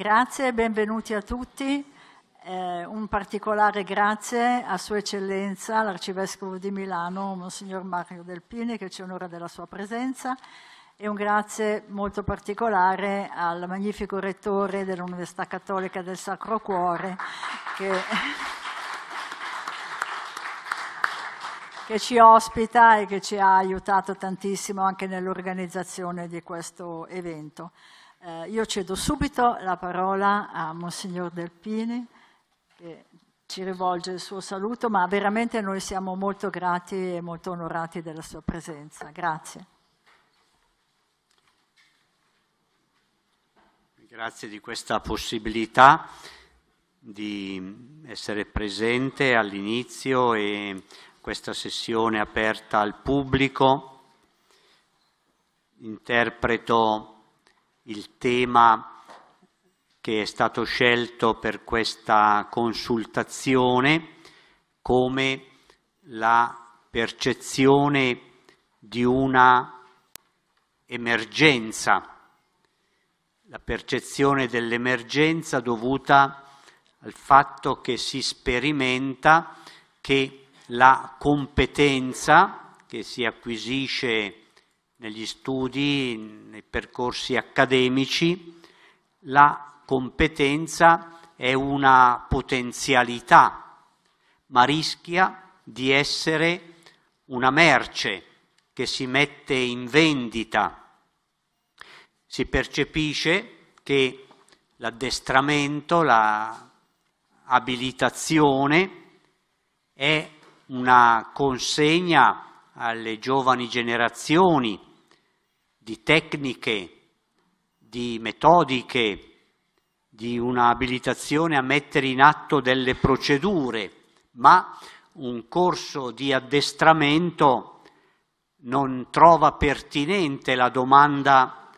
Grazie e benvenuti a tutti. Eh, un particolare grazie a Sua Eccellenza l'Arcivescovo di Milano, Monsignor Mario Delpini, che ci onora della sua presenza, e un grazie molto particolare al magnifico Rettore dell'Università Cattolica del Sacro Cuore, che, che ci ospita e che ci ha aiutato tantissimo anche nell'organizzazione di questo evento. Eh, io cedo subito la parola a Monsignor Delpini che ci rivolge il suo saluto, ma veramente noi siamo molto grati e molto onorati della sua presenza. Grazie. Grazie di questa possibilità di essere presente all'inizio e questa sessione aperta al pubblico. Interpreto il tema che è stato scelto per questa consultazione come la percezione di una emergenza, la percezione dell'emergenza dovuta al fatto che si sperimenta che la competenza che si acquisisce negli studi, nei percorsi accademici, la competenza è una potenzialità, ma rischia di essere una merce che si mette in vendita. Si percepisce che l'addestramento, la abilitazione è una consegna alle giovani generazioni di tecniche, di metodiche, di un'abilitazione a mettere in atto delle procedure, ma un corso di addestramento non trova pertinente la domanda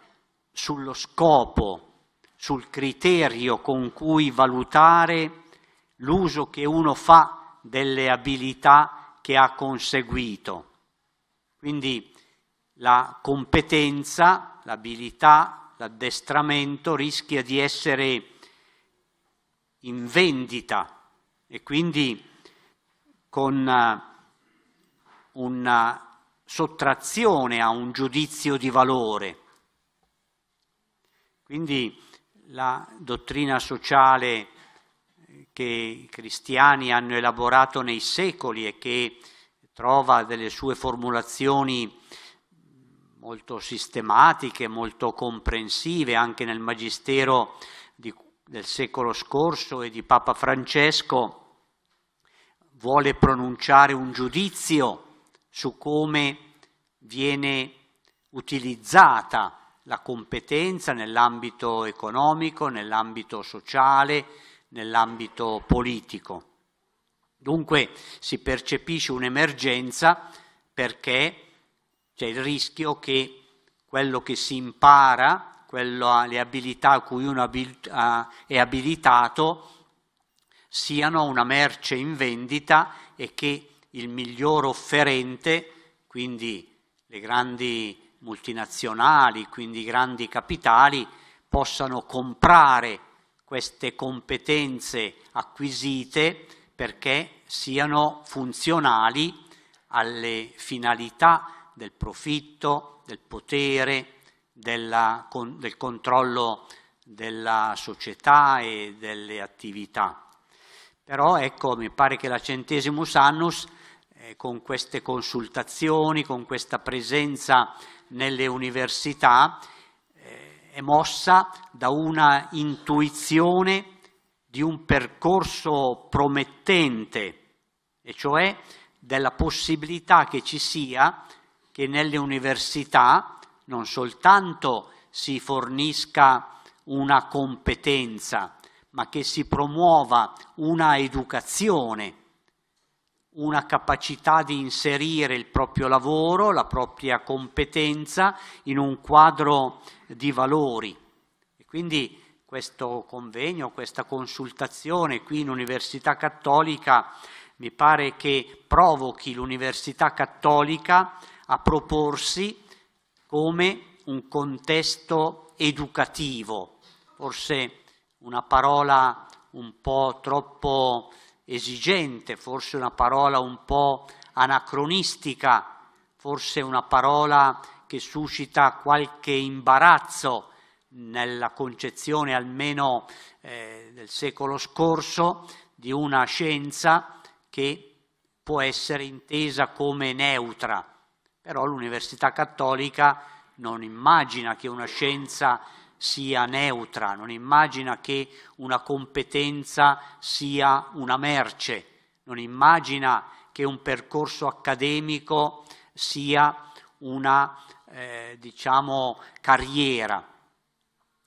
sullo scopo, sul criterio con cui valutare l'uso che uno fa delle abilità che ha conseguito. Quindi la competenza, l'abilità, l'addestramento rischia di essere in vendita e quindi con eh, una eh, sottrazione a un giudizio di valore. Quindi la dottrina sociale eh, che i cristiani hanno elaborato nei secoli e che trova delle sue formulazioni molto sistematiche, molto comprensive anche nel Magistero di, del secolo scorso e di Papa Francesco, vuole pronunciare un giudizio su come viene utilizzata la competenza nell'ambito economico, nell'ambito sociale, nell'ambito politico. Dunque si percepisce un'emergenza perché c'è cioè, il rischio che quello che si impara, quello, le abilità a cui uno è abilitato, siano una merce in vendita e che il miglior offerente, quindi le grandi multinazionali, quindi i grandi capitali, possano comprare queste competenze acquisite perché siano funzionali alle finalità del profitto, del potere, della, con, del controllo della società e delle attività. Però ecco, mi pare che la Centesimus Annus, eh, con queste consultazioni, con questa presenza nelle università, eh, è mossa da una intuizione di un percorso promettente, e cioè della possibilità che ci sia che nelle università non soltanto si fornisca una competenza, ma che si promuova una educazione, una capacità di inserire il proprio lavoro, la propria competenza in un quadro di valori. E quindi questo convegno, questa consultazione qui in Università Cattolica mi pare che provochi l'Università Cattolica a proporsi come un contesto educativo, forse una parola un po' troppo esigente, forse una parola un po' anacronistica, forse una parola che suscita qualche imbarazzo nella concezione almeno eh, del secolo scorso di una scienza che può essere intesa come neutra, però l'Università Cattolica non immagina che una scienza sia neutra, non immagina che una competenza sia una merce, non immagina che un percorso accademico sia una, eh, diciamo, carriera.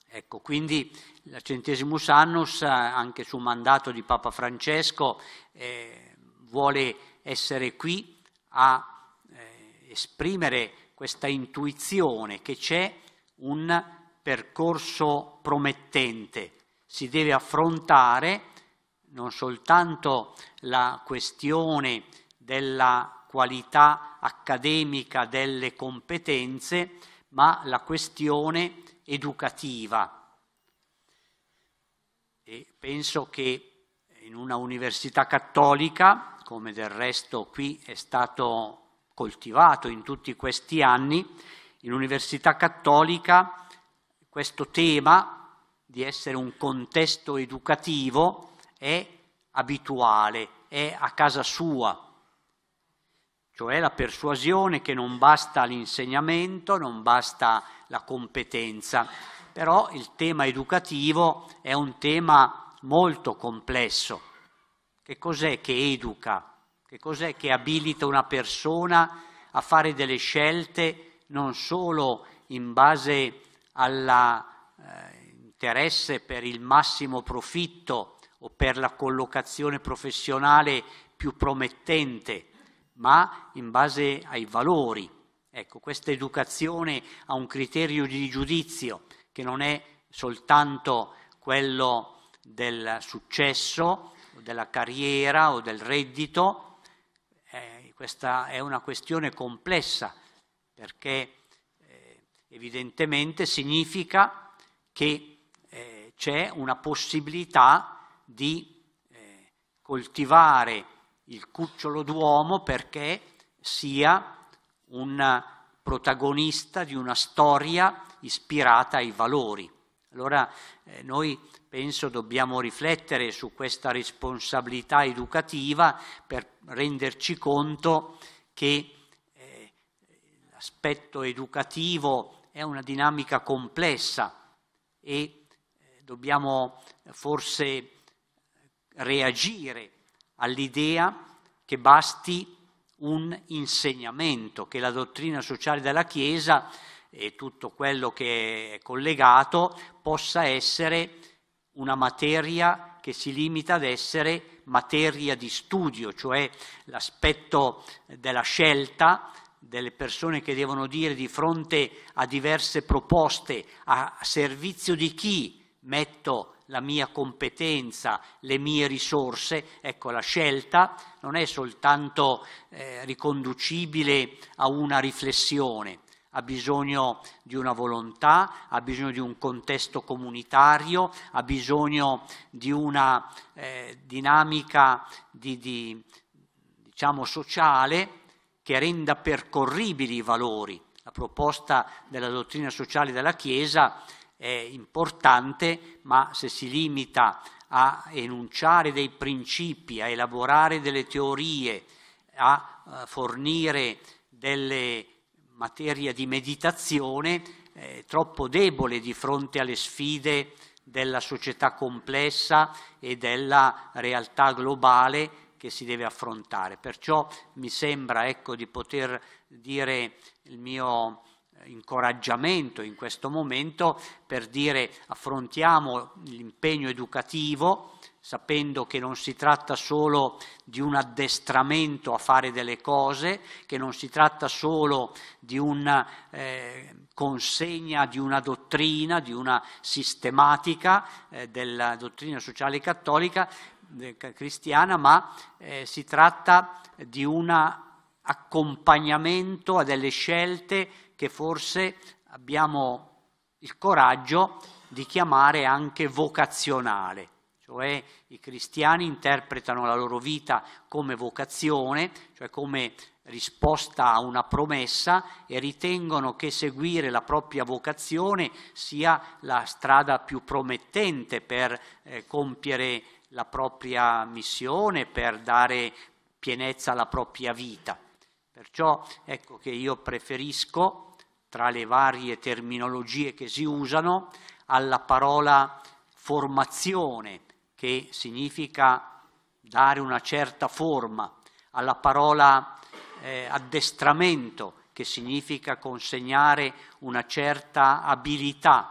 Ecco, quindi la Centesimus Annus, anche su mandato di Papa Francesco, eh, vuole essere qui a esprimere questa intuizione che c'è un percorso promettente, si deve affrontare non soltanto la questione della qualità accademica delle competenze, ma la questione educativa. E penso che in una università cattolica, come del resto qui è stato coltivato in tutti questi anni in Università Cattolica questo tema di essere un contesto educativo è abituale, è a casa sua, cioè la persuasione che non basta l'insegnamento, non basta la competenza, però il tema educativo è un tema molto complesso. Che cos'è che educa? Che cos'è che abilita una persona a fare delle scelte non solo in base all'interesse eh, per il massimo profitto o per la collocazione professionale più promettente, ma in base ai valori. Ecco, questa educazione ha un criterio di giudizio che non è soltanto quello del successo, della carriera o del reddito, questa è una questione complessa perché eh, evidentemente significa che eh, c'è una possibilità di eh, coltivare il cucciolo d'uomo perché sia un protagonista di una storia ispirata ai valori. Allora eh, noi penso dobbiamo riflettere su questa responsabilità educativa per renderci conto che eh, l'aspetto educativo è una dinamica complessa e eh, dobbiamo forse reagire all'idea che basti un insegnamento, che la dottrina sociale della Chiesa e tutto quello che è collegato possa essere una materia che si limita ad essere materia di studio, cioè l'aspetto della scelta delle persone che devono dire di fronte a diverse proposte, a servizio di chi metto la mia competenza, le mie risorse, ecco la scelta non è soltanto eh, riconducibile a una riflessione, ha bisogno di una volontà, ha bisogno di un contesto comunitario, ha bisogno di una eh, dinamica di, di, diciamo, sociale che renda percorribili i valori. La proposta della dottrina sociale della Chiesa è importante, ma se si limita a enunciare dei principi, a elaborare delle teorie, a eh, fornire delle materia di meditazione eh, troppo debole di fronte alle sfide della società complessa e della realtà globale che si deve affrontare. Perciò mi sembra ecco, di poter dire il mio eh, incoraggiamento in questo momento per dire affrontiamo l'impegno educativo sapendo che non si tratta solo di un addestramento a fare delle cose, che non si tratta solo di una eh, consegna di una dottrina, di una sistematica eh, della dottrina sociale cattolica eh, cristiana, ma eh, si tratta di un accompagnamento a delle scelte che forse abbiamo il coraggio di chiamare anche vocazionale cioè i cristiani interpretano la loro vita come vocazione, cioè come risposta a una promessa e ritengono che seguire la propria vocazione sia la strada più promettente per eh, compiere la propria missione, per dare pienezza alla propria vita. Perciò ecco che io preferisco, tra le varie terminologie che si usano, alla parola formazione che significa dare una certa forma alla parola eh, addestramento, che significa consegnare una certa abilità,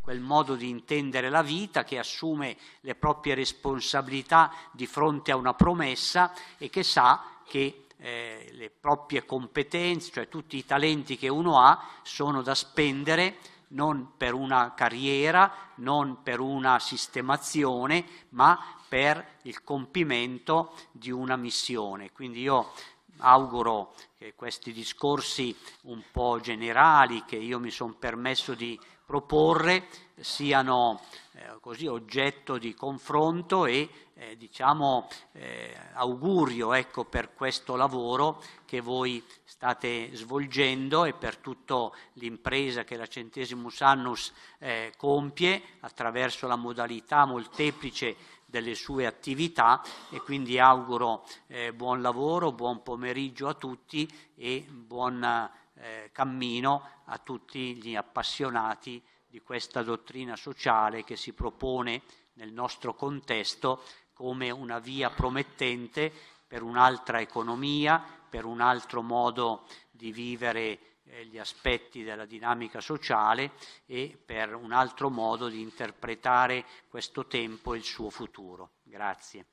quel modo di intendere la vita che assume le proprie responsabilità di fronte a una promessa e che sa che eh, le proprie competenze, cioè tutti i talenti che uno ha, sono da spendere non per una carriera, non per una sistemazione, ma per il compimento di una missione. Quindi io auguro che questi discorsi un po' generali che io mi sono permesso di proporre siano eh, così oggetto di confronto e eh, diciamo, eh, augurio ecco, per questo lavoro che voi state svolgendo e per tutta l'impresa che la Centesimus Annus eh, compie attraverso la modalità molteplice delle sue attività e quindi auguro eh, buon lavoro, buon pomeriggio a tutti e buon eh, cammino a tutti gli appassionati di questa dottrina sociale che si propone nel nostro contesto come una via promettente per un'altra economia, per un altro modo di vivere eh, gli aspetti della dinamica sociale e per un altro modo di interpretare questo tempo e il suo futuro. Grazie.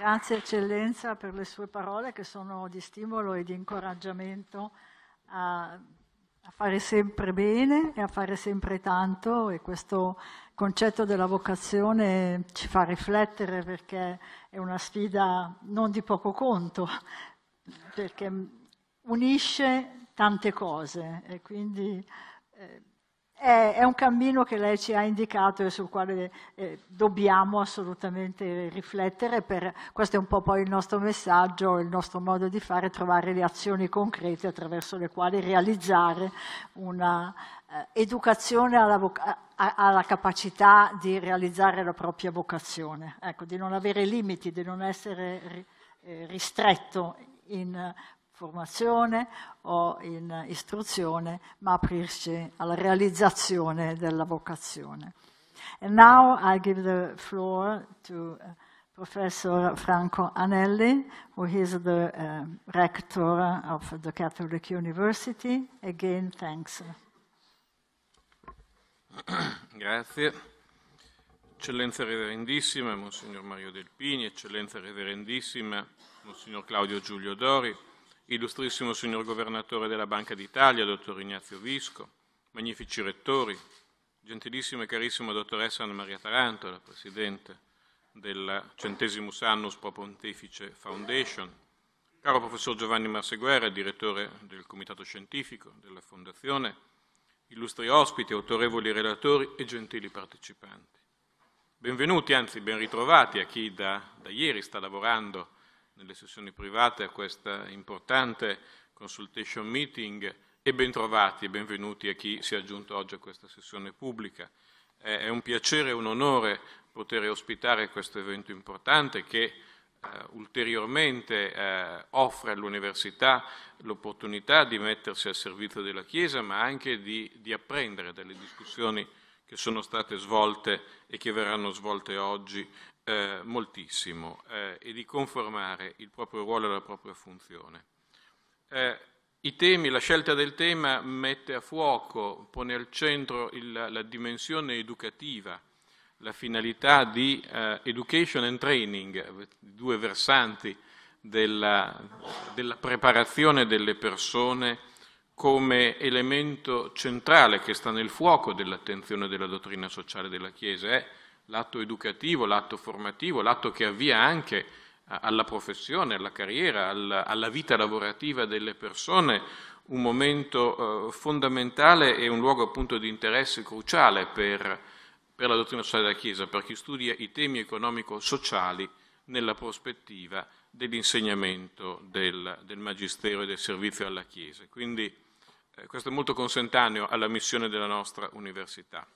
Grazie eccellenza per le sue parole che sono di stimolo e di incoraggiamento a, a fare sempre bene e a fare sempre tanto e questo concetto della vocazione ci fa riflettere perché è una sfida non di poco conto, perché unisce tante cose e quindi eh, è, è, un cammino che lei ci ha indicato e sul quale eh, dobbiamo assolutamente riflettere, per, questo è un po' poi il nostro messaggio, il nostro modo di fare, trovare le azioni concrete attraverso le quali realizzare una eh, educazione alla alla capacità di realizzare la propria vocazione, ecco, di non avere limiti, di non essere eh, ristretto in formazione o in istruzione, ma aprirci alla realizzazione della vocazione. And now I give the floor to uh, Professor Franco Anelli, who is the uh, rector of the Catholic University. Again, thanks. Grazie. Eccellenza Reverendissima, Monsignor Mario Delpini, Eccellenza Reverendissima, Monsignor Claudio Giulio Dori, illustrissimo signor Governatore della Banca d'Italia, dottor Ignazio Visco, magnifici rettori, gentilissima e carissima dottoressa Anna Maria Tarantola, Presidente della Centesimus Annus Pro Pontefice Foundation, caro Professor Giovanni Marseguerra, Direttore del Comitato Scientifico della Fondazione, illustri ospiti, autorevoli relatori e gentili partecipanti. Benvenuti, anzi ben ritrovati a chi da, da ieri sta lavorando nelle sessioni private a questa importante consultation meeting e bentrovati e benvenuti a chi si è aggiunto oggi a questa sessione pubblica. È un piacere e un onore poter ospitare questo evento importante che eh, ulteriormente eh, offre all'università l'opportunità di mettersi al servizio della Chiesa ma anche di, di apprendere dalle discussioni che sono state svolte e che verranno svolte oggi eh, moltissimo eh, e di conformare il proprio ruolo e la propria funzione. Eh, I temi, la scelta del tema mette a fuoco, pone al centro il, la dimensione educativa, la finalità di eh, education and training, due versanti della, della preparazione delle persone come elemento centrale che sta nel fuoco dell'attenzione della dottrina sociale della Chiesa. È eh, l'atto educativo, l'atto formativo, l'atto che avvia anche eh, alla professione, alla carriera, alla vita lavorativa delle persone, un momento eh, fondamentale e un luogo appunto di interesse cruciale per, per la dottrina sociale della Chiesa, per chi studia i temi economico-sociali nella prospettiva dell'insegnamento del, del, Magistero e del servizio alla Chiesa. Quindi eh, questo è molto consentaneo alla missione della nostra università.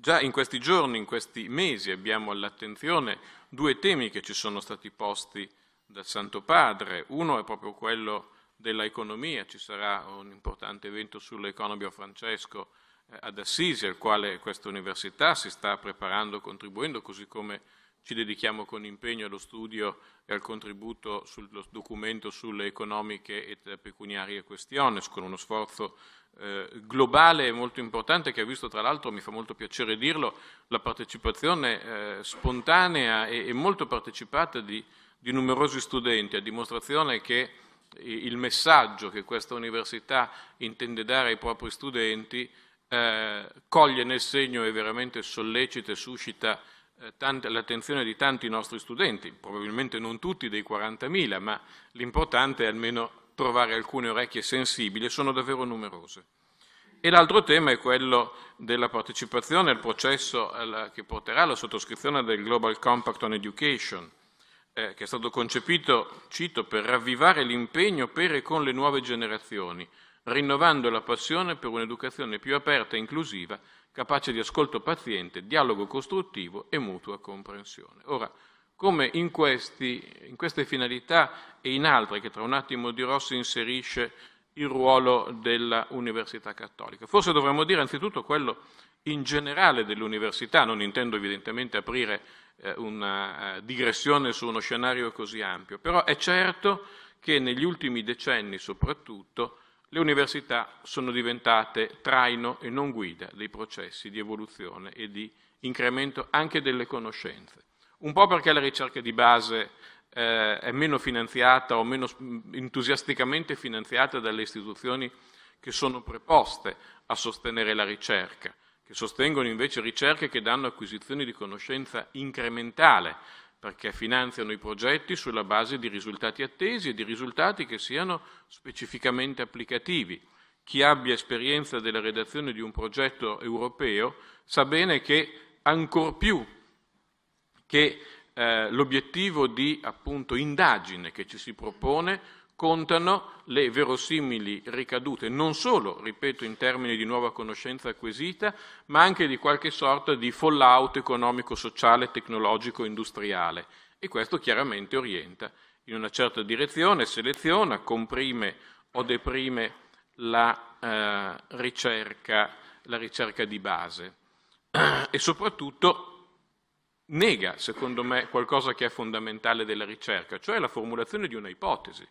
Già in questi giorni, in questi mesi abbiamo all'attenzione due temi che ci sono stati posti dal Santo Padre. Uno è proprio quello dell'economia, ci sarà un importante evento sull'economia Francesco eh, ad Assisi, al quale questa università si sta preparando, contribuendo, così come ci dedichiamo con impegno allo studio e al contributo sul documento sulle economiche e pecuniarie questioni, con uno sforzo eh, globale e molto importante che ha visto tra l'altro, mi fa molto piacere dirlo, la partecipazione eh, spontanea e, e, molto partecipata di, di numerosi studenti, a dimostrazione che il messaggio che questa università intende dare ai propri studenti eh, coglie nel segno e veramente sollecita e suscita eh, l'attenzione di tanti nostri studenti, probabilmente non tutti dei 40.000, ma l'importante è almeno trovare alcune orecchie sensibili, sono davvero numerose. E l'altro tema è quello della partecipazione al processo alla, che porterà alla sottoscrizione del Global Compact on Education, eh, che è stato concepito, cito, per ravvivare l'impegno per e con le nuove generazioni, rinnovando la passione per un'educazione più aperta e inclusiva capace di ascolto paziente, dialogo costruttivo e mutua comprensione. Ora, come in, questi, in queste finalità e in altre che tra un attimo dirò si inserisce il ruolo dell'Università Cattolica. Forse dovremmo dire anzitutto quello in generale dell'università, non intendo evidentemente aprire eh, una eh, digressione su uno scenario così ampio, però è certo che negli ultimi decenni soprattutto le università sono diventate traino e non guida dei processi di evoluzione e di incremento anche delle conoscenze. Un po' perché la ricerca di base eh, è meno finanziata o meno entusiasticamente finanziata dalle istituzioni che sono preposte a sostenere la ricerca, che sostengono invece ricerche che danno acquisizioni di conoscenza incrementale perché finanziano i progetti sulla base di risultati attesi e di risultati che siano specificamente applicativi. Chi abbia esperienza della redazione di un progetto europeo sa bene che ancor più che eh, l'obiettivo di appunto, indagine che ci si propone contano le verosimili ricadute, non solo, ripeto, in termini di nuova conoscenza acquisita, ma anche di qualche sorta di fallout economico, sociale, tecnologico, industriale. E questo chiaramente orienta in una certa direzione, seleziona, comprime o deprime la, eh, ricerca, la ricerca di base e soprattutto nega, secondo me, qualcosa che è fondamentale della ricerca, cioè la formulazione di una ipotesi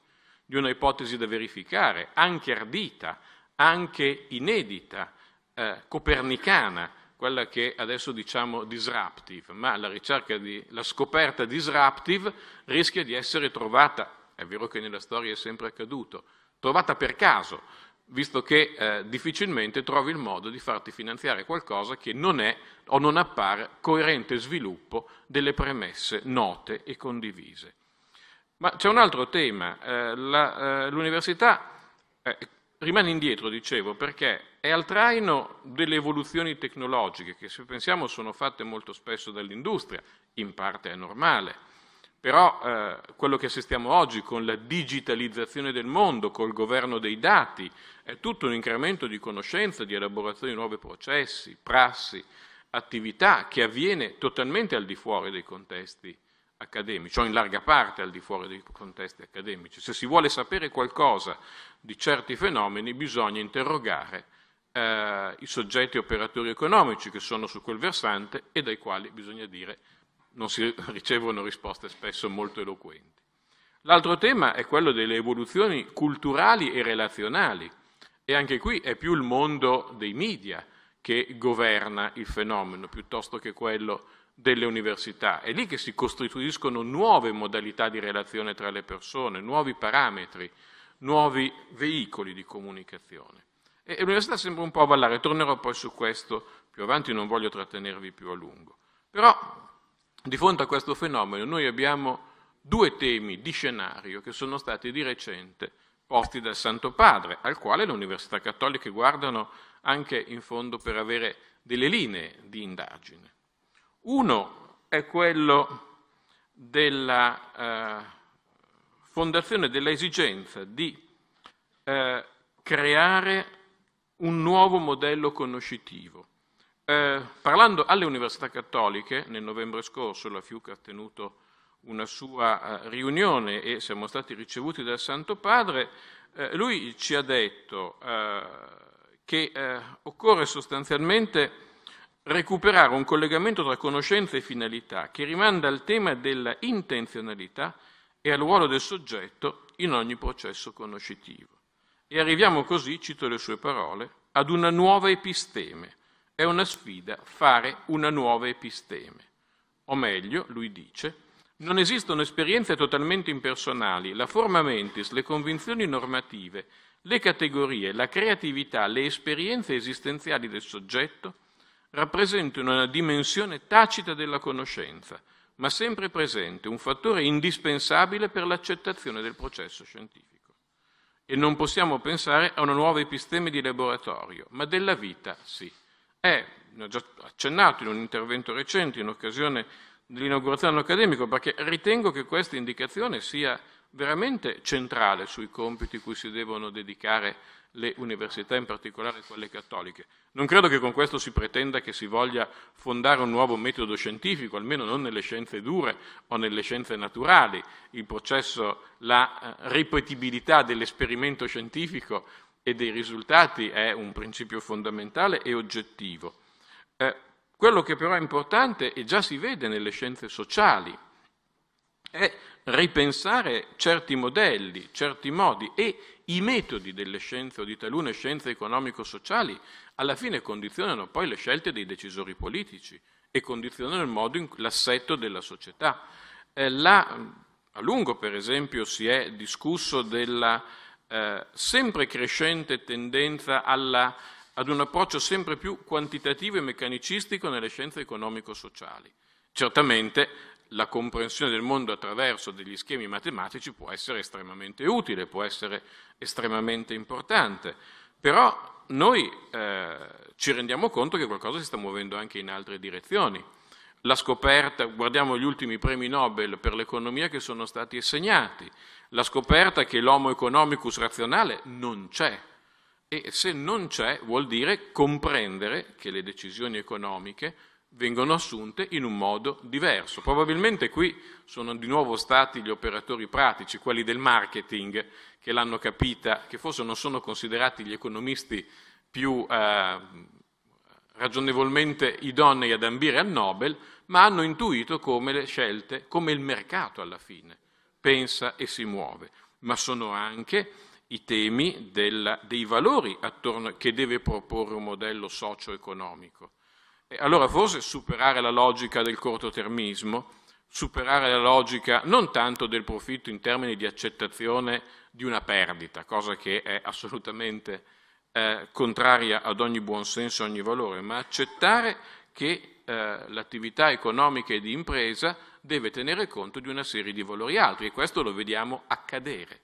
di una ipotesi da verificare, anche ardita, anche inedita, eh, copernicana, quella che adesso diciamo disruptive, ma la, ricerca di, la scoperta disruptive rischia di essere trovata, è vero che nella storia è sempre accaduto, trovata per caso, visto che eh, difficilmente trovi il modo di farti finanziare qualcosa che non è o non appare coerente sviluppo delle premesse note e condivise. Ma c'è un altro tema, eh, eh, l'università eh, rimane indietro, dicevo, perché è al traino delle evoluzioni tecnologiche che se pensiamo sono fatte molto spesso dall'industria, in parte è normale, però eh, quello che assistiamo oggi con la digitalizzazione del mondo, col governo dei dati, è tutto un incremento di conoscenza, di elaborazione di nuovi processi, prassi, attività che avviene totalmente al di fuori dei contesti accademici, o in larga parte al di fuori dei contesti accademici. Se si vuole sapere qualcosa di certi fenomeni bisogna interrogare eh, i soggetti operatori economici che sono su quel versante e dai quali bisogna dire non si ricevono risposte spesso molto eloquenti. L'altro tema è quello delle evoluzioni culturali e relazionali e anche qui è più il mondo dei media che governa il fenomeno piuttosto che quello delle università. È lì che si costituiscono nuove modalità di relazione tra le persone, nuovi parametri, nuovi veicoli di comunicazione. E, l'università sembra un po' avallare, tornerò poi su questo più avanti, non voglio trattenervi più a lungo. Però di fronte a questo fenomeno noi abbiamo due temi di scenario che sono stati di recente posti dal Santo Padre, al quale le università cattoliche guardano anche in fondo per avere delle linee di indagine. Uno è quello della eh, fondazione dell'esigenza di eh, creare un nuovo modello conoscitivo. Eh, parlando alle università cattoliche, nel novembre scorso la Fiuc ha tenuto una sua eh, riunione e siamo stati ricevuti dal Santo Padre, eh, lui ci ha detto eh, che eh, occorre sostanzialmente recuperare un collegamento tra conoscenza e finalità che rimanda al tema della intenzionalità e al ruolo del soggetto in ogni processo conoscitivo. E arriviamo così, cito le sue parole, ad una nuova episteme. È una sfida fare una nuova episteme. O meglio, lui dice, non esistono esperienze totalmente impersonali, la forma mentis, le convinzioni normative, le categorie, la creatività, le esperienze esistenziali del soggetto rappresentano una dimensione tacita della conoscenza, ma sempre presente, un fattore indispensabile per l'accettazione del processo scientifico. E non possiamo pensare a una nuova episteme di laboratorio, ma della vita sì. È, ne ho già accennato in un intervento recente, in occasione dell'inaugurazione accademico, perché ritengo che questa indicazione sia veramente centrale sui compiti cui si devono dedicare le università, in particolare quelle cattoliche. Non credo che con questo si pretenda che si voglia fondare un nuovo metodo scientifico, almeno non nelle scienze dure o nelle scienze naturali. Il processo, la eh, ripetibilità dell'esperimento scientifico e dei risultati è un principio fondamentale e oggettivo. Eh, quello che però è importante, e già si vede nelle scienze sociali, è ripensare certi modelli, certi modi e i metodi delle scienze o di talune scienze economico-sociali alla fine condizionano poi le scelte dei decisori politici e condizionano il modo in, l'assetto della società. Eh, la, a lungo, per esempio, si è discusso della eh, sempre crescente tendenza alla, ad un approccio sempre più quantitativo e meccanicistico nelle scienze economico-sociali. Certamente la comprensione del mondo attraverso degli schemi matematici può essere estremamente utile, può essere estremamente importante, però noi eh, ci rendiamo conto che qualcosa si sta muovendo anche in altre direzioni. La scoperta, guardiamo gli ultimi premi Nobel per l'economia che sono stati assegnati, la scoperta che l'homo economicus razionale non c'è, e se non c'è vuol dire comprendere che le decisioni economiche vengono assunte in un modo diverso. Probabilmente qui sono di nuovo stati gli operatori pratici, quelli del marketing, che l'hanno capita, che forse non sono considerati gli economisti più eh, ragionevolmente idonei ad ambire al Nobel, ma hanno intuito come le scelte, come il mercato alla fine pensa e si muove, ma sono anche i temi della, dei valori attorno, che deve proporre un modello socio-economico allora forse superare la logica del cortotermismo, superare la logica non tanto del profitto in termini di accettazione di una perdita, cosa che è assolutamente eh, contraria ad ogni buon senso e ogni valore, ma accettare che eh, l'attività economica e di impresa deve tenere conto di una serie di valori altri e questo lo vediamo accadere.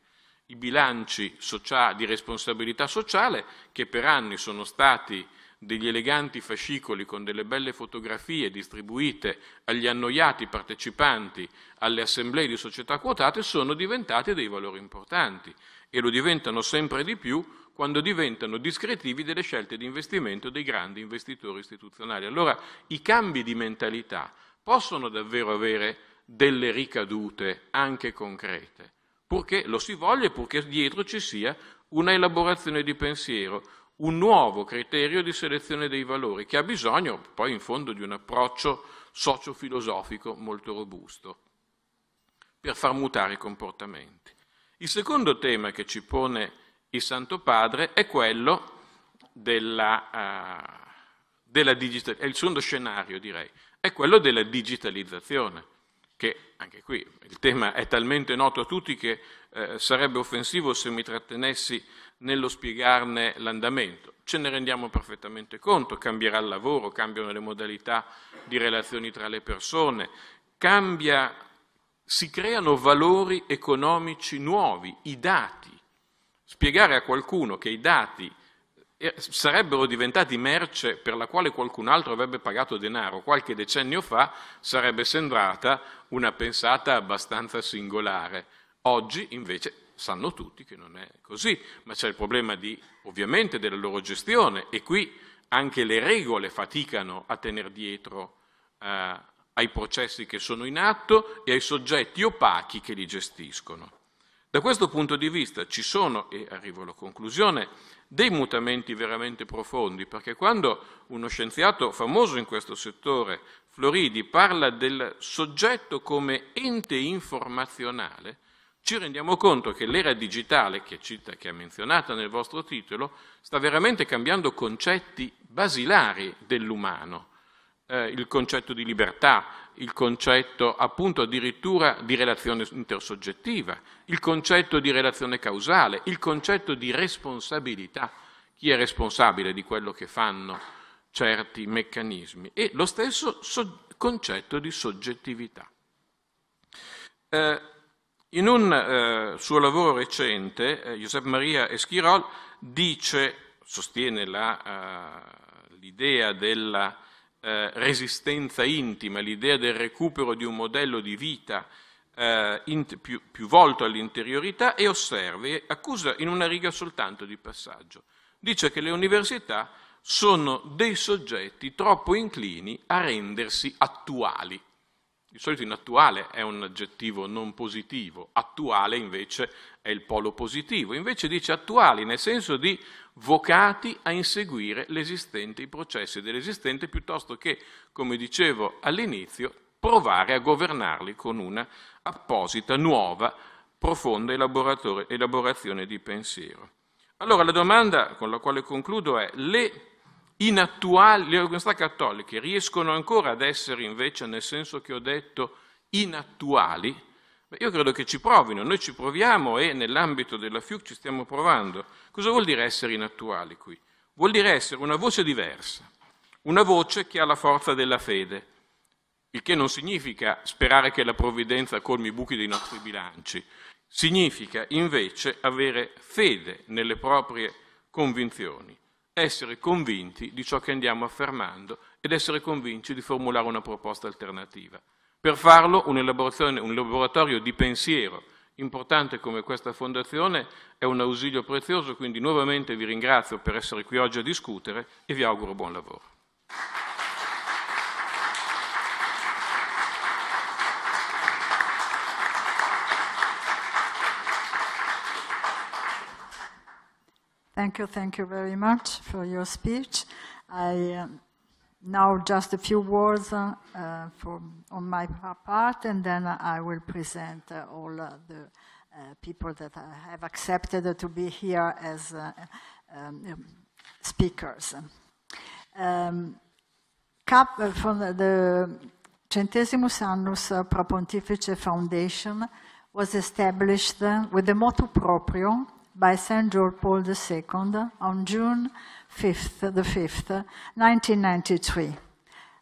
I bilanci sociali, di responsabilità sociale che per anni sono stati degli eleganti fascicoli con delle belle fotografie distribuite agli annoiati partecipanti alle assemblee di società quotate sono diventate dei valori importanti e lo diventano sempre di più quando diventano discretivi delle scelte di investimento dei grandi investitori istituzionali. Allora i cambi di mentalità possono davvero avere delle ricadute anche concrete, purché lo si voglia e purché dietro ci sia una elaborazione di pensiero, un nuovo criterio di selezione dei valori che ha bisogno poi in fondo di un approccio sociofilosofico molto robusto per far mutare i comportamenti. Il secondo tema che ci pone il Santo Padre è quello della, uh, della digitalizzazione, è il secondo scenario direi, è quello della digitalizzazione che anche qui il tema è talmente noto a tutti che eh, sarebbe offensivo se mi trattenessi nello spiegarne l'andamento. Ce ne rendiamo perfettamente conto, cambierà il lavoro, cambiano le modalità di relazioni tra le persone, cambia, si creano valori economici nuovi, i dati. Spiegare a qualcuno che i dati sarebbero diventati merce per la quale qualcun altro avrebbe pagato denaro. Qualche decennio fa sarebbe sembrata una pensata abbastanza singolare. Oggi invece sanno tutti che non è così, ma c'è il problema di, ovviamente della loro gestione e qui anche le regole faticano a tenere dietro eh, ai processi che sono in atto e ai soggetti opachi che li gestiscono. Da questo punto di vista ci sono, e arrivo alla conclusione, dei mutamenti veramente profondi, perché quando uno scienziato famoso in questo settore, Floridi, parla del soggetto come ente informazionale, ci rendiamo conto che l'era digitale, che, cita, che è menzionata nel vostro titolo, sta veramente cambiando concetti basilari dell'umano. Eh, il concetto di libertà, il concetto appunto addirittura di relazione intersoggettiva, il concetto di relazione causale, il concetto di responsabilità, chi è responsabile di quello che fanno certi meccanismi e lo stesso so- concetto di soggettività. Eh, in un eh, suo lavoro recente, eh, Giuseppe Maria Eschirol dice, sostiene la, eh, l'idea della eh, resistenza intima, l'idea del recupero di un modello di vita eh, in, più, più volto all'interiorità e osservi, accusa in una riga soltanto di passaggio. Dice che le università sono dei soggetti troppo inclini a rendersi attuali. Di solito inattuale è un aggettivo non positivo, attuale invece è il polo positivo. Invece dice attuali nel senso di vocati a inseguire l'esistente, i processi dell'esistente, piuttosto che, come dicevo all'inizio, provare a governarli con una apposita, nuova, profonda elaborazione di pensiero. Allora la domanda con la quale concludo è le inattuali, le università cattoliche riescono ancora ad essere invece, nel senso che ho detto, inattuali, io credo che ci provino, noi ci proviamo e nell'ambito della FIUC ci stiamo provando. Cosa vuol dire essere inattuali qui? Vuol dire essere una voce diversa, una voce che ha la forza della fede, il che non significa sperare che la provvidenza colmi i buchi dei nostri bilanci, significa invece avere fede nelle proprie convinzioni essere convinti di ciò che andiamo affermando ed essere convinti di formulare una proposta alternativa. Per farlo un, laboratorio di pensiero importante come questa fondazione è un ausilio prezioso, quindi nuovamente vi ringrazio per essere qui oggi a discutere e vi auguro buon lavoro. Thank you, thank you very much for your speech. I um, now just a few words uh, for, on my part, and then I will present uh, all uh, the uh, people that I have accepted to be here as uh, um, um, speakers. Um, cap uh, from the Centesimus Annus Pro Pontifice Foundation was established with the motto proprio by St. George Paul II on June 5th, the 5th, 1993.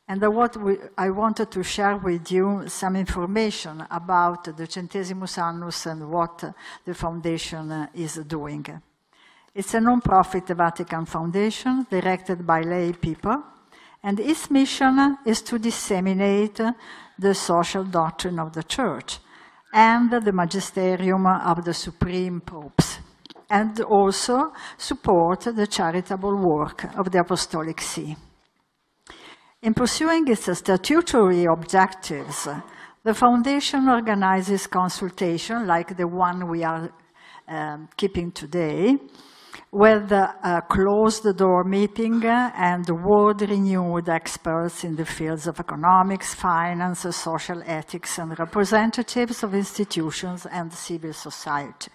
And what we, I wanted to share with you some information about the Centesimus Annus and what the foundation is doing. It's a non-profit Vatican foundation directed by lay people, and its mission is to disseminate the social doctrine of the Church and the magisterium of the Supreme Popes and also support the charitable work of the Apostolic See. In pursuing its statutory objectives, the Foundation organizes consultation like the one we are um, keeping today, with a closed-door meeting and world-renewed experts in the fields of economics, finance, social ethics, and representatives of institutions and civil society.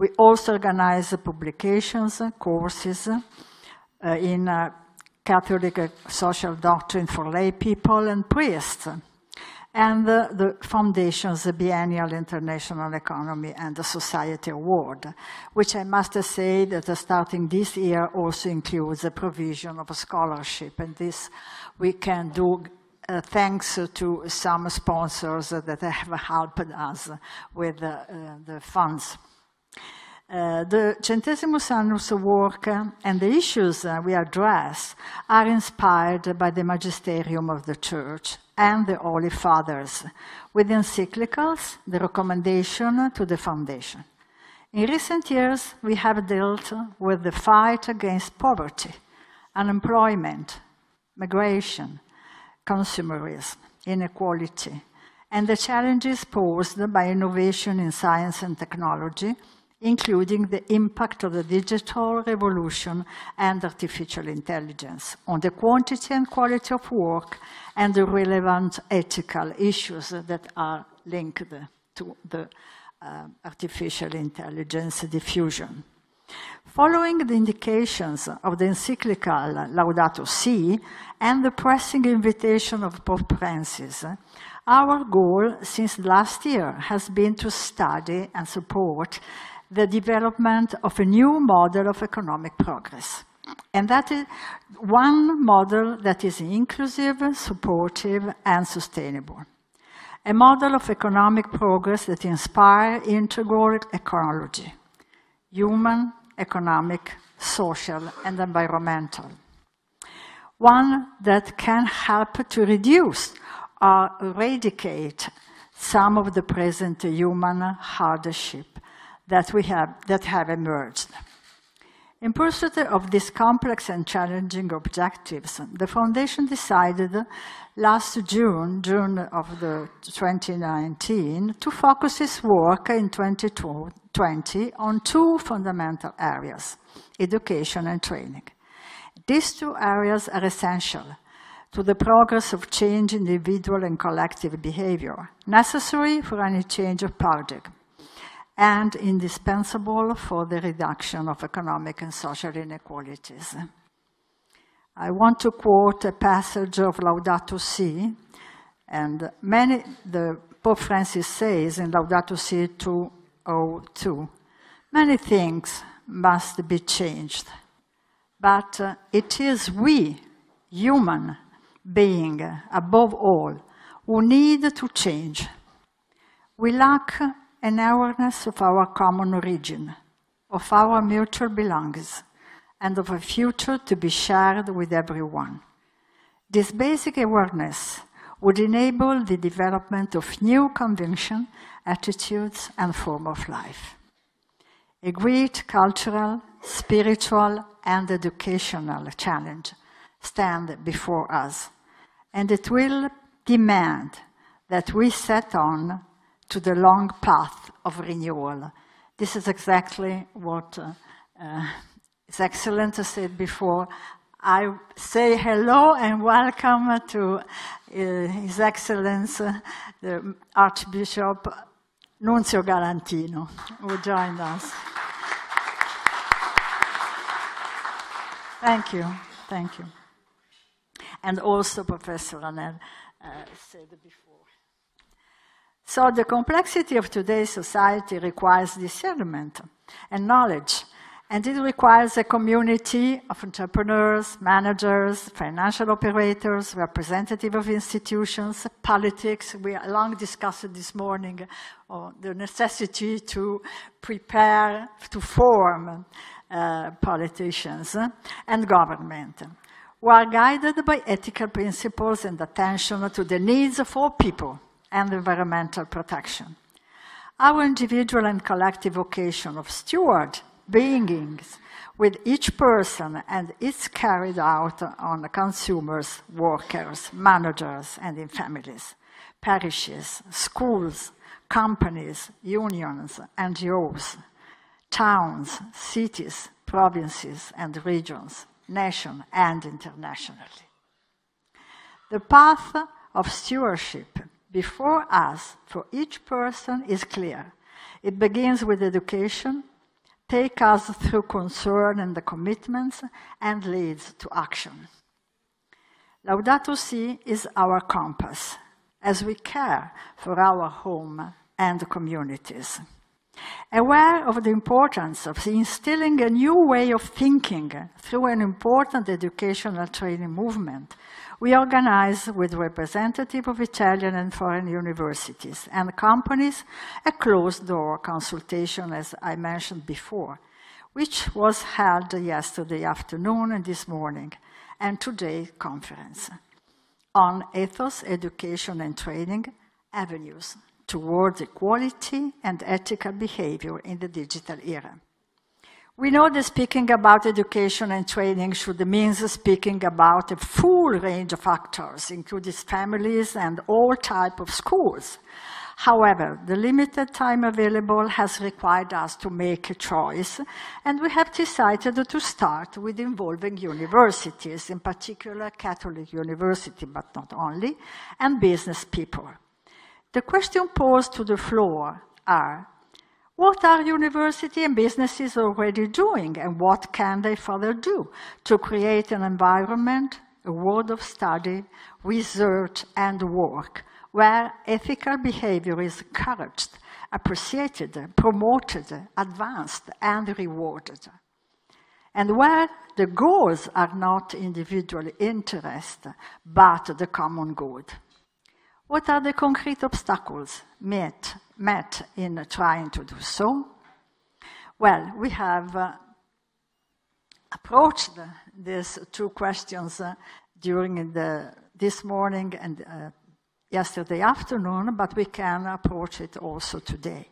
We also organize publications, courses uh, in uh, Catholic uh, social doctrine for lay people and priests, and the foundation's Biennial International Economy and the Society Award, which I must say that starting this year also includes a provision of a scholarship, and this we can do uh, thanks to some sponsors that have helped us with uh, the funds. Uh, the Centesimus Annus work and the issues uh, we address are inspired by the magisterium of the Church and the Holy Fathers, with encyclicals, the recommendation to the Foundation. In recent years, we have dealt with the fight against poverty, unemployment, migration, consumerism, inequality, and the challenges posed by innovation in science and technology including the impact of the digital revolution and artificial intelligence on the quantity and quality of work and the relevant ethical issues that are linked to the uh, artificial intelligence diffusion. Following the indications of the encyclical Laudato Si and the pressing invitation of Pope Francis, our goal since last year has been to study and support the development of a new model of economic progress. And that is one model that is inclusive, supportive, and sustainable. A model of economic progress that inspires integral ecology, human, economic, social, and environmental. One that can help to reduce or eradicate some of the present human hardship that, we have, that have emerged. In pursuit of these complex and challenging objectives, the Foundation decided last June, June of 2019, to focus its work in 2020 on two fundamental areas, education and training. These two areas are essential to the progress of change in individual and collective behavior, necessary for any change of project and indispensable for the reduction of economic and social inequalities. I want to quote a passage of Laudato Si, and many, the Pope Francis says in Laudato Si 202, many things must be changed, but uh, it is we, human being, above all, who need to change. We lack an awareness of our common origin, of our mutual belongings, and of a future to be shared with everyone. This basic awareness would enable the development of new convictions, attitudes, and form of life. A great cultural, spiritual, and educational challenge stand before us, and it will demand that we set on to the long path of renewal. This is exactly what uh, His Excellency said before. I say hello and welcome to uh, His Excellency, the Archbishop Nunzio Garantino, who joined us. Thank you, thank you. And also Professor Lanel uh, said before. So the complexity of today's society requires discernment and knowledge, and it requires a community of entrepreneurs, managers, financial operators, representative of institutions, politics. We long discussed this morning uh, the necessity to prepare, to form uh, politicians and government who are guided by ethical principles and attention to the needs of all people and environmental protection. Our individual and collective vocation of steward beings with each person and it's carried out on consumers, workers, managers and in families, parishes, schools, companies, unions, NGOs, towns, cities, provinces and regions, nation and internationally. The path of stewardship before us for each person is clear. It begins with education, takes us through concern and the commitments, and leads to action. Laudato Si is our compass as we care for our home and communities. Aware of the importance of instilling a new way of thinking through an important educational training movement, we organize with representatives of Italian and foreign universities and companies a closed-door consultation, as I mentioned before, which was held yesterday afternoon and this morning, and today conference on ethos, education and training avenues towards equality and ethical behavior in the digital era. We know that speaking about education and training should mean speaking about a full range of actors, including families and all type of schools. However, the limited time available has required us to make a choice, and we have decided to start with involving universities, in particular Catholic University, but not only, and business people. The question posed to the floor are, what are university and businesses already doing and what can they further do to create an environment, a world of study, research and work where ethical behavior is encouraged, appreciated, promoted, advanced and rewarded? And where the goals are not individual interest, but the common good. What are the concrete obstacles met met in trying to do so? Well, we have uh, approached these two questions uh, during the, this morning and uh, yesterday afternoon, but we can approach it also today.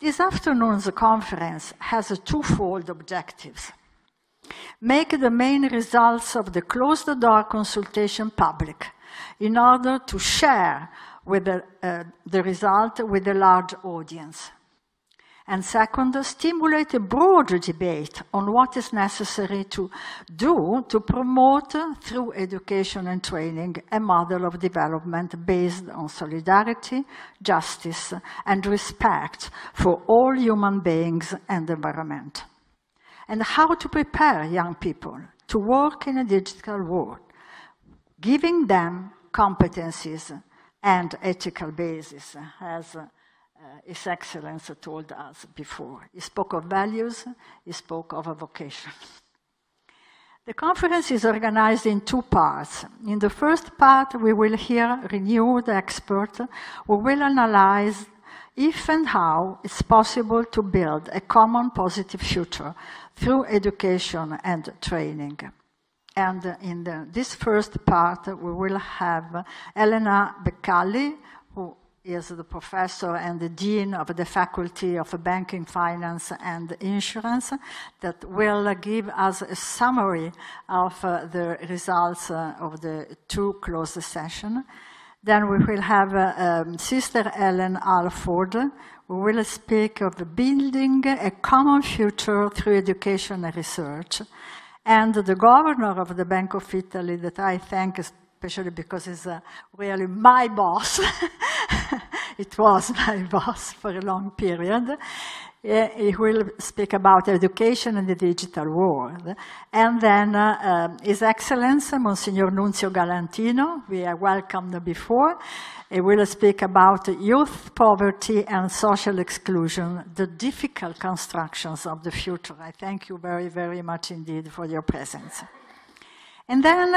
This afternoon's conference has a twofold objectives. Make the main results of the closed-door consultation public in order to share with the, uh, the result with a large audience. And second, stimulate a broader debate on what is necessary to do to promote through education and training a model of development based on solidarity, justice, and respect for all human beings and the environment. And how to prepare young people to work in a digital world, giving them competencies and ethical basis, as uh, His Excellency told us before. He spoke of values, he spoke of a vocation. The conference is organized in two parts. In the first part, we will hear renewed experts who will analyze if and how it's possible to build a common positive future through education and training. And in the, this first part, we will have Elena Beccali, who is the professor and the dean of the Faculty of Banking, Finance and Insurance, that will give us a summary of uh, the results uh, of the two closed sessions. Then we will have uh, um, Sister Ellen Alford, who will speak of building a common future through education and research. And the governor of the Bank of Italy, that I thank especially because he's uh, really my boss, it was my boss for a long period, he will speak about education in the digital world. And then uh, His Excellency, Monsignor Nunzio Galantino, we welcomed before, he will speak about youth poverty and social exclusion, the difficult constructions of the future. I thank you very, very much indeed for your presence. And then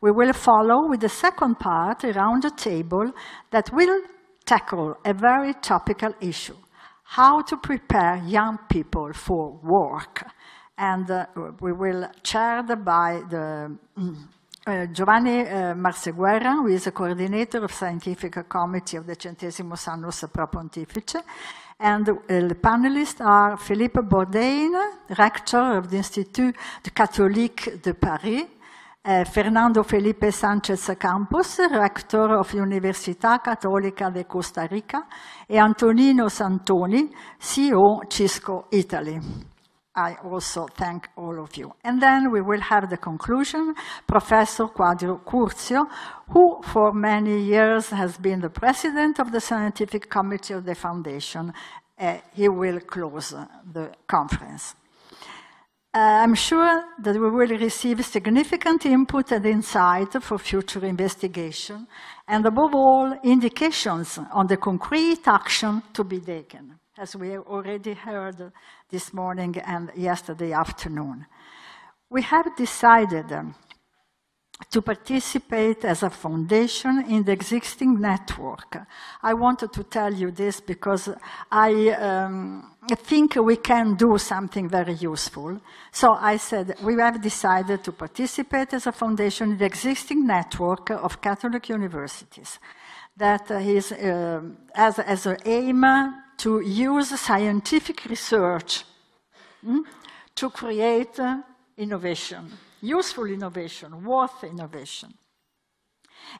we will follow with the second part around the table that will tackle a very topical issue how to prepare young people for work. And uh, we will chaired by the, mm, uh, Giovanni uh, Marseguerra, who is a coordinator of scientific committee of the Centesimo Annus Pro Pontifice, and uh, the panelists are Philippe Bourdain, rector of the Institut Catholique de Paris, uh, Fernando Felipe Sánchez Campos, rector of Università Cattolica de Costa Rica, e Antonino Santoni, CEO Cisco Italy. I also thank all of you. And then we will have the conclusion, Professor Quadro Curzio, who for many years has been the president of the scientific committee of the foundation. Uh, he will close the conference. Uh, I'm sure that we will receive significant input and insight for future investigation, and above all, indications on the concrete action to be taken, as we already heard this morning and yesterday afternoon. We have decided to participate as a foundation in the existing network. I wanted to tell you this because I. Um, think we can do something very useful. So I said, we have decided to participate as a foundation in the existing network of Catholic universities that is, uh, has as an aim to use scientific research hmm, to create uh, innovation, useful innovation, worth innovation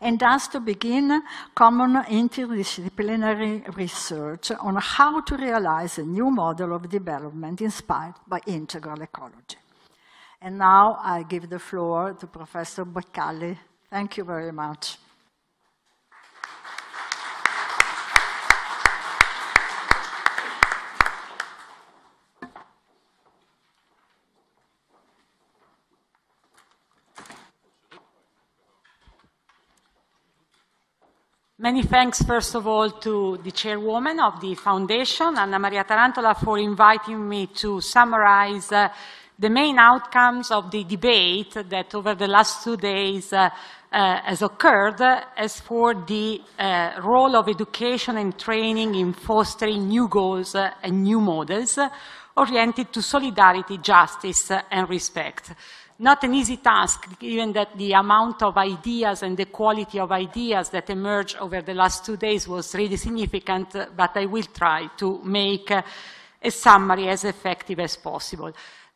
and thus to begin common interdisciplinary research on how to realize a new model of development inspired by integral ecology. And now I give the floor to Professor Boccalli. Thank you very much. Many thanks, first of all, to the chairwoman of the foundation, Anna Maria Tarantola, for inviting me to summarize uh, the main outcomes of the debate that over the last two days uh, uh, has occurred as for the uh, role of education and training in fostering new goals uh, and new models uh, oriented to solidarity, justice and respect not an easy task, given that the amount of ideas and the quality of ideas that emerged over the last two days was really significant, but I will try to make uh, a summary as effective as possible.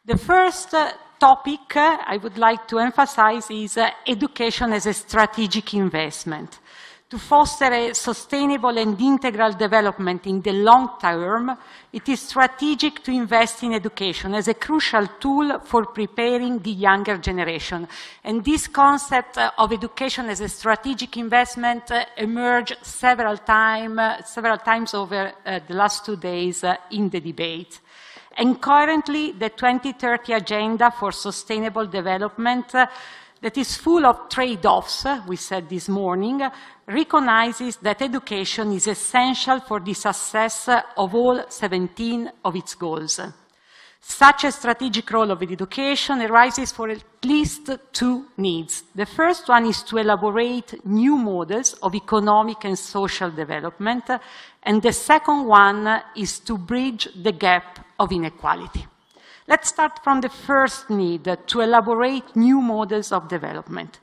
The first uh, topic uh, I would like to emphasize is education as a strategic investment. To foster a sustainable and integral development in the long term, it is strategic to invest in education as a crucial tool for preparing the younger generation. And this concept uh, of education as a strategic investment uh, emerged several, time, uh, several times over the last two days in the debate. And currently, the 2030 Agenda for Sustainable Development that is full of trade-offs, we said this morning, recognizes that education is essential for the success of all 17 of its goals. Such a strategic role of education arises for at least two needs. The first one is to elaborate new models of economic and social development, and the second one is to bridge the gap of inequality. Let's start from the first need, uh, to elaborate new models of development.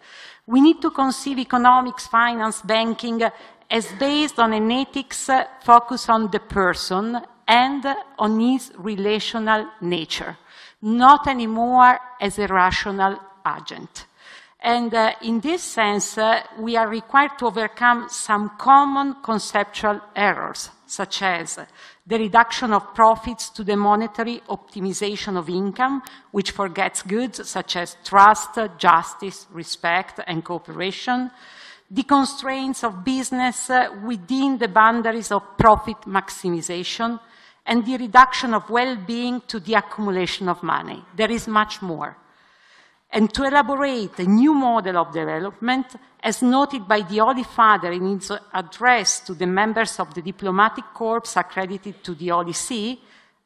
We need to conceive economics, finance, banking uh, as based on an ethics uh, focused on the person and on his relational nature, not anymore as a rational agent. And uh, in this sense, uh, we are required to overcome some common conceptual errors, such as the reduction of profits to the monetary optimization of income, which forgets goods such as trust, justice, respect, and cooperation, the constraints of business uh, within the boundaries of profit maximization, and the reduction of well-being to the accumulation of money. There is much more and to elaborate a new model of development, as noted by the Holy Father in his address to the members of the diplomatic corps accredited to the Holy See,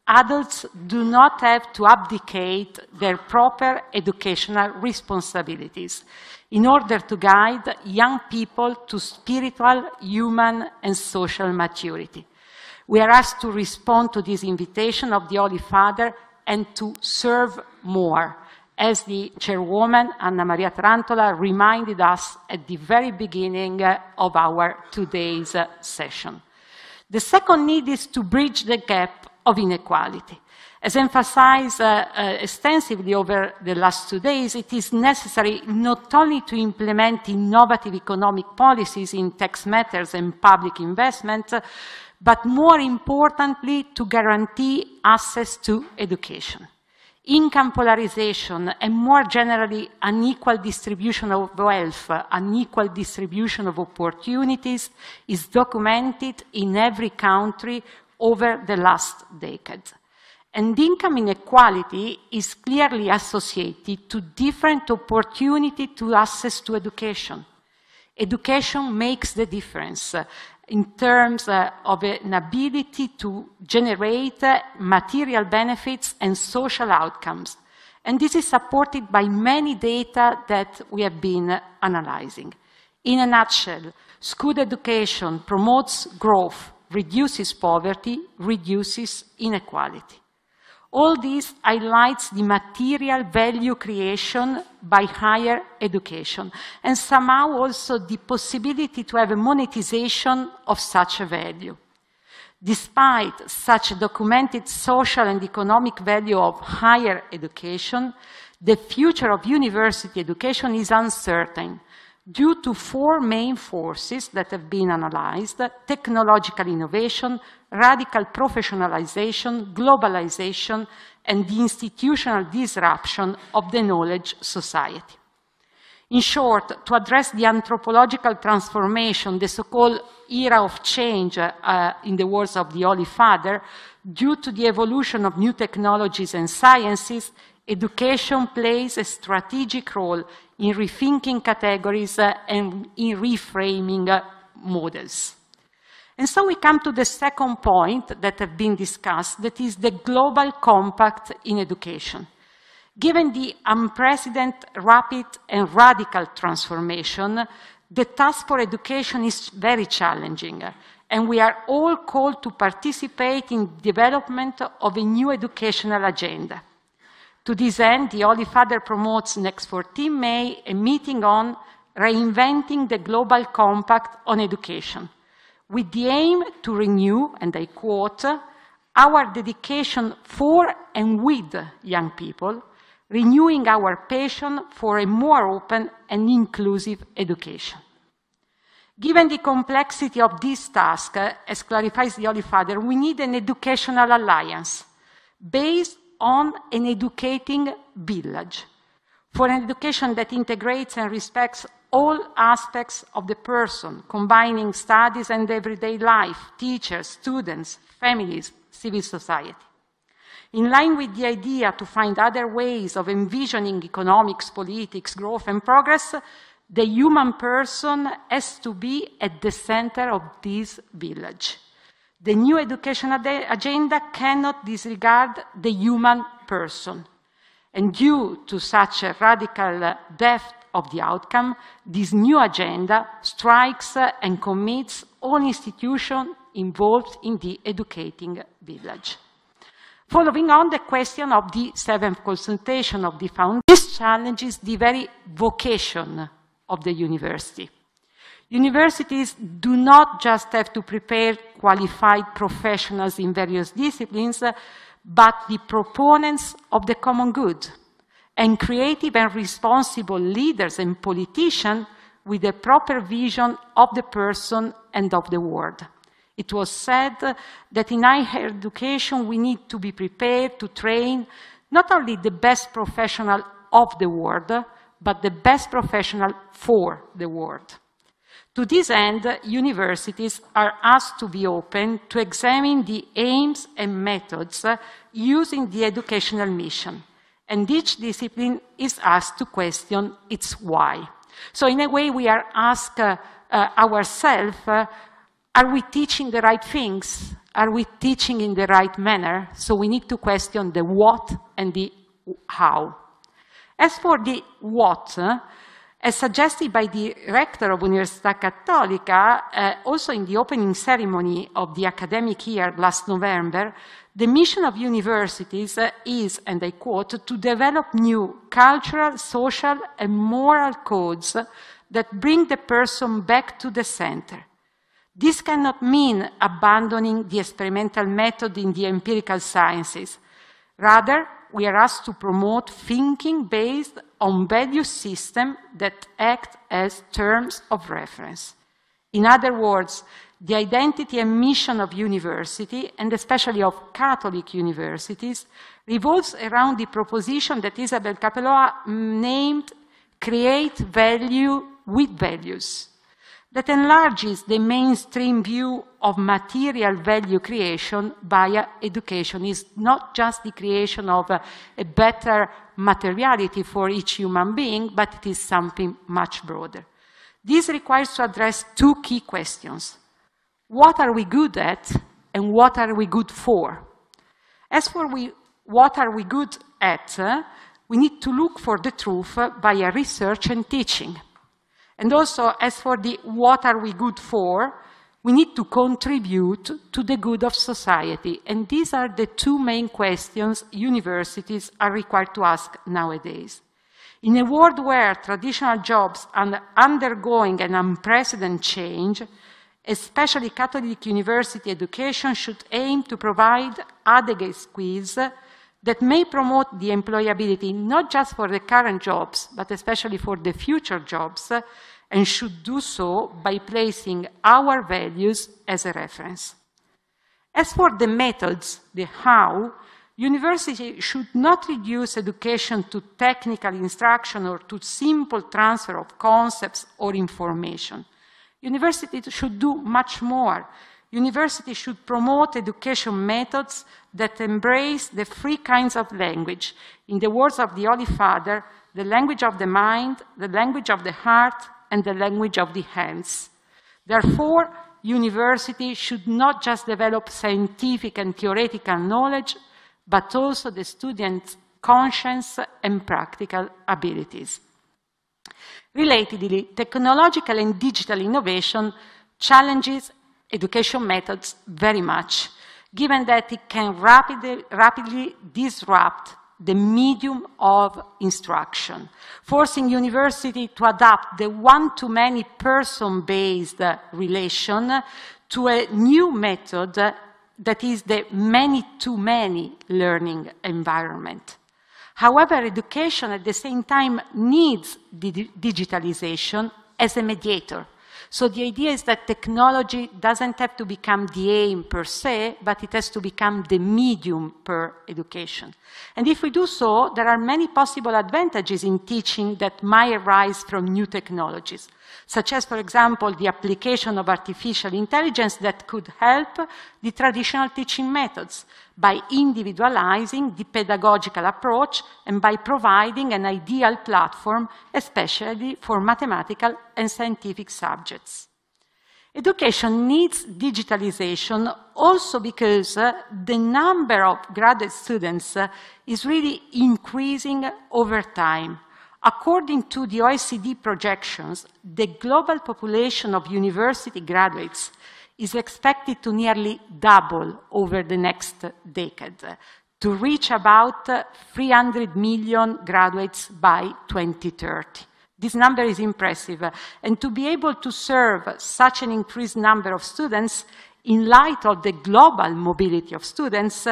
adults do not have to abdicate their proper educational responsibilities in order to guide young people to spiritual, human, and social maturity. We are asked to respond to this invitation of the Holy Father and to serve more as the chairwoman, Anna Maria Tarantola, reminded us at the very beginning of our today's session. The second need is to bridge the gap of inequality. As emphasized uh, uh, extensively over the last two days, it is necessary not only to implement innovative economic policies in tax matters and public investment, but more importantly, to guarantee access to education income polarization and more generally unequal distribution of wealth, unequal distribution of opportunities is documented in every country over the last decade. And income inequality is clearly associated to different opportunity to access to education. Education makes the difference in terms uh, of an ability to generate uh, material benefits and social outcomes. And this is supported by many data that we have been uh, analyzing. In a nutshell, school education promotes growth, reduces poverty, reduces inequality. All this highlights the material value creation by higher education and somehow also the possibility to have a monetization of such a value. Despite such documented social and economic value of higher education, the future of university education is uncertain due to four main forces that have been analyzed, technological innovation, radical professionalization, globalization, and the institutional disruption of the knowledge society. In short, to address the anthropological transformation, the so-called era of change, uh, in the words of the Holy Father, due to the evolution of new technologies and sciences, Education plays a strategic role in rethinking categories uh, and in reframing uh, models. And so we come to the second point that have been discussed, that is the global compact in education. Given the unprecedented, rapid, and radical transformation, the task for education is very challenging, and we are all called to participate in development of a new educational agenda. To this end, the Holy Father promotes next 14 May a meeting on reinventing the Global Compact on Education, with the aim to renew, and I quote, our dedication for and with young people, renewing our passion for a more open and inclusive education. Given the complexity of this task, as clarifies the Holy Father, we need an educational alliance based on an educating village for an education that integrates and respects all aspects of the person, combining studies and everyday life, teachers, students, families, civil society. In line with the idea to find other ways of envisioning economics, politics, growth, and progress, the human person has to be at the center of this village. The new education agenda cannot disregard the human person. And due to such a radical depth of the outcome, this new agenda strikes and commits all institutions involved in the educating village. Following on the question of the seventh consultation of the foundation, this challenges the very vocation of the university. Universities do not just have to prepare qualified professionals in various disciplines, uh, but the proponents of the common good and creative and responsible leaders and politicians with a proper vision of the person and of the world. It was said that in higher education we need to be prepared to train not only the best professional of the world, but the best professional for the world. To this end, universities are asked to be open to examine the aims and methods using the educational mission, and each discipline is asked to question its why. So in a way, we are asked uh, uh, ourselves, uh, are we teaching the right things? Are we teaching in the right manner? So we need to question the what and the how. As for the what, as suggested by the rector of Università Cattolica, uh, also in the opening ceremony of the academic year last November, the mission of universities uh, is, and I quote, to develop new cultural, social, and moral codes that bring the person back to the center. This cannot mean abandoning the experimental method in the empirical sciences. Rather, we are asked to promote thinking based on value systems that act as terms of reference. In other words, the identity and mission of university, and especially of Catholic universities, revolves around the proposition that Isabel Capeloa named create value with values, that enlarges the mainstream view of material value creation via education. It's not just the creation of a, a better materiality for each human being, but it is something much broader. This requires to address two key questions. What are we good at and what are we good for? As for we, what are we good at, uh, we need to look for the truth by via research and teaching. And also, as for the what are we good for, we need to contribute to the good of society. And these are the two main questions universities are required to ask nowadays. In a world where traditional jobs are undergoing an unprecedented change, especially Catholic university education should aim to provide adequate skills that may promote the employability not just for the current jobs, but especially for the future jobs, and should do so by placing our values as a reference. As for the methods, the how, University should not reduce education to technical instruction or to simple transfer of concepts or information. University should do much more. University should promote education methods that embrace the three kinds of language. In the words of the Holy Father, the language of the mind, the language of the heart, and the language of the hands. Therefore, universities should not just develop scientific and theoretical knowledge, but also the student's conscience and practical abilities. Relatedly, technological and digital innovation challenges education methods very much, given that it can rapidly, rapidly disrupt the medium of instruction, forcing university to adapt the one-to-many person-based relation to a new method that is the many-to-many -many learning environment. However, education at the same time needs digitalization as a mediator so the idea is that technology doesn't have to become the aim per se, but it has to become the medium per education. And if we do so, there are many possible advantages in teaching that might arise from new technologies such as, for example, the application of artificial intelligence that could help the traditional teaching methods by individualizing the pedagogical approach and by providing an ideal platform, especially for mathematical and scientific subjects. Education needs digitalization also because uh, the number of graduate students uh, is really increasing over time. According to the OECD projections, the global population of university graduates is expected to nearly double over the next decade, to reach about 300 million graduates by 2030. This number is impressive, and to be able to serve such an increased number of students in light of the global mobility of students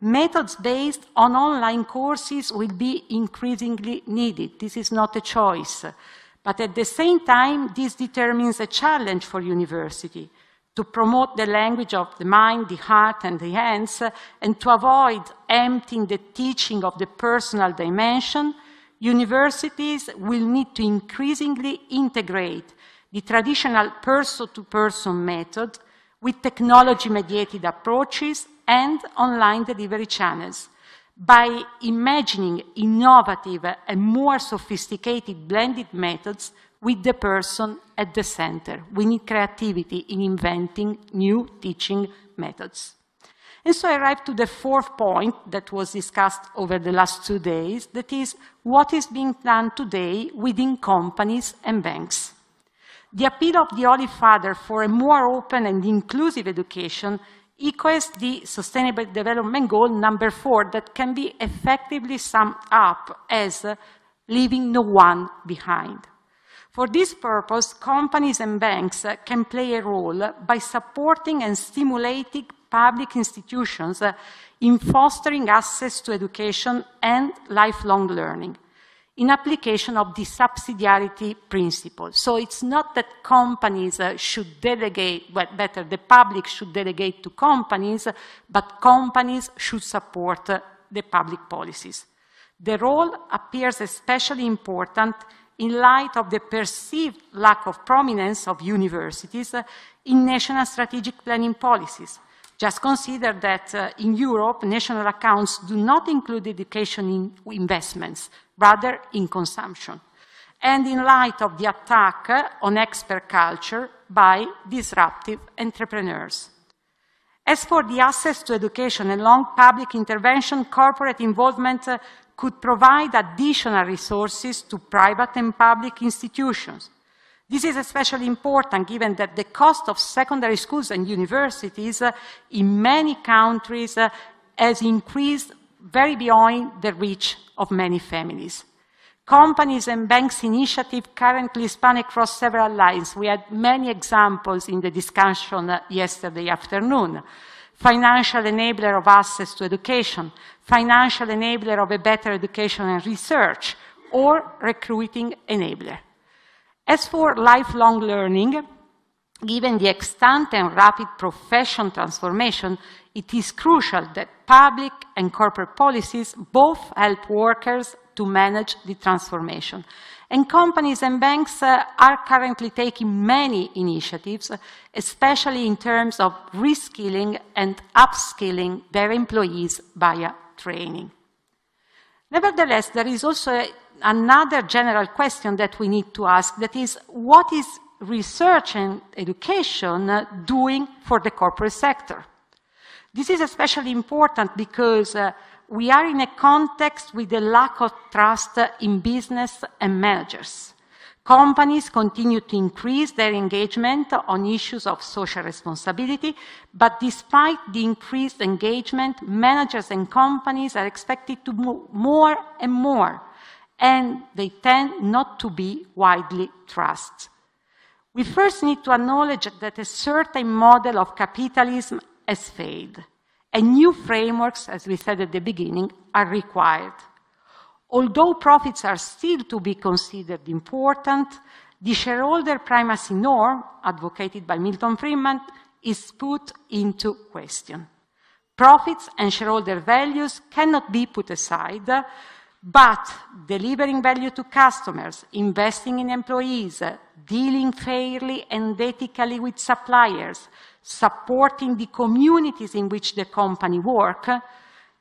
Methods based on online courses will be increasingly needed. This is not a choice. But at the same time, this determines a challenge for university to promote the language of the mind, the heart, and the hands, and to avoid emptying the teaching of the personal dimension, universities will need to increasingly integrate the traditional person-to-person -person method with technology-mediated approaches and online delivery channels by imagining innovative and more sophisticated blended methods with the person at the center. We need creativity in inventing new teaching methods. And so I arrived to the fourth point that was discussed over the last two days, that is what is being done today within companies and banks. The appeal of the Holy Father for a more open and inclusive education equals the Sustainable Development Goal number four that can be effectively summed up as uh, leaving no one behind. For this purpose, companies and banks uh, can play a role by supporting and stimulating public institutions uh, in fostering access to education and lifelong learning in application of the subsidiarity principle. So it's not that companies uh, should delegate, well, better, the public should delegate to companies, but companies should support uh, the public policies. The role appears especially important in light of the perceived lack of prominence of universities uh, in national strategic planning policies. Just consider that uh, in Europe, national accounts do not include education in investments, rather in consumption. And in light of the attack uh, on expert culture by disruptive entrepreneurs. As for the access to education and long public intervention, corporate involvement uh, could provide additional resources to private and public institutions this is especially important given that the cost of secondary schools and universities uh, in many countries uh, has increased very beyond the reach of many families. Companies and banks initiative currently span across several lines. We had many examples in the discussion uh, yesterday afternoon. Financial enabler of access to education, financial enabler of a better education and research, or recruiting enabler. As for lifelong learning, given the extant and rapid profession transformation, it is crucial that public and corporate policies both help workers to manage the transformation. And companies and banks uh, are currently taking many initiatives, especially in terms of reskilling and upskilling their employees via training. Nevertheless, there is also a another general question that we need to ask, that is, what is research and education uh, doing for the corporate sector? This is especially important because uh, we are in a context with a lack of trust uh, in business and managers. Companies continue to increase their engagement on issues of social responsibility, but despite the increased engagement, managers and companies are expected to move more and more and they tend not to be widely trusted. We first need to acknowledge that a certain model of capitalism has failed, and new frameworks, as we said at the beginning, are required. Although profits are still to be considered important, the shareholder primacy norm, advocated by Milton Friedman, is put into question. Profits and shareholder values cannot be put aside but delivering value to customers, investing in employees, dealing fairly and ethically with suppliers, supporting the communities in which the company work,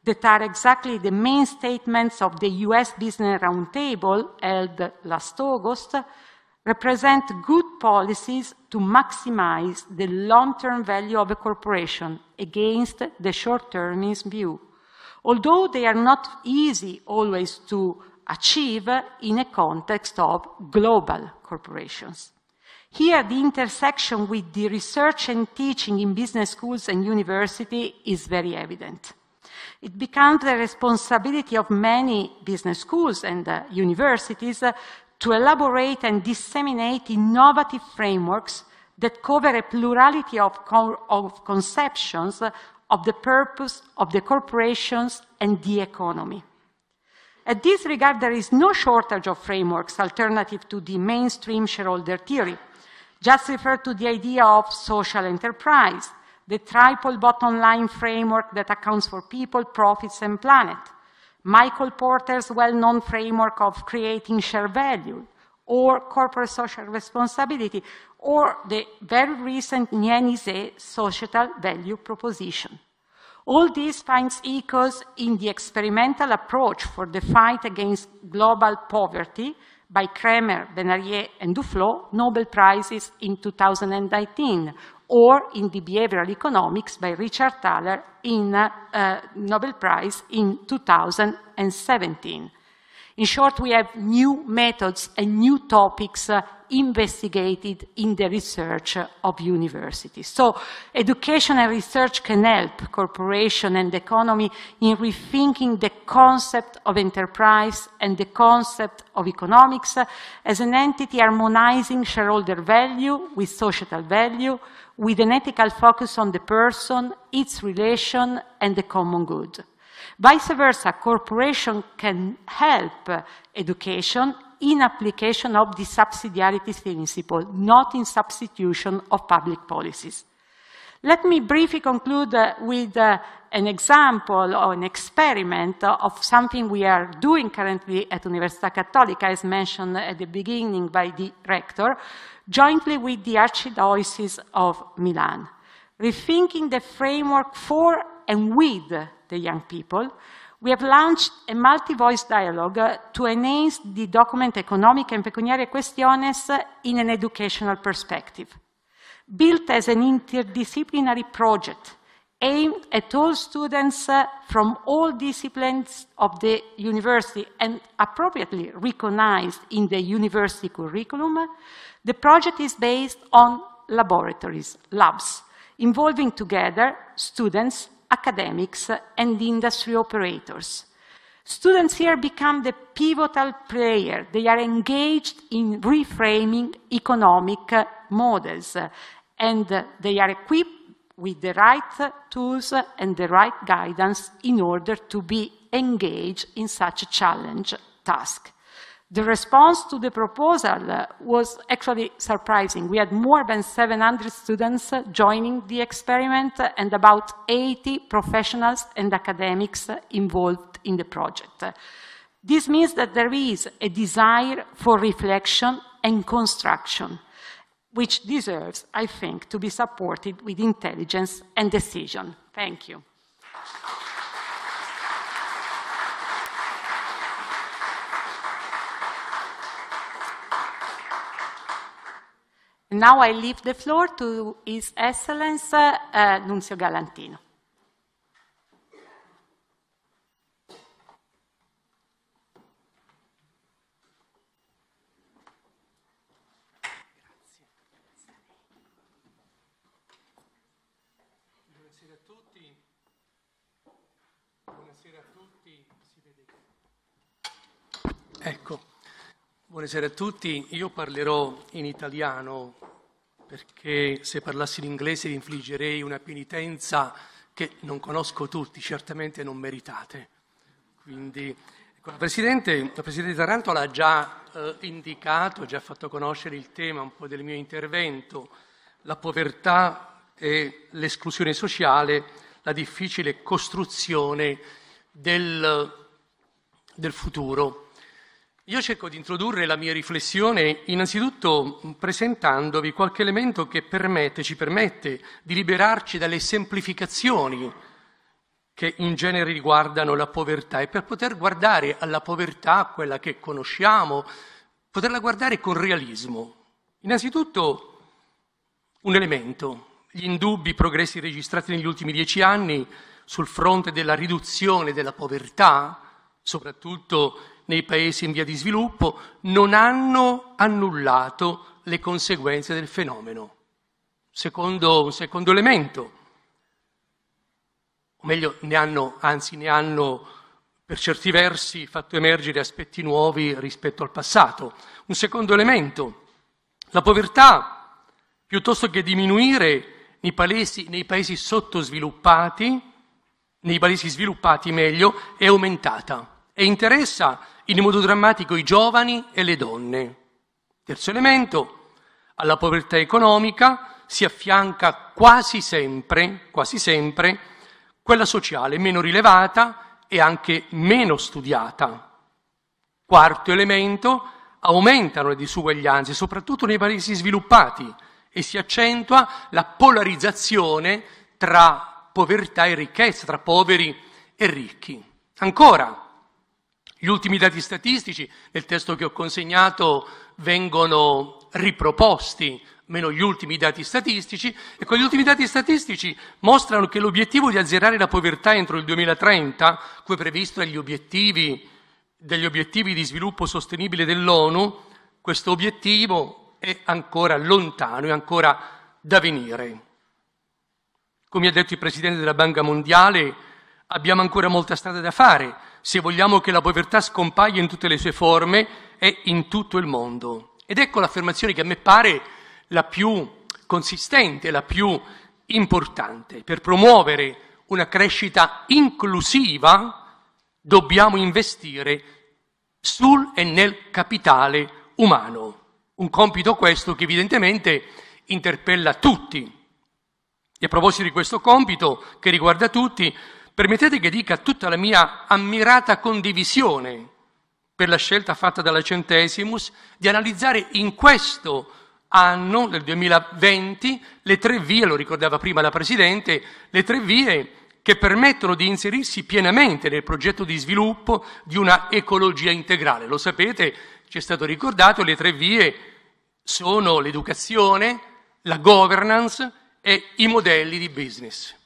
that are exactly the main statements of the US Business Roundtable held last August, represent good policies to maximize the long-term value of a corporation against the short-termist view although they are not easy always to achieve in a context of global corporations. Here, the intersection with the research and teaching in business schools and university is very evident. It becomes the responsibility of many business schools and uh, universities uh, to elaborate and disseminate innovative frameworks that cover a plurality of, co of conceptions uh, of the purpose of the corporations and the economy. At this regard, there is no shortage of frameworks alternative to the mainstream shareholder theory. Just refer to the idea of social enterprise, the triple bottom line framework that accounts for people, profits, and planet, Michael Porter's well known framework of creating share value, or corporate social responsibility, or the very recent Nianise societal value proposition. All this finds echoes in the experimental approach for the fight against global poverty by Kremer, Benarier, and Duflo, Nobel Prizes in 2019, or in the behavioral economics by Richard Thaler in uh, Nobel Prize in 2017. In short, we have new methods and new topics uh, investigated in the research of universities. So education and research can help corporation and economy in rethinking the concept of enterprise and the concept of economics uh, as an entity harmonizing shareholder value with societal value, with an ethical focus on the person, its relation, and the common good. Vice versa, corporation can help education in application of the subsidiarity principle, not in substitution of public policies. Let me briefly conclude uh, with uh, an example or an experiment of something we are doing currently at Università Cattolica, as mentioned at the beginning by the rector, jointly with the Archdiocese of Milan, rethinking the framework for and with the young people, we have launched a multi-voice dialogue to enhance the document economic and pecuniary questions in an educational perspective. Built as an interdisciplinary project aimed at all students uh, from all disciplines of the university and appropriately recognized in the university curriculum, the project is based on laboratories, labs, involving together students, academics, and industry operators. Students here become the pivotal player. They are engaged in reframing economic models, and they are equipped with the right tools and the right guidance in order to be engaged in such a challenge task. The response to the proposal was actually surprising. We had more than 700 students joining the experiment and about 80 professionals and academics involved in the project. This means that there is a desire for reflection and construction, which deserves, I think, to be supported with intelligence and decision. Thank you. Now I leave the floor to His Excellency uh, Nunzio Galantino. Ecco, Buonasera a tutti, io parlerò in italiano perché se parlassi l'inglese vi infliggerei una penitenza che non conosco tutti, certamente non meritate. Quindi, ecco, la, Presidente, la Presidente Tarantola ha già eh, indicato, ha già fatto conoscere il tema un po' del mio intervento, la povertà e l'esclusione sociale, la difficile costruzione del, del futuro io cerco di introdurre la mia riflessione innanzitutto presentandovi qualche elemento che permette, ci permette di liberarci dalle semplificazioni che in genere riguardano la povertà e per poter guardare alla povertà, quella che conosciamo, poterla guardare con realismo. Innanzitutto un elemento, gli indubbi progressi registrati negli ultimi dieci anni sul fronte della riduzione della povertà, soprattutto nei paesi in via di sviluppo, non hanno annullato le conseguenze del fenomeno. Secondo, secondo elemento, o meglio, ne hanno, anzi ne hanno per certi versi fatto emergere aspetti nuovi rispetto al passato. Un secondo elemento, la povertà, piuttosto che diminuire nei paesi, nei paesi sottosviluppati, nei paesi sviluppati meglio, è aumentata e interessa in modo drammatico i giovani e le donne. Terzo elemento, alla povertà economica si affianca quasi sempre, quasi sempre quella sociale meno rilevata e anche meno studiata. Quarto elemento, aumentano le disuguaglianze, soprattutto nei paesi sviluppati, e si accentua la polarizzazione tra povertà e ricchezza, tra poveri e ricchi. Ancora, gli ultimi dati statistici nel testo che ho consegnato vengono riproposti, meno gli ultimi dati statistici, e con gli ultimi dati statistici mostrano che l'obiettivo di azzerare la povertà entro il 2030, come previsto dagli obiettivi, dagli obiettivi di sviluppo sostenibile dell'ONU, questo obiettivo è ancora lontano, è ancora da venire. Come ha detto il Presidente della Banca Mondiale, abbiamo ancora molta strada da fare se vogliamo che la povertà scompaia in tutte le sue forme, è in tutto il mondo. Ed ecco l'affermazione che a me pare la più consistente, la più importante. Per promuovere una crescita inclusiva dobbiamo investire sul e nel capitale umano. Un compito questo che evidentemente interpella tutti. E a proposito di questo compito che riguarda tutti, Permettete che dica tutta la mia ammirata condivisione per la scelta fatta dalla Centesimus di analizzare in questo anno, nel 2020, le tre vie, lo ricordava prima la Presidente, le tre vie che permettono di inserirsi pienamente nel progetto di sviluppo di una ecologia integrale. Lo sapete, ci è stato ricordato, le tre vie sono l'educazione, la governance e i modelli di business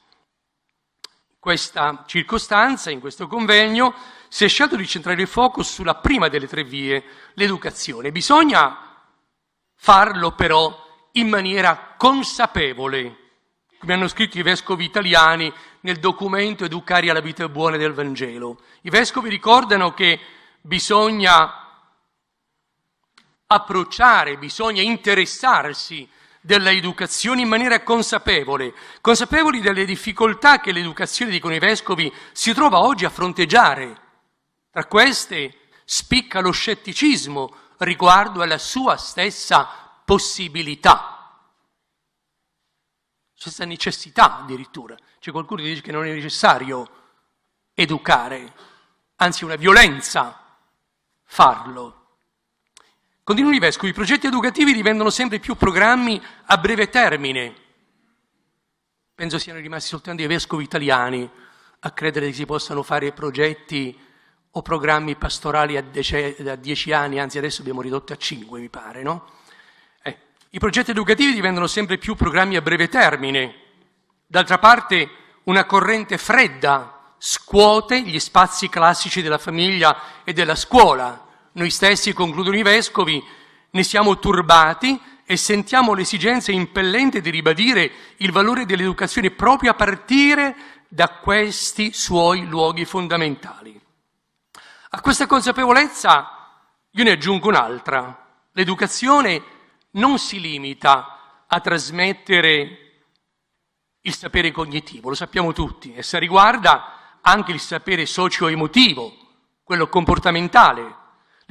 questa circostanza, in questo convegno, si è scelto di centrare il focus sulla prima delle tre vie, l'educazione. Bisogna farlo però in maniera consapevole, come hanno scritto i vescovi italiani nel documento Educare alla vita buona del Vangelo. I vescovi ricordano che bisogna approcciare, bisogna interessarsi dell'educazione in maniera consapevole, consapevoli delle difficoltà che l'educazione, dicono i vescovi, si trova oggi a fronteggiare. Tra queste spicca lo scetticismo riguardo alla sua stessa possibilità, stessa necessità addirittura. C'è qualcuno che dice che non è necessario educare, anzi una violenza farlo. Continuo Rivesco, i progetti educativi diventano sempre più programmi a breve termine. Penso siano rimasti soltanto i vescovi italiani a credere che si possano fare progetti o programmi pastorali a, dece- a dieci anni, anzi adesso abbiamo ridotto a cinque, mi pare, no? Eh, I progetti educativi diventano sempre più programmi a breve termine. D'altra parte, una corrente fredda scuote gli spazi classici della famiglia e della scuola noi stessi, concludono i vescovi, ne siamo turbati e sentiamo l'esigenza impellente di ribadire il valore dell'educazione proprio a partire da questi suoi luoghi fondamentali. A questa consapevolezza io ne aggiungo un'altra. L'educazione non si limita a trasmettere il sapere cognitivo, lo sappiamo tutti, essa riguarda anche il sapere socio-emotivo, quello comportamentale,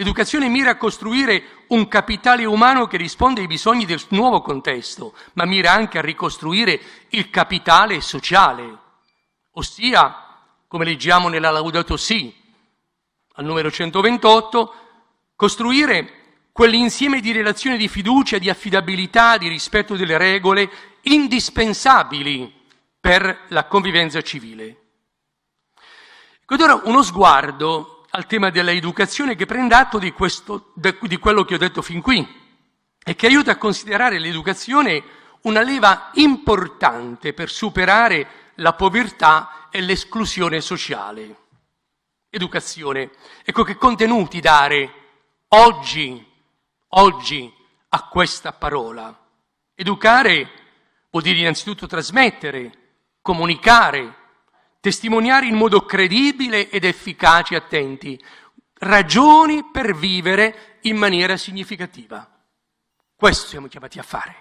L'educazione mira a costruire un capitale umano che risponde ai bisogni del nuovo contesto, ma mira anche a ricostruire il capitale sociale, ossia, come leggiamo nella Laudato Si, al numero 128, costruire quell'insieme di relazioni di fiducia, di affidabilità, di rispetto delle regole indispensabili per la convivenza civile. Ecco, ed ora uno sguardo al tema dell'educazione che prenda atto di, questo, di quello che ho detto fin qui e che aiuta a considerare l'educazione una leva importante per superare la povertà e l'esclusione sociale. Educazione. Ecco che contenuti dare oggi, oggi a questa parola. Educare vuol dire innanzitutto trasmettere, comunicare, testimoniare in modo credibile ed efficace attenti ragioni per vivere in maniera significativa. Questo siamo chiamati a fare.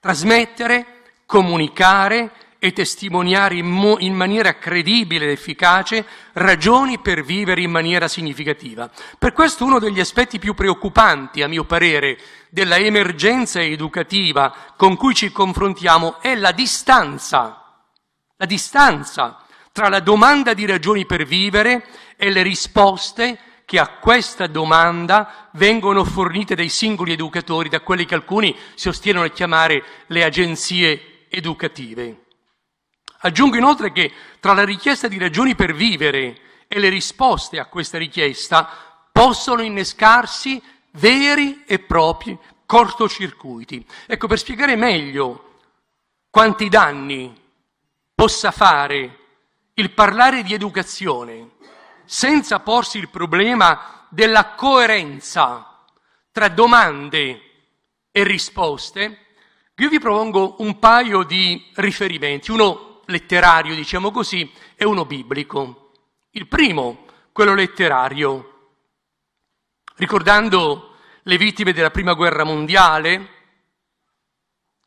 Trasmettere, comunicare e testimoniare in, mo- in, maniera credibile ed efficace ragioni per vivere in maniera significativa. Per questo uno degli aspetti più preoccupanti, a mio parere, della emergenza educativa con cui ci confrontiamo è la distanza la distanza tra la domanda di ragioni per vivere e le risposte che a questa domanda vengono fornite dai singoli educatori, da quelli che alcuni si ostinano a chiamare le agenzie educative. Aggiungo inoltre che tra la richiesta di ragioni per vivere e le risposte a questa richiesta possono innescarsi veri e propri cortocircuiti. Ecco, per spiegare meglio quanti danni possa fare il parlare di educazione senza porsi il problema della coerenza tra domande e risposte, io vi propongo un paio di riferimenti, uno letterario, diciamo così, e uno biblico. Il primo, quello letterario, ricordando le vittime della Prima Guerra Mondiale,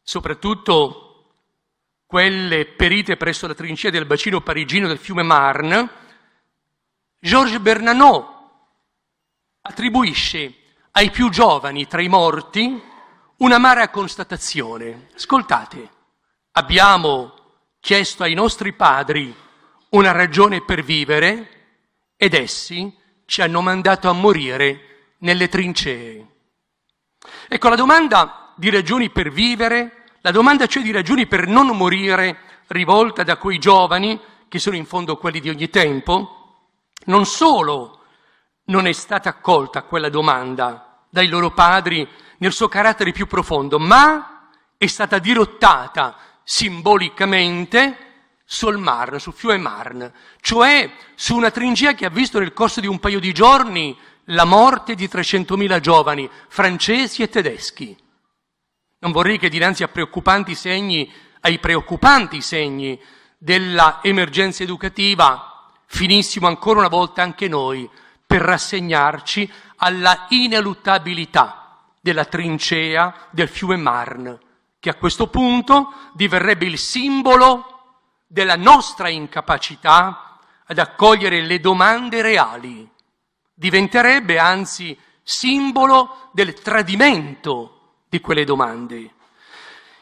soprattutto quelle perite presso la trincea del bacino parigino del fiume Marne, Georges Bernanot attribuisce ai più giovani tra i morti un'amara constatazione. Ascoltate, abbiamo chiesto ai nostri padri una ragione per vivere ed essi ci hanno mandato a morire nelle trincee. Ecco, la domanda di ragioni per vivere la domanda cioè di ragioni per non morire rivolta da quei giovani, che sono in fondo quelli di ogni tempo, non solo non è stata accolta quella domanda dai loro padri nel suo carattere più profondo, ma è stata dirottata simbolicamente sul Marne, sul fiume Marne, cioè su una trincea che ha visto nel corso di un paio di giorni la morte di 300.000 giovani francesi e tedeschi. Non vorrei che dinanzi a preoccupanti segni, ai preoccupanti segni dell'emergenza educativa, finissimo ancora una volta anche noi per rassegnarci alla ineluttabilità della trincea del fiume Marne, che a questo punto diverrebbe il simbolo della nostra incapacità ad accogliere le domande reali, diventerebbe anzi simbolo del tradimento di quelle domande.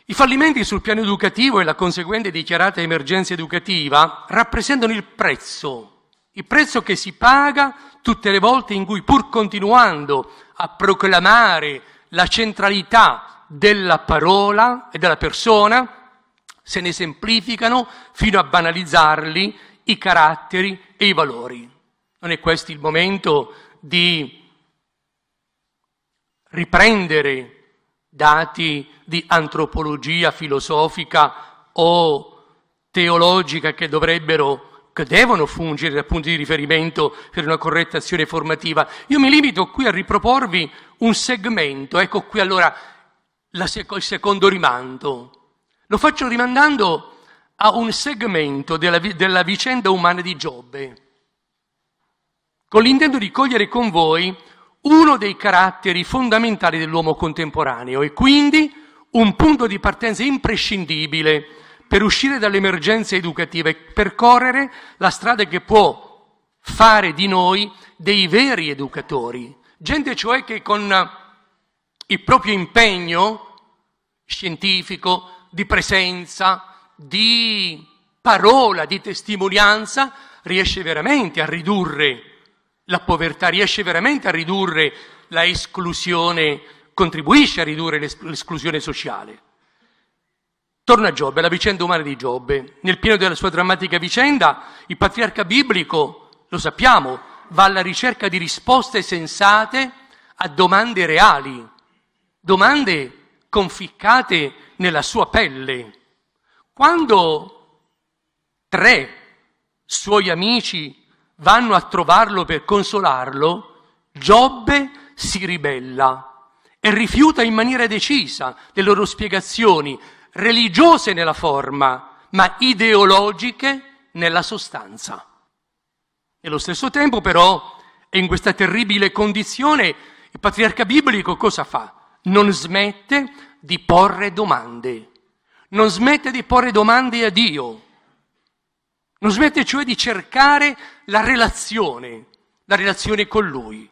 I fallimenti sul piano educativo e la conseguente dichiarata emergenza educativa rappresentano il prezzo, il prezzo che si paga tutte le volte in cui, pur continuando a proclamare la centralità della parola e della persona, se ne semplificano fino a banalizzarli i caratteri e i valori. Non è questo il momento di riprendere dati di antropologia filosofica o teologica che dovrebbero, che devono fungere da punti di riferimento per una corretta azione formativa. Io mi limito qui a riproporvi un segmento, ecco qui allora sec- il secondo rimando. Lo faccio rimandando a un segmento della, vi- della vicenda umana di Giobbe, con l'intento di cogliere con voi uno dei caratteri fondamentali dell'uomo contemporaneo e quindi un punto di partenza imprescindibile per uscire dall'emergenza educativa e percorrere la strada che può fare di noi dei veri educatori, gente cioè che con il proprio impegno scientifico, di presenza, di parola, di testimonianza, riesce veramente a ridurre la povertà, riesce veramente a ridurre la esclusione, contribuisce a ridurre l'esclusione sociale. Torna a Giobbe, alla vicenda umana di Giobbe. Nel pieno della sua drammatica vicenda, il patriarca biblico, lo sappiamo, va alla ricerca di risposte sensate a domande reali, domande conficcate nella sua pelle. Quando tre suoi amici vanno a trovarlo per consolarlo, Giobbe si ribella e rifiuta in maniera decisa le loro spiegazioni, religiose nella forma, ma ideologiche nella sostanza. Nello stesso tempo però, in questa terribile condizione, il patriarca biblico cosa fa? Non smette di porre domande, non smette di porre domande a Dio non smette cioè di cercare la relazione, la relazione con lui.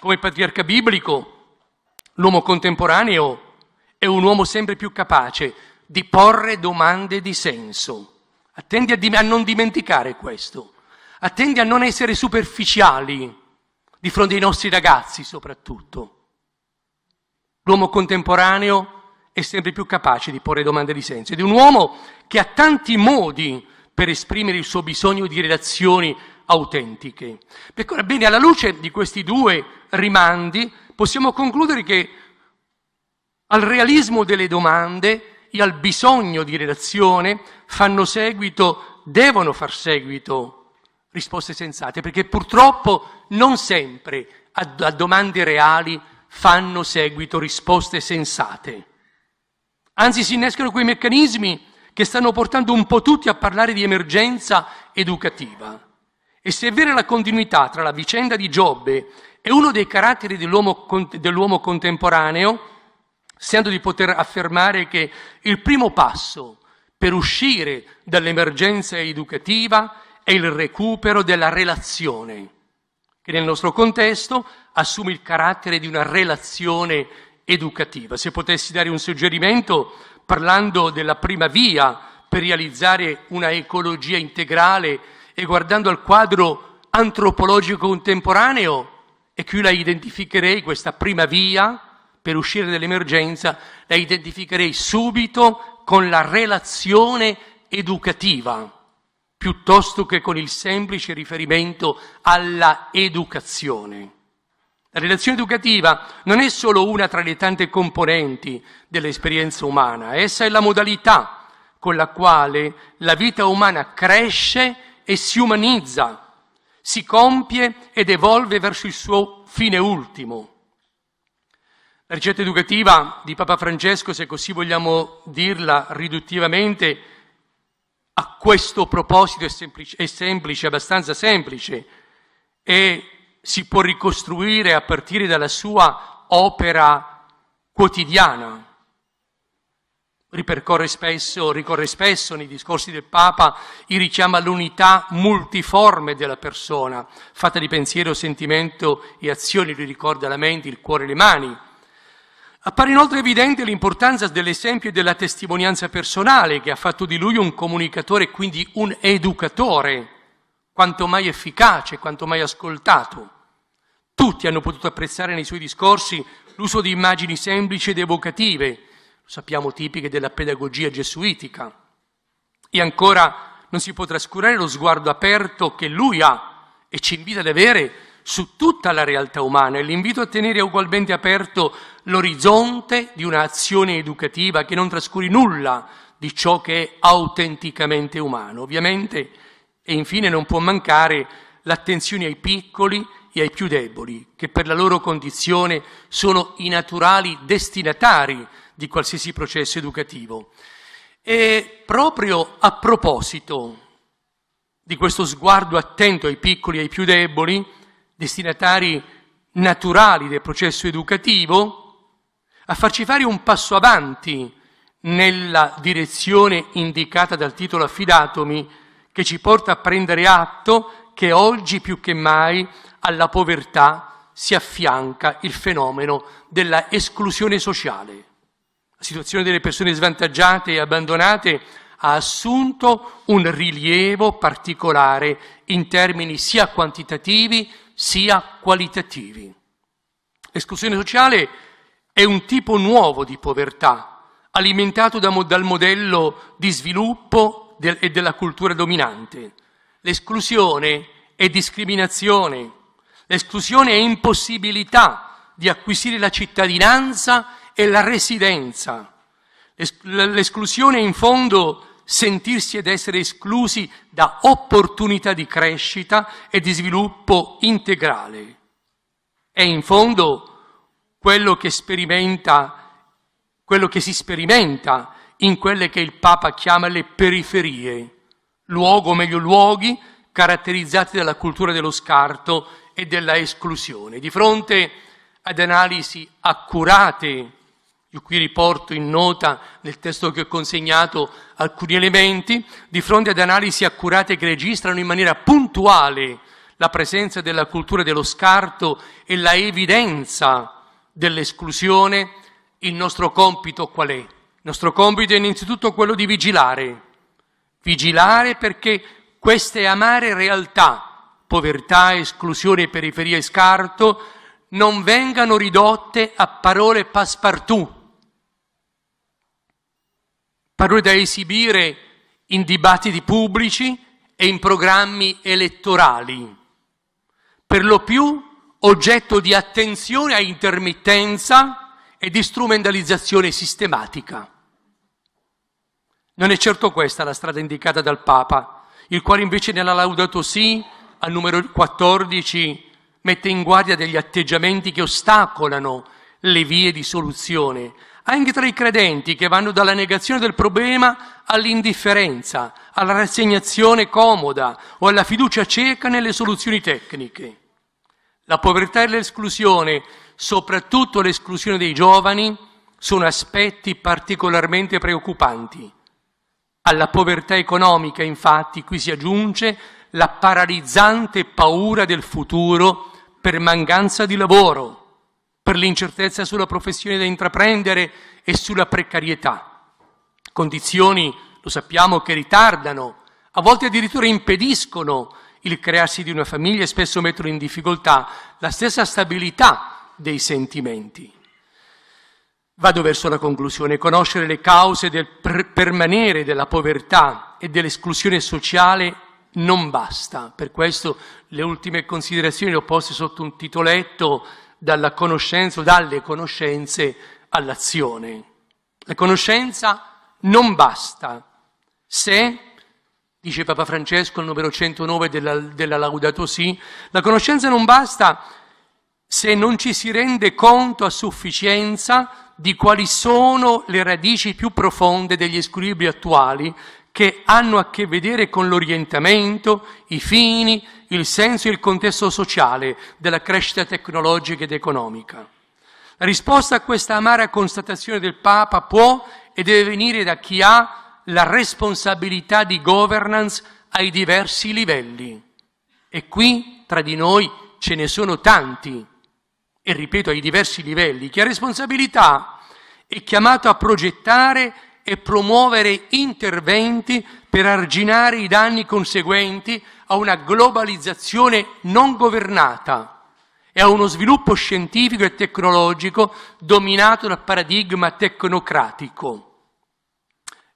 Come patriarca biblico, l'uomo contemporaneo è un uomo sempre più capace di porre domande di senso. Attendi a, di- a non dimenticare questo. Attendi a non essere superficiali di fronte ai nostri ragazzi soprattutto. L'uomo contemporaneo è sempre più capace di porre domande di senso ed è un uomo che ha tanti modi per esprimere il suo bisogno di relazioni autentiche. bene, alla luce di questi due rimandi possiamo concludere che al realismo delle domande e al bisogno di relazione fanno seguito, devono far seguito risposte sensate, perché purtroppo non sempre a, a domande reali fanno seguito risposte sensate. Anzi si innescano quei meccanismi che stanno portando un po' tutti a parlare di emergenza educativa. E se è vera la continuità tra la vicenda di Giobbe e uno dei caratteri dell'uomo, dell'uomo contemporaneo, sento di poter affermare che il primo passo per uscire dall'emergenza educativa è il recupero della relazione, che nel nostro contesto assume il carattere di una relazione educativa. Se potessi dare un suggerimento, parlando della prima via per realizzare una ecologia integrale e guardando al quadro antropologico contemporaneo, e qui la identificherei questa prima via per uscire dall'emergenza, la identificherei subito con la relazione educativa piuttosto che con il semplice riferimento alla educazione. La relazione educativa non è solo una tra le tante componenti dell'esperienza umana, essa è la modalità con la quale la vita umana cresce e si umanizza, si compie ed evolve verso il suo fine ultimo. La ricetta educativa di Papa Francesco, se così vogliamo dirla riduttivamente, a questo proposito è semplice, è semplice abbastanza semplice, è si può ricostruire a partire dalla sua opera quotidiana. Ripercorre spesso, ricorre spesso nei discorsi del Papa il richiamo all'unità multiforme della persona, fatta di pensiero, sentimento e azioni, lui ricorda la mente, il cuore e le mani. Appare inoltre evidente l'importanza dell'esempio e della testimonianza personale che ha fatto di lui un comunicatore e quindi un educatore quanto mai efficace, quanto mai ascoltato. Tutti hanno potuto apprezzare nei suoi discorsi l'uso di immagini semplici ed evocative, lo sappiamo tipiche della pedagogia gesuitica. E ancora non si può trascurare lo sguardo aperto che lui ha e ci invita ad avere su tutta la realtà umana e l'invito a tenere ugualmente aperto l'orizzonte di un'azione educativa che non trascuri nulla di ciò che è autenticamente umano. Ovviamente e infine non può mancare l'attenzione ai piccoli e ai più deboli, che per la loro condizione sono i naturali destinatari di qualsiasi processo educativo. E proprio a proposito di questo sguardo attento ai piccoli e ai più deboli, destinatari naturali del processo educativo, a farci fare un passo avanti nella direzione indicata dal titolo affidatomi che ci porta a prendere atto che oggi più che mai alla povertà si affianca il fenomeno della esclusione sociale. La situazione delle persone svantaggiate e abbandonate ha assunto un rilievo particolare in termini sia quantitativi sia qualitativi. L'esclusione sociale è un tipo nuovo di povertà, alimentato da, dal modello di sviluppo del, e della cultura dominante. L'esclusione è discriminazione, l'esclusione è impossibilità di acquisire la cittadinanza e la residenza. L'esclusione è in fondo sentirsi ed essere esclusi da opportunità di crescita e di sviluppo integrale. È in fondo quello che sperimenta quello che si sperimenta in quelle che il Papa chiama le periferie, luogo o meglio luoghi caratterizzati dalla cultura dello scarto e della esclusione. Di fronte ad analisi accurate, io qui riporto in nota nel testo che ho consegnato alcuni elementi, di fronte ad analisi accurate che registrano in maniera puntuale la presenza della cultura dello scarto e la evidenza dell'esclusione, il nostro compito qual è? Il nostro compito è innanzitutto quello di vigilare, vigilare perché queste amare realtà, povertà, esclusione, periferia e scarto, non vengano ridotte a parole passepartout, parole da esibire in dibattiti pubblici e in programmi elettorali, per lo più oggetto di attenzione a intermittenza e di strumentalizzazione sistematica. Non è certo questa la strada indicata dal Papa, il quale invece nella Laudato Si, al numero 14, mette in guardia degli atteggiamenti che ostacolano le vie di soluzione, anche tra i credenti che vanno dalla negazione del problema all'indifferenza, alla rassegnazione comoda o alla fiducia cieca nelle soluzioni tecniche. La povertà e l'esclusione soprattutto l'esclusione dei giovani, sono aspetti particolarmente preoccupanti. Alla povertà economica, infatti, qui si aggiunge la paralizzante paura del futuro per mancanza di lavoro, per l'incertezza sulla professione da intraprendere e sulla precarietà. Condizioni, lo sappiamo, che ritardano, a volte addirittura impediscono il crearsi di una famiglia e spesso mettono in difficoltà la stessa stabilità dei sentimenti. Vado verso la conclusione. Conoscere le cause del per- permanere della povertà e dell'esclusione sociale non basta. Per questo le ultime considerazioni le ho poste sotto un titoletto dalla conoscenza o dalle conoscenze all'azione. La conoscenza non basta se, dice Papa Francesco al numero 109 della, della Laudato Si, la conoscenza non basta se non ci si rende conto a sufficienza di quali sono le radici più profonde degli squilibri attuali che hanno a che vedere con l'orientamento, i fini, il senso e il contesto sociale della crescita tecnologica ed economica. La risposta a questa amara constatazione del Papa può e deve venire da chi ha la responsabilità di governance ai diversi livelli. E qui tra di noi ce ne sono tanti e ripeto ai diversi livelli, che ha responsabilità è chiamato a progettare e promuovere interventi per arginare i danni conseguenti a una globalizzazione non governata e a uno sviluppo scientifico e tecnologico dominato dal paradigma tecnocratico.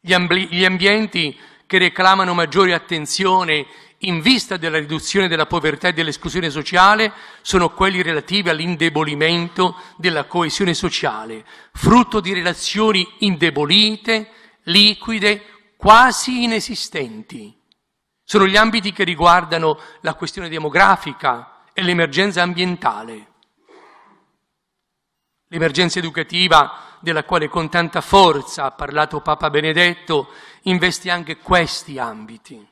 Gli, ambi- gli ambienti che reclamano maggiore attenzione in vista della riduzione della povertà e dell'esclusione sociale sono quelli relativi all'indebolimento della coesione sociale, frutto di relazioni indebolite, liquide, quasi inesistenti. Sono gli ambiti che riguardano la questione demografica e l'emergenza ambientale. L'emergenza educativa della quale con tanta forza ha parlato Papa Benedetto investe anche questi ambiti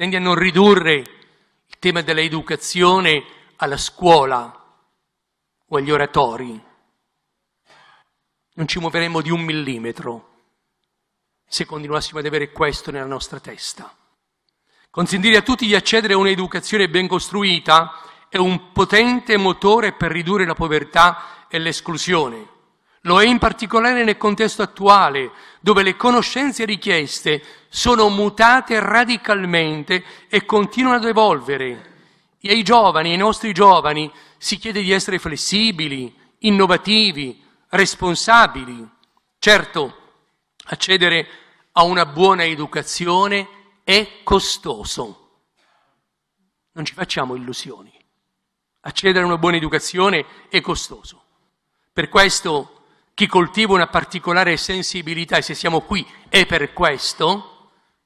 tendi a non ridurre il tema dell'educazione alla scuola o agli oratori. Non ci muoveremo di un millimetro se continuassimo ad avere questo nella nostra testa. Consentire a tutti di accedere a un'educazione ben costruita è un potente motore per ridurre la povertà e l'esclusione. Lo è in particolare nel contesto attuale, dove le conoscenze richieste sono mutate radicalmente e continuano ad evolvere. E ai giovani, ai nostri giovani, si chiede di essere flessibili, innovativi, responsabili. Certo, accedere a una buona educazione è costoso. Non ci facciamo illusioni. Accedere a una buona educazione è costoso. Per questo chi coltiva una particolare sensibilità, e se siamo qui è per questo,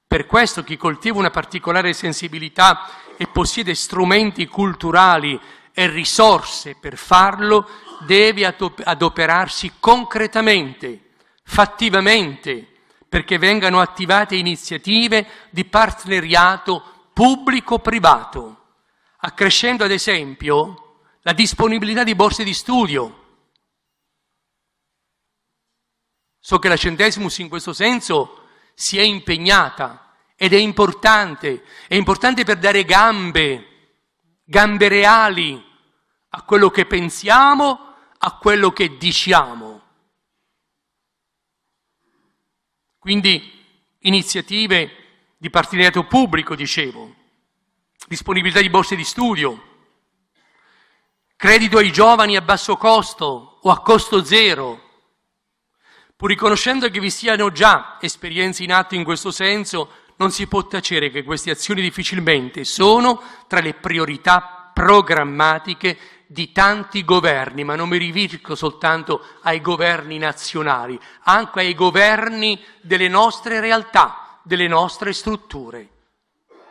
per questo chi coltiva una particolare sensibilità e possiede strumenti culturali e risorse per farlo, deve adoperarsi concretamente, fattivamente, perché vengano attivate iniziative di partenariato pubblico-privato, accrescendo ad esempio la disponibilità di borse di studio So che la Centesimus in questo senso si è impegnata ed è importante, è importante per dare gambe, gambe reali a quello che pensiamo, a quello che diciamo. Quindi iniziative di partenariato pubblico, dicevo, disponibilità di borse di studio, credito ai giovani a basso costo o a costo zero, Pur riconoscendo che vi siano già esperienze in atto in questo senso, non si può tacere che queste azioni difficilmente sono tra le priorità programmatiche di tanti governi, ma non mi riferisco soltanto ai governi nazionali, anche ai governi delle nostre realtà, delle nostre strutture.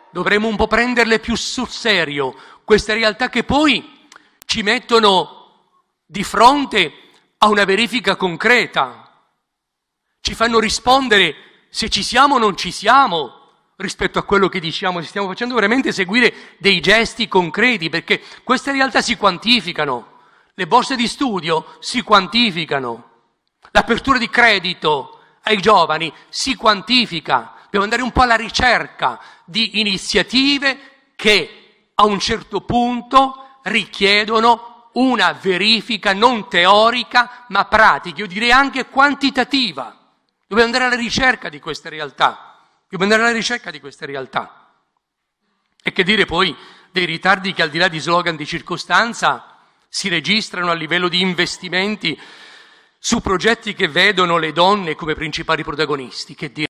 Dovremmo un po' prenderle più sul serio queste realtà che poi ci mettono di fronte a una verifica concreta, ci fanno rispondere se ci siamo o non ci siamo rispetto a quello che diciamo, se stiamo facendo veramente seguire dei gesti concreti, perché queste realtà si quantificano, le borse di studio si quantificano, l'apertura di credito ai giovani si quantifica, dobbiamo andare un po' alla ricerca di iniziative che a un certo punto richiedono una verifica non teorica ma pratica, io direi anche quantitativa. Dobbiamo andare alla ricerca di queste realtà. Dobbiamo andare alla ricerca di queste realtà. E che dire poi dei ritardi che al di là di slogan di circostanza si registrano a livello di investimenti su progetti che vedono le donne come principali protagonisti. Che dire?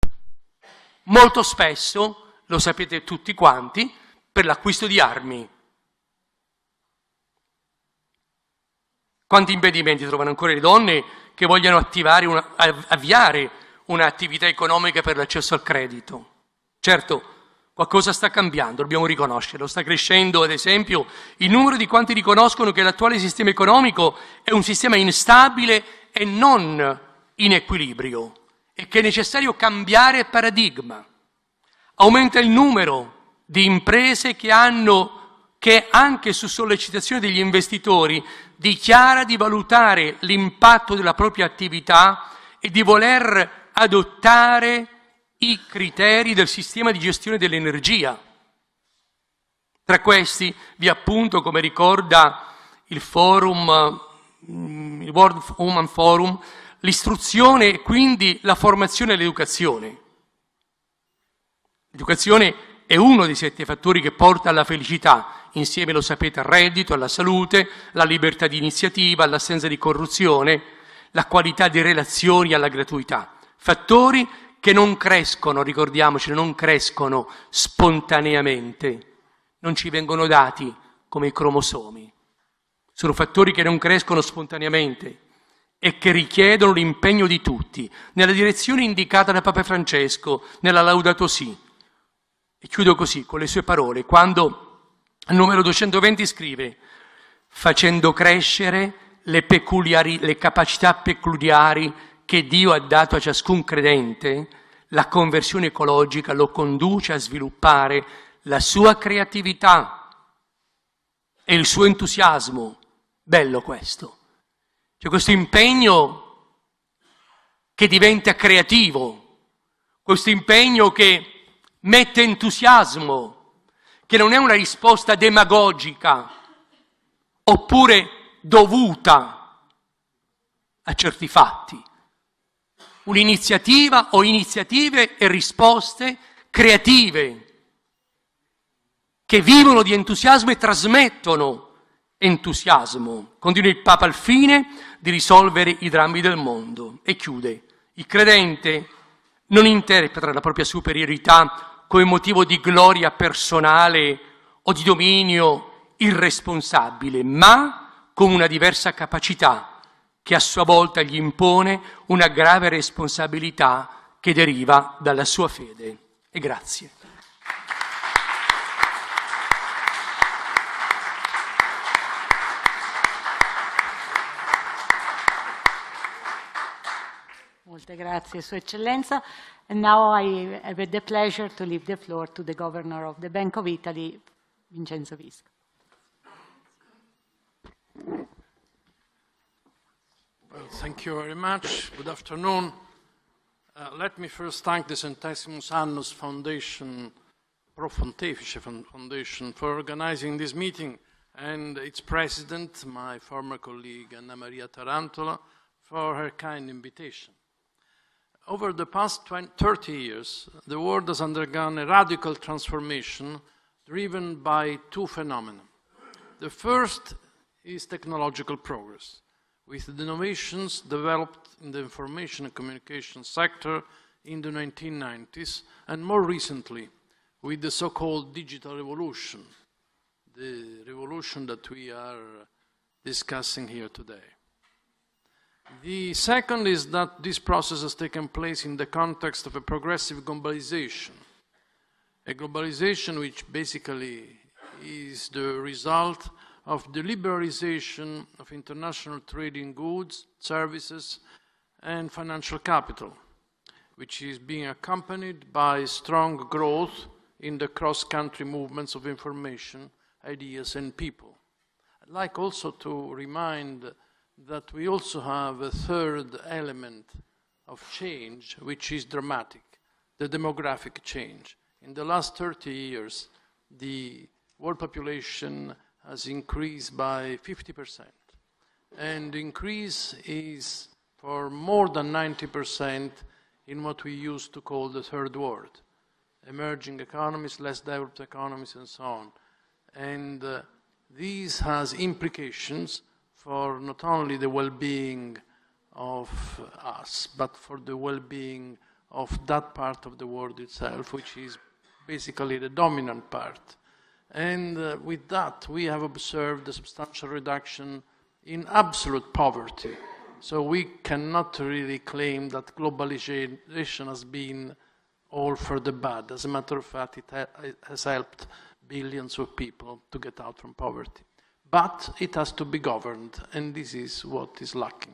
Molto spesso, lo sapete tutti quanti, per l'acquisto di armi. Quanti impedimenti trovano ancora le donne che vogliono attivare una, avviare un'attività economica per l'accesso al credito. Certo, qualcosa sta cambiando, dobbiamo riconoscerlo, sta crescendo ad esempio il numero di quanti riconoscono che l'attuale sistema economico è un sistema instabile e non in equilibrio e che è necessario cambiare paradigma. Aumenta il numero di imprese che hanno che anche su sollecitazione degli investitori dichiara di valutare l'impatto della propria attività e di voler adottare i criteri del sistema di gestione dell'energia. Tra questi vi appunto, come ricorda il forum, mm, il World Human Forum, l'istruzione e quindi la formazione e l'educazione. L'educazione è uno dei sette fattori che porta alla felicità, insieme lo sapete al reddito, alla salute, alla libertà di iniziativa, all'assenza di corruzione, la qualità di relazioni alla gratuità fattori che non crescono, ricordiamoci, non crescono spontaneamente, non ci vengono dati come i cromosomi. Sono fattori che non crescono spontaneamente e che richiedono l'impegno di tutti, nella direzione indicata da Papa Francesco nella Laudato Si. E chiudo così con le sue parole, quando al numero 220 scrive facendo crescere le, peculiari, le capacità peculiari che Dio ha dato a ciascun credente, la conversione ecologica lo conduce a sviluppare la sua creatività e il suo entusiasmo. Bello questo. C'è questo impegno che diventa creativo, questo impegno che mette entusiasmo, che non è una risposta demagogica oppure dovuta a certi fatti un'iniziativa o iniziative e risposte creative che vivono di entusiasmo e trasmettono entusiasmo. Continua il Papa al fine di risolvere i drammi del mondo e chiude. Il credente non interpreta la propria superiorità come motivo di gloria personale o di dominio irresponsabile, ma come una diversa capacità che a sua volta gli impone una grave responsabilità che deriva dalla sua fede. E grazie. Molte grazie, Sua Eccellenza. And now I have the pleasure to leave the floor to the Governor of the Bank of Italy, Vincenzo Visco. Well, thank you very much. Good afternoon. Uh, let me first thank the Centesimus Annus Foundation, Pro Foundation, for organizing this meeting, and its president, my former colleague Anna Maria Tarantola, for her kind invitation. Over the past 20, 30 years, the world has undergone a radical transformation driven by two phenomena. The first is technological progress with the innovations developed in the information and communication sector in the 1990s and more recently with the so-called digital revolution, the revolution that we are discussing here today. The second is that this process has taken place in the context of a progressive globalization, a globalization which basically is the result of the liberalization of international trade in goods, services, and financial capital, which is being accompanied by strong growth in the cross-country movements of information, ideas, and people. I'd like also to remind that we also have a third element of change, which is dramatic, the demographic change. In the last 30 years, the world population has increased by 50%. And increase is for more than 90% in what we used to call the third world. Emerging economies, less developed economies, and so on. And uh, has implications for not only the well-being of us, but for the well-being of that part of the world itself, which is basically the dominant part and uh, with that, we have observed a substantial reduction in absolute poverty. So we cannot really claim that globalization has been all for the bad. As a matter of fact, it, ha it has helped billions of people to get out from poverty. But it has to be governed, and this is what is lacking.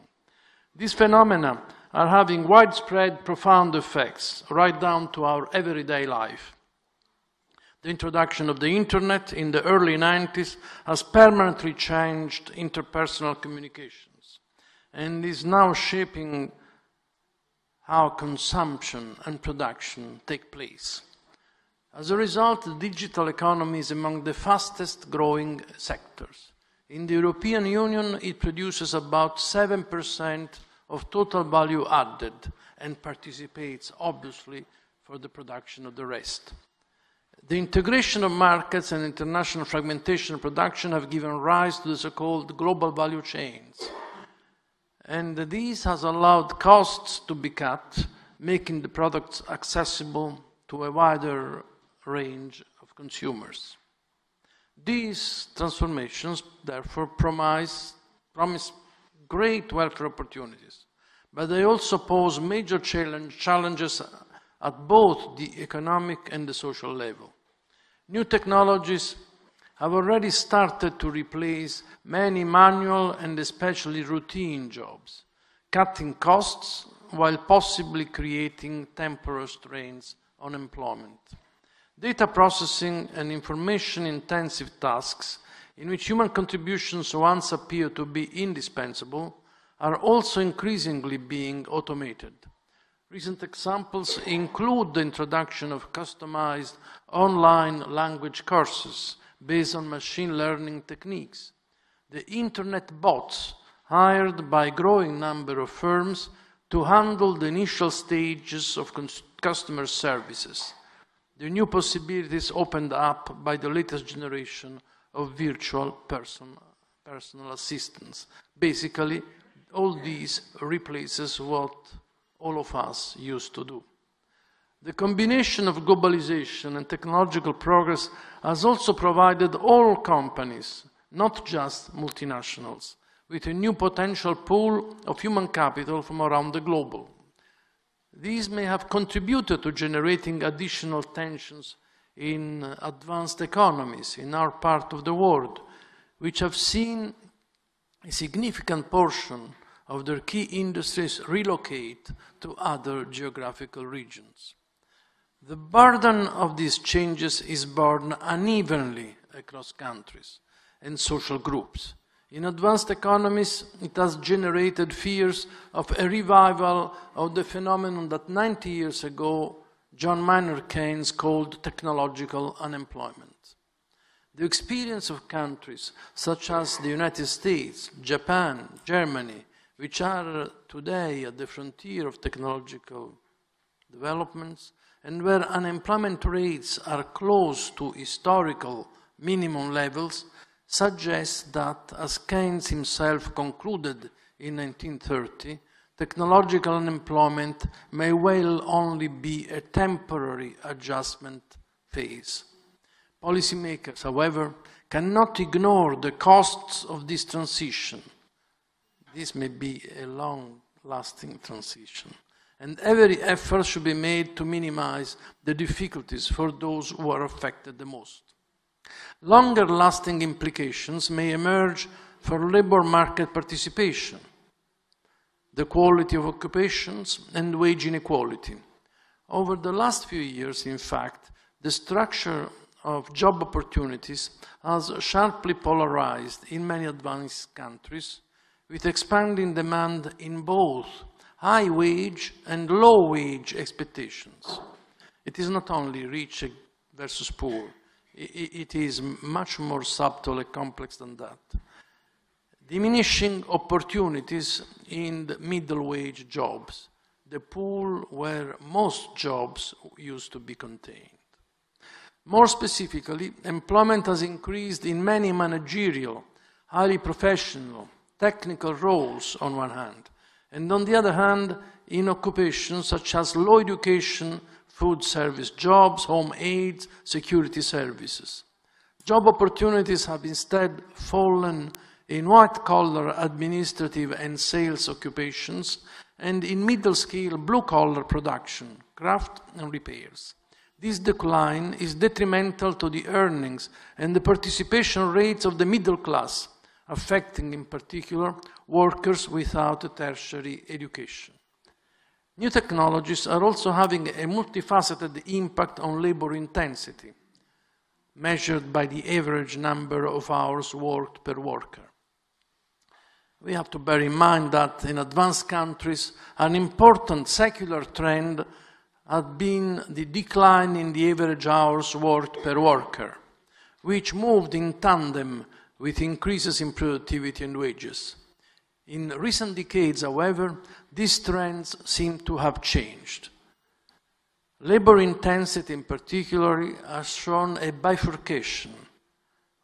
These phenomena are having widespread, profound effects right down to our everyday life. The introduction of the internet in the early 90s has permanently changed interpersonal communications and is now shaping how consumption and production take place. As a result, the digital economy is among the fastest growing sectors. In the European Union, it produces about 7% of total value added and participates, obviously, for the production of the rest. The integration of markets and international fragmentation of production have given rise to the so-called global value chains. And this has allowed costs to be cut, making the products accessible to a wider range of consumers. These transformations, therefore, promise, promise great welfare opportunities, but they also pose major challenge, challenges at both the economic and the social level. New technologies have already started to replace many manual and especially routine jobs, cutting costs while possibly creating temporary strains on employment. Data processing and information intensive tasks, in which human contributions once appeared to be indispensable, are also increasingly being automated. Recent examples include the introduction of customized online language courses based on machine learning techniques, the internet bots hired by a growing number of firms to handle the initial stages of customer services, the new possibilities opened up by the latest generation of virtual person, personal assistants. Basically, all these replaces what all of us used to do. The combination of globalization and technological progress has also provided all companies, not just multinationals, with a new potential pool of human capital from around the globe. These may have contributed to generating additional tensions in advanced economies in our part of the world, which have seen a significant portion of their key industries relocate to other geographical regions. The burden of these changes is borne unevenly across countries and social groups. In advanced economies, it has generated fears of a revival of the phenomenon that 90 years ago John Maynard Keynes called technological unemployment. The experience of countries such as the United States, Japan, Germany, which are today at the frontier of technological developments and where unemployment rates are close to historical minimum levels suggests that, as Keynes himself concluded in 1930, technological unemployment may well only be a temporary adjustment phase. Policymakers, however, cannot ignore the costs of this transition – this may be a long lasting transition. And every effort should be made to minimize the difficulties for those who are affected the most. Longer lasting implications may emerge for labor market participation, the quality of occupations, and wage inequality. Over the last few years, in fact, the structure of job opportunities has sharply polarized in many advanced countries with expanding demand in both high wage and low wage expectations. It is not only rich versus poor, it is much more subtle and complex than that. Diminishing opportunities in the middle wage jobs, the pool where most jobs used to be contained. More specifically, employment has increased in many managerial, highly professional, technical roles on one hand, and on the other hand, in occupations such as law education, food service jobs, home aids, security services. Job opportunities have instead fallen in white-collar administrative and sales occupations and in middle-scale blue-collar production, craft and repairs. This decline is detrimental to the earnings and the participation rates of the middle class, affecting in particular workers without a tertiary education. New technologies are also having a multifaceted impact on labor intensity, measured by the average number of hours worked per worker. We have to bear in mind that in advanced countries, an important secular trend had been the decline in the average hours worked per worker, which moved in tandem with increases in productivity and wages. In recent decades, however, these trends seem to have changed. Labor intensity in particular has shown a bifurcation.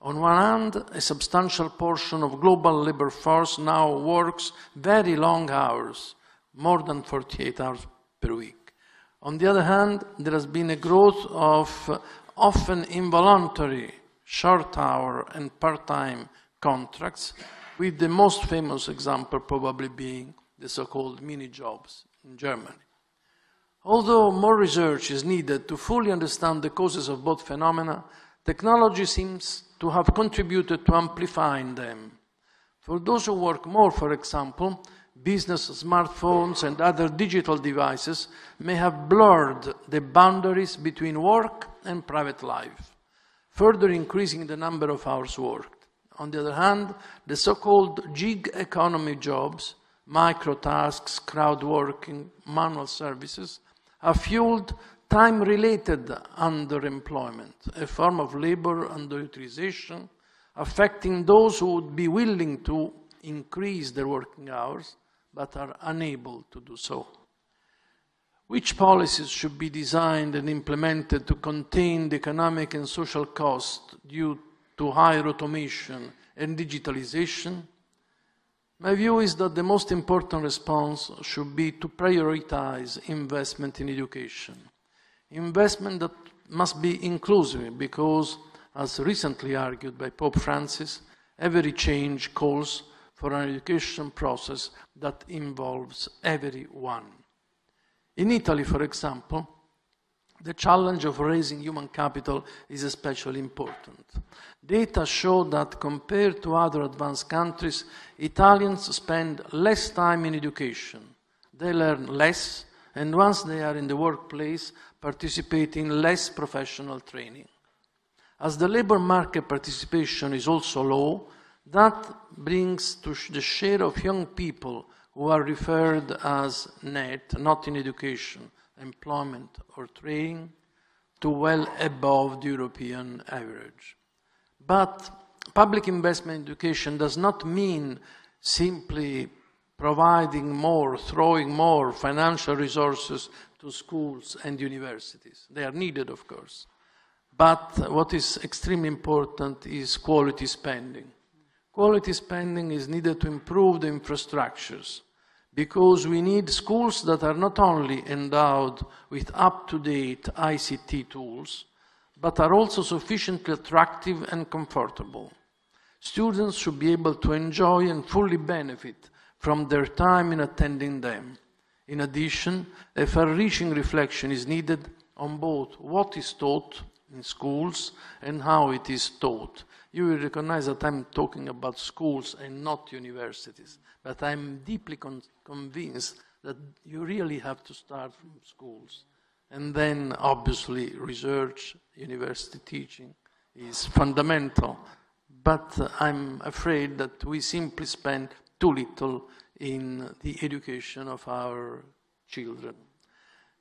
On one hand, a substantial portion of global labor force now works very long hours, more than 48 hours per week. On the other hand, there has been a growth of often involuntary short hour and part-time contracts, with the most famous example probably being the so-called mini-jobs in Germany. Although more research is needed to fully understand the causes of both phenomena, technology seems to have contributed to amplifying them. For those who work more, for example, business smartphones and other digital devices may have blurred the boundaries between work and private life further increasing the number of hours worked. On the other hand, the so-called gig economy jobs, microtasks, crowd working, manual services, have fueled time-related underemployment, a form of labor underutilization affecting those who would be willing to increase their working hours but are unable to do so which policies should be designed and implemented to contain the economic and social cost due to higher automation and digitalization? My view is that the most important response should be to prioritize investment in education. Investment that must be inclusive because, as recently argued by Pope Francis, every change calls for an education process that involves everyone. In Italy, for example, the challenge of raising human capital is especially important. Data show that compared to other advanced countries, Italians spend less time in education. They learn less, and once they are in the workplace, participate in less professional training. As the labor market participation is also low, that brings to the share of young people who are referred as net, not in education, employment or training, to well above the European average. But public investment in education does not mean simply providing more, throwing more financial resources to schools and universities. They are needed, of course. But what is extremely important is quality spending. Quality spending is needed to improve the infrastructures because we need schools that are not only endowed with up-to-date ICT tools, but are also sufficiently attractive and comfortable. Students should be able to enjoy and fully benefit from their time in attending them. In addition, a far-reaching reflection is needed on both what is taught in schools and how it is taught you will recognize that I'm talking about schools and not universities, but I'm deeply con convinced that you really have to start from schools. And then, obviously, research, university teaching is fundamental. But uh, I'm afraid that we simply spend too little in the education of our children.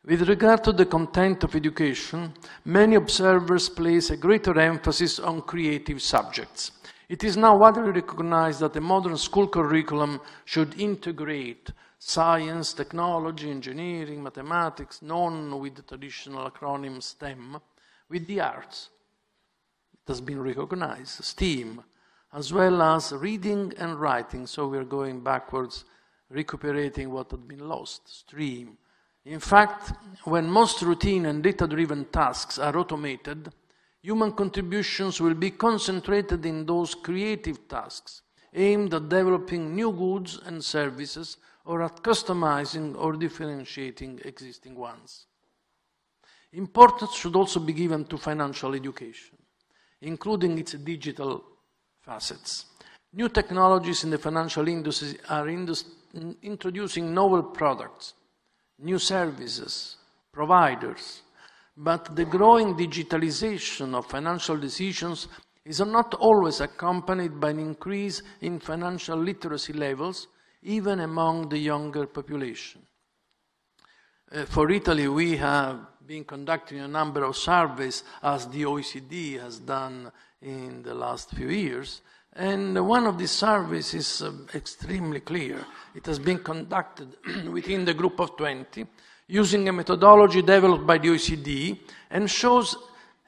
With regard to the content of education, many observers place a greater emphasis on creative subjects. It is now widely recognized that the modern school curriculum should integrate science, technology, engineering, mathematics, known with the traditional acronym STEM, with the arts. It has been recognized, STEAM, as well as reading and writing, so we're going backwards, recuperating what had been lost, STREAM in fact, when most routine and data-driven tasks are automated, human contributions will be concentrated in those creative tasks aimed at developing new goods and services or at customizing or differentiating existing ones. Importance should also be given to financial education, including its digital facets. New technologies in the financial industry are introducing novel products, new services, providers. But the growing digitalization of financial decisions is not always accompanied by an increase in financial literacy levels, even among the younger population. Uh, for Italy, we have been conducting a number of surveys, as the OECD has done in the last few years, and one of these surveys is uh, extremely clear. It has been conducted within the group of 20 using a methodology developed by the OECD and shows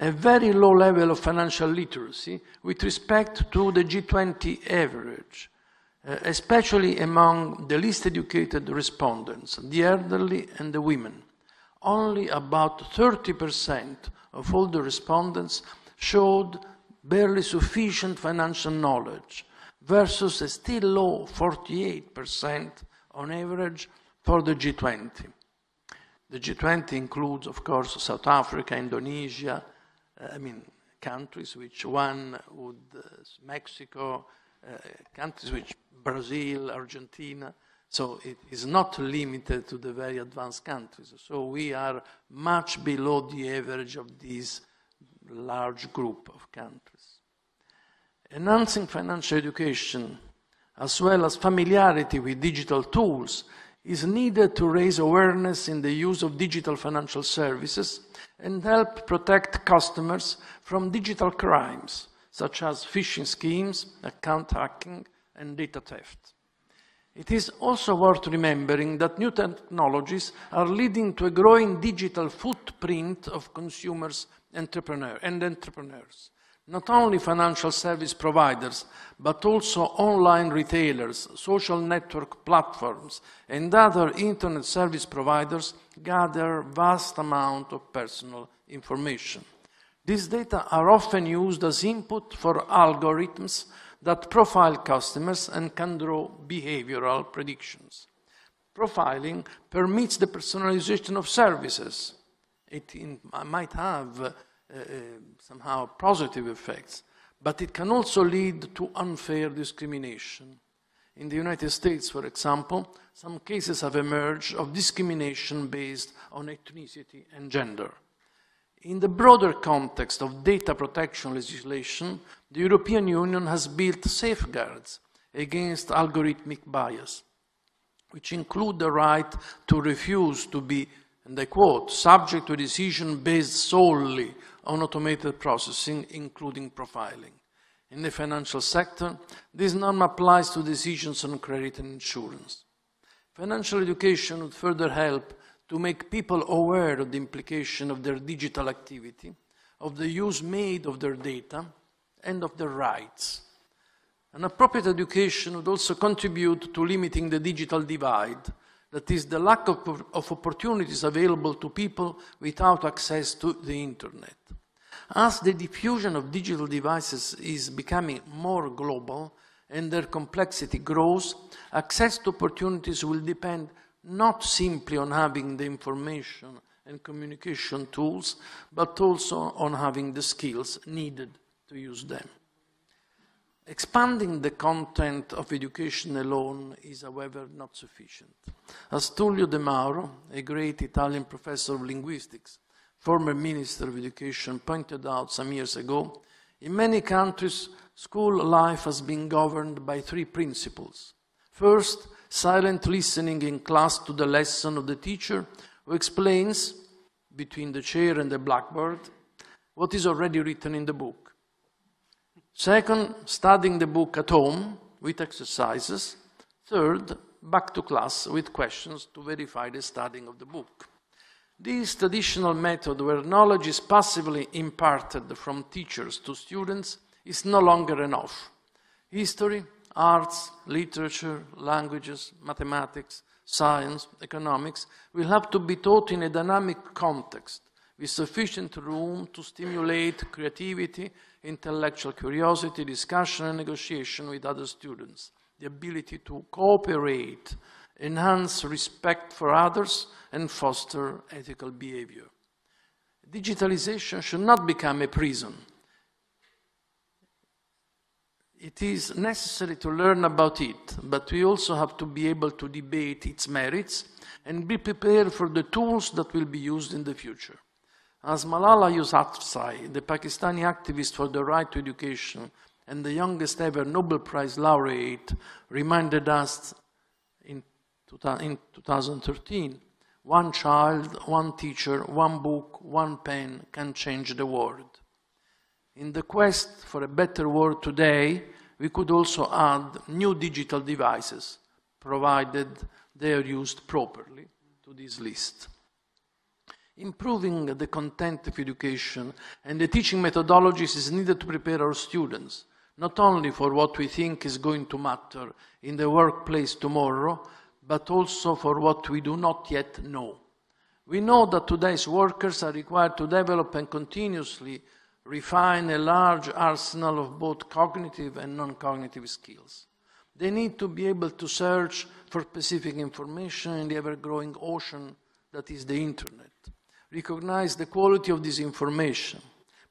a very low level of financial literacy with respect to the G20 average, uh, especially among the least educated respondents, the elderly and the women. Only about 30% of all the respondents showed barely sufficient financial knowledge versus a still low 48% on average for the G20. The G20 includes, of course, South Africa, Indonesia, uh, I mean, countries which one would, uh, Mexico, uh, countries which Brazil, Argentina. So it is not limited to the very advanced countries. So we are much below the average of this large group of countries. Enhancing financial education, as well as familiarity with digital tools, is needed to raise awareness in the use of digital financial services and help protect customers from digital crimes, such as phishing schemes, account hacking, and data theft. It is also worth remembering that new technologies are leading to a growing digital footprint of consumers entrepreneur, and entrepreneurs not only financial service providers, but also online retailers, social network platforms, and other internet service providers gather vast amount of personal information. These data are often used as input for algorithms that profile customers and can draw behavioral predictions. Profiling permits the personalization of services. It might have uh, uh, somehow positive effects, but it can also lead to unfair discrimination. In the United States, for example, some cases have emerged of discrimination based on ethnicity and gender. In the broader context of data protection legislation, the European Union has built safeguards against algorithmic bias, which include the right to refuse to be, and I quote, subject to a decision based solely on automated processing, including profiling. In the financial sector, this norm applies to decisions on credit and insurance. Financial education would further help to make people aware of the implication of their digital activity, of the use made of their data, and of their rights. An appropriate education would also contribute to limiting the digital divide that is the lack of, of opportunities available to people without access to the internet. As the diffusion of digital devices is becoming more global and their complexity grows, access to opportunities will depend not simply on having the information and communication tools, but also on having the skills needed to use them. Expanding the content of education alone is, however, not sufficient. As Tullio De Mauro, a great Italian professor of linguistics, former minister of education, pointed out some years ago, in many countries, school life has been governed by three principles. First, silent listening in class to the lesson of the teacher who explains, between the chair and the blackboard, what is already written in the book. Second, studying the book at home with exercises. Third, back to class with questions to verify the studying of the book. This traditional method where knowledge is passively imparted from teachers to students is no longer enough. History, arts, literature, languages, mathematics, science, economics will have to be taught in a dynamic context with sufficient room to stimulate creativity intellectual curiosity, discussion and negotiation with other students, the ability to cooperate, enhance respect for others, and foster ethical behavior. Digitalization should not become a prison. It is necessary to learn about it, but we also have to be able to debate its merits and be prepared for the tools that will be used in the future. As Malala Yousafzai, the Pakistani activist for the right to education and the youngest ever Nobel Prize laureate, reminded us in, 2013, one child, one teacher, one book, one pen can change the world. In the quest for a better world today, we could also add new digital devices, provided they are used properly, to this list. Improving the content of education and the teaching methodologies is needed to prepare our students, not only for what we think is going to matter in the workplace tomorrow, but also for what we do not yet know. We know that today's workers are required to develop and continuously refine a large arsenal of both cognitive and non-cognitive skills. They need to be able to search for specific information in the ever-growing ocean that is the internet recognize the quality of this information,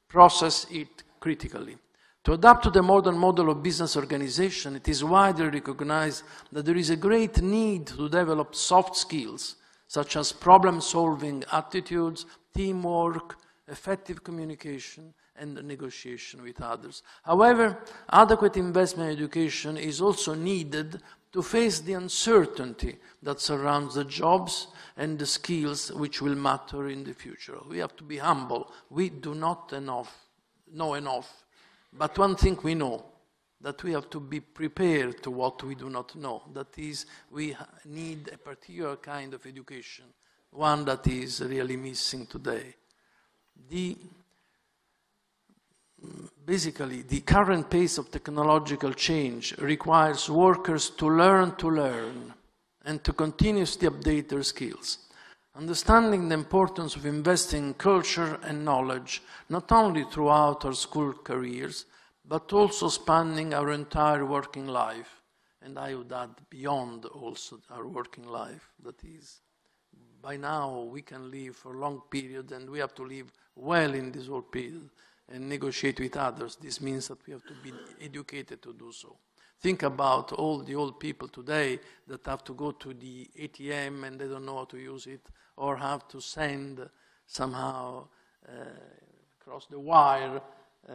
process it critically. To adapt to the modern model of business organization, it is widely recognized that there is a great need to develop soft skills, such as problem-solving attitudes, teamwork, effective communication, and negotiation with others. However, adequate investment in education is also needed to face the uncertainty that surrounds the jobs and the skills which will matter in the future. We have to be humble. We do not enough, know enough. But one thing we know, that we have to be prepared to what we do not know. That is, we need a particular kind of education, one that is really missing today. The basically the current pace of technological change requires workers to learn to learn and to continuously update their skills. Understanding the importance of investing in culture and knowledge, not only throughout our school careers, but also spanning our entire working life. And I would add beyond also our working life, that is by now we can live for long periods, and we have to live well in this whole period and negotiate with others. This means that we have to be educated to do so. Think about all the old people today that have to go to the ATM and they don't know how to use it or have to send somehow uh, across the wire uh,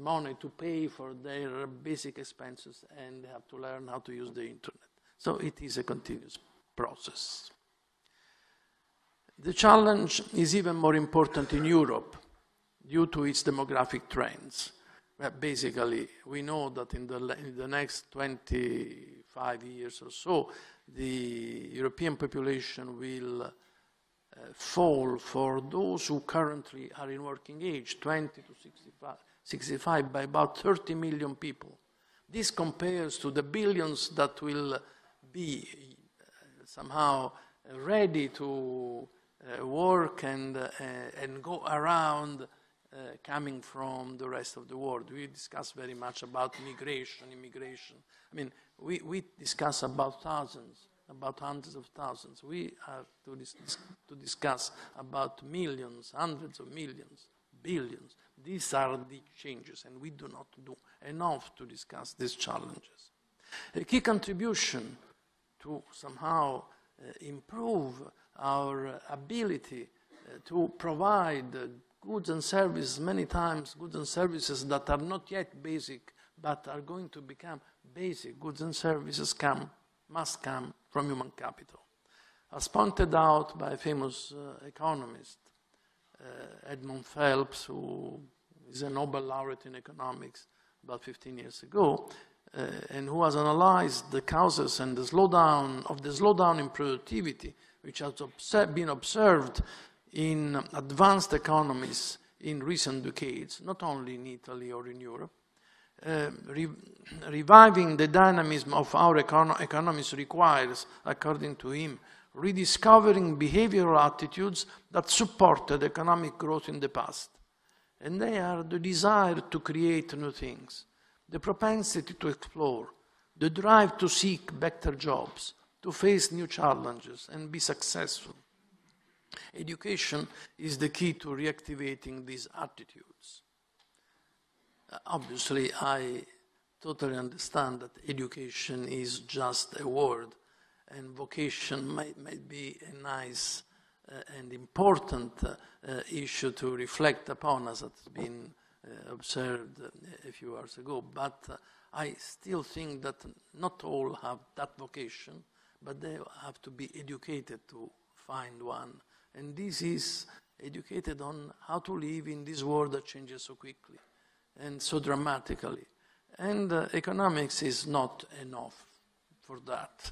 money to pay for their basic expenses and they have to learn how to use the internet. So it is a continuous process. The challenge is even more important in Europe due to its demographic trends. Basically, we know that in the, in the next 25 years or so, the European population will uh, fall for those who currently are in working age, 20 to 65, 65 by about 30 million people. This compares to the billions that will be uh, somehow ready to uh, work and, uh, and go around uh, coming from the rest of the world. We discuss very much about migration, immigration. I mean, we, we discuss about thousands, about hundreds of thousands. We have to, dis to discuss about millions, hundreds of millions, billions. These are the changes, and we do not do enough to discuss these challenges. A key contribution to somehow uh, improve our ability uh, to provide goods and services, many times goods and services that are not yet basic, but are going to become basic goods and services come, must come from human capital. As pointed out by a famous uh, economist, uh, Edmund Phelps, who is a Nobel laureate in economics about 15 years ago, uh, and who has analyzed the causes and the slowdown of the slowdown in productivity, which has obse been observed in advanced economies in recent decades, not only in Italy or in Europe, uh, re reviving the dynamism of our econ economies requires, according to him, rediscovering behavioral attitudes that supported economic growth in the past. And they are the desire to create new things, the propensity to explore, the drive to seek better jobs, to face new challenges and be successful. Education is the key to reactivating these attitudes. Uh, obviously, I totally understand that education is just a word, and vocation might, might be a nice uh, and important uh, uh, issue to reflect upon, as has been uh, observed uh, a few hours ago. But I still think that not all have that vocation, but they have to be educated to find one and this is educated on how to live in this world that changes so quickly and so dramatically. And uh, economics is not enough for that.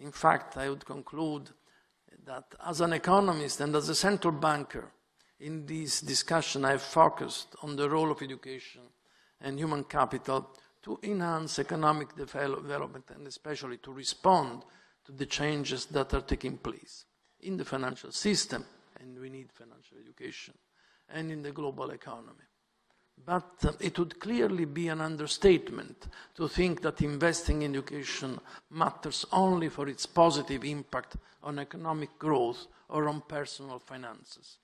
In fact, I would conclude that as an economist and as a central banker, in this discussion, I have focused on the role of education and human capital to enhance economic development and especially to respond to the changes that are taking place in the financial system, and we need financial education, and in the global economy. But uh, it would clearly be an understatement to think that investing in education matters only for its positive impact on economic growth or on personal finances.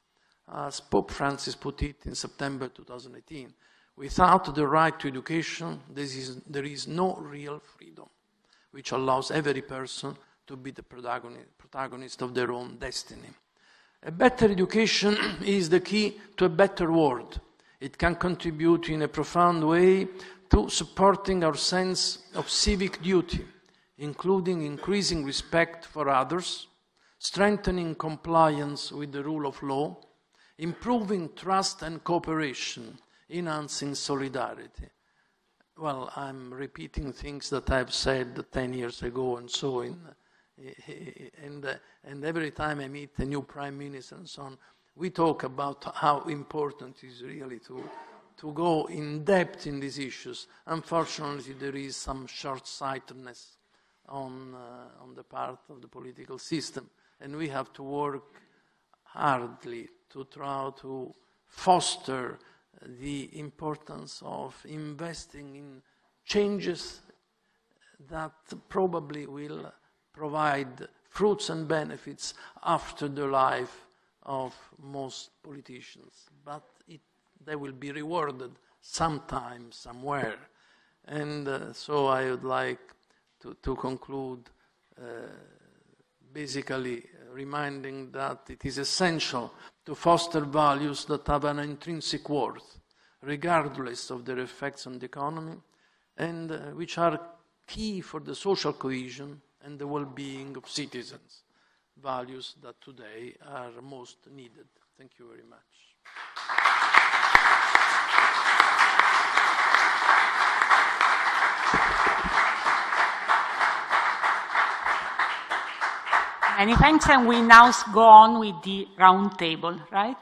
As Pope Francis put it in September 2018, without the right to education, is, there is no real freedom, which allows every person to be the protagonist of their own destiny. A better education is the key to a better world. It can contribute in a profound way to supporting our sense of civic duty, including increasing respect for others, strengthening compliance with the rule of law, improving trust and cooperation, enhancing solidarity. Well, I'm repeating things that I've said 10 years ago and so in and, uh, and every time I meet a new prime minister and so on, we talk about how important it is really to, to go in depth in these issues. Unfortunately, there is some short-sightedness on, uh, on the part of the political system, and we have to work hardly to try to foster the importance of investing in changes that probably will provide fruits and benefits after the life of most politicians. But it, they will be rewarded sometime, somewhere. And uh, so I would like to, to conclude uh, basically reminding that it is essential to foster values that have an intrinsic worth, regardless of their effects on the economy, and uh, which are key for the social cohesion and the well-being of citizens, values that today are most needed. Thank you very much. Many thanks, and we now go on with the round table. right?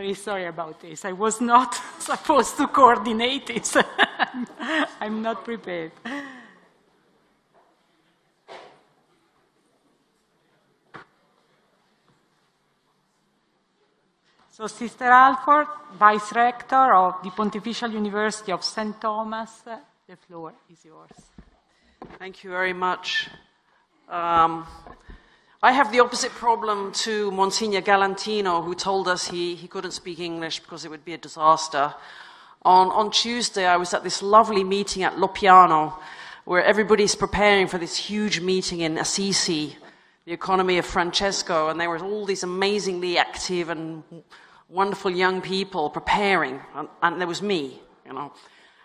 very sorry about this. I was not supposed to coordinate this. I'm not prepared. So Sister Alford, Vice Rector of the Pontifical University of St. Thomas, the floor is yours. Thank you very much. Um, I have the opposite problem to Monsignor Galantino, who told us he, he couldn't speak English because it would be a disaster. On, on Tuesday, I was at this lovely meeting at Lopiano, where everybody's preparing for this huge meeting in Assisi, the economy of Francesco, and there were all these amazingly active and wonderful young people preparing, and, and there was me, you know.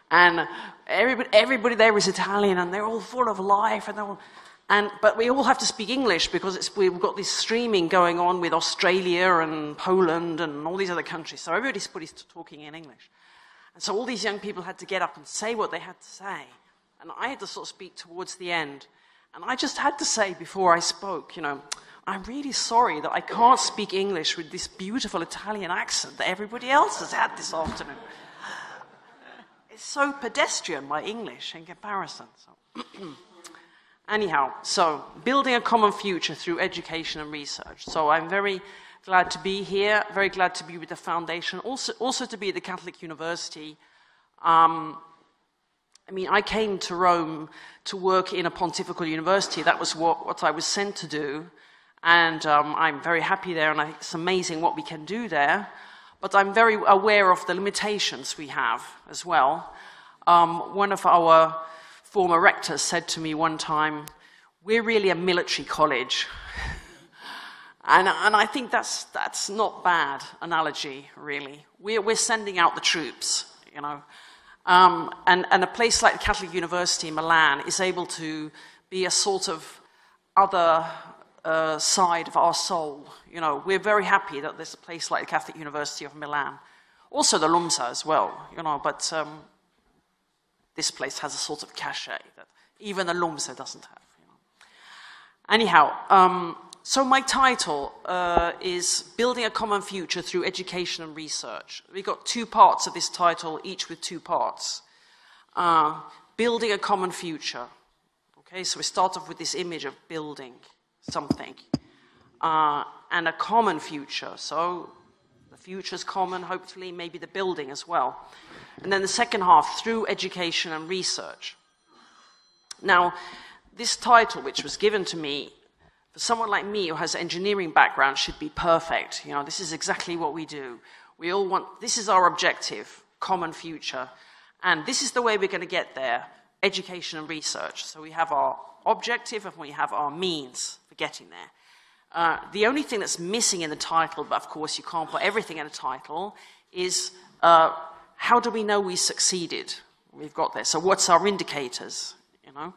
And everybody, everybody, there was Italian, and they're all full of life, and they're all, and, um, but we all have to speak English because we've got this streaming going on with Australia and Poland and all these other countries. So everybody's talking in English. And so all these young people had to get up and say what they had to say. And I had to sort of speak towards the end. And I just had to say before I spoke, you know, I'm really sorry that I can't speak English with this beautiful Italian accent that everybody else has had this afternoon. It's so pedestrian, my English, in comparison. So. Anyhow, so building a common future through education and research. So I'm very glad to be here, very glad to be with the foundation, also, also to be at the Catholic University. Um, I mean, I came to Rome to work in a pontifical university. That was what, what I was sent to do. And um, I'm very happy there, and I think it's amazing what we can do there. But I'm very aware of the limitations we have as well. Um, one of our former rector said to me one time, We're really a military college. and, and I think that's, that's not bad analogy, really. We're, we're sending out the troops, you know. Um, and, and a place like the Catholic University in Milan is able to be a sort of other uh, side of our soul. You know, we're very happy that there's a place like the Catholic University of Milan, also the LUMSA as well. You know, but um, this place has a sort of cachet that even a Lomse doesn't have. You know. Anyhow, um, so my title uh, is Building a Common Future Through Education and Research. We've got two parts of this title, each with two parts. Uh, building a common future. Okay, so we start off with this image of building something uh, and a common future. So the future is common, hopefully, maybe the building as well and then the second half through education and research. Now, this title, which was given to me, for someone like me who has engineering background, should be perfect. You know, this is exactly what we do. We all want, this is our objective, common future. And this is the way we're going to get there, education and research. So we have our objective and we have our means for getting there. Uh, the only thing that's missing in the title, but of course you can't put everything in a title, is uh, how do we know we succeeded? We've got there. So what's our indicators? You know,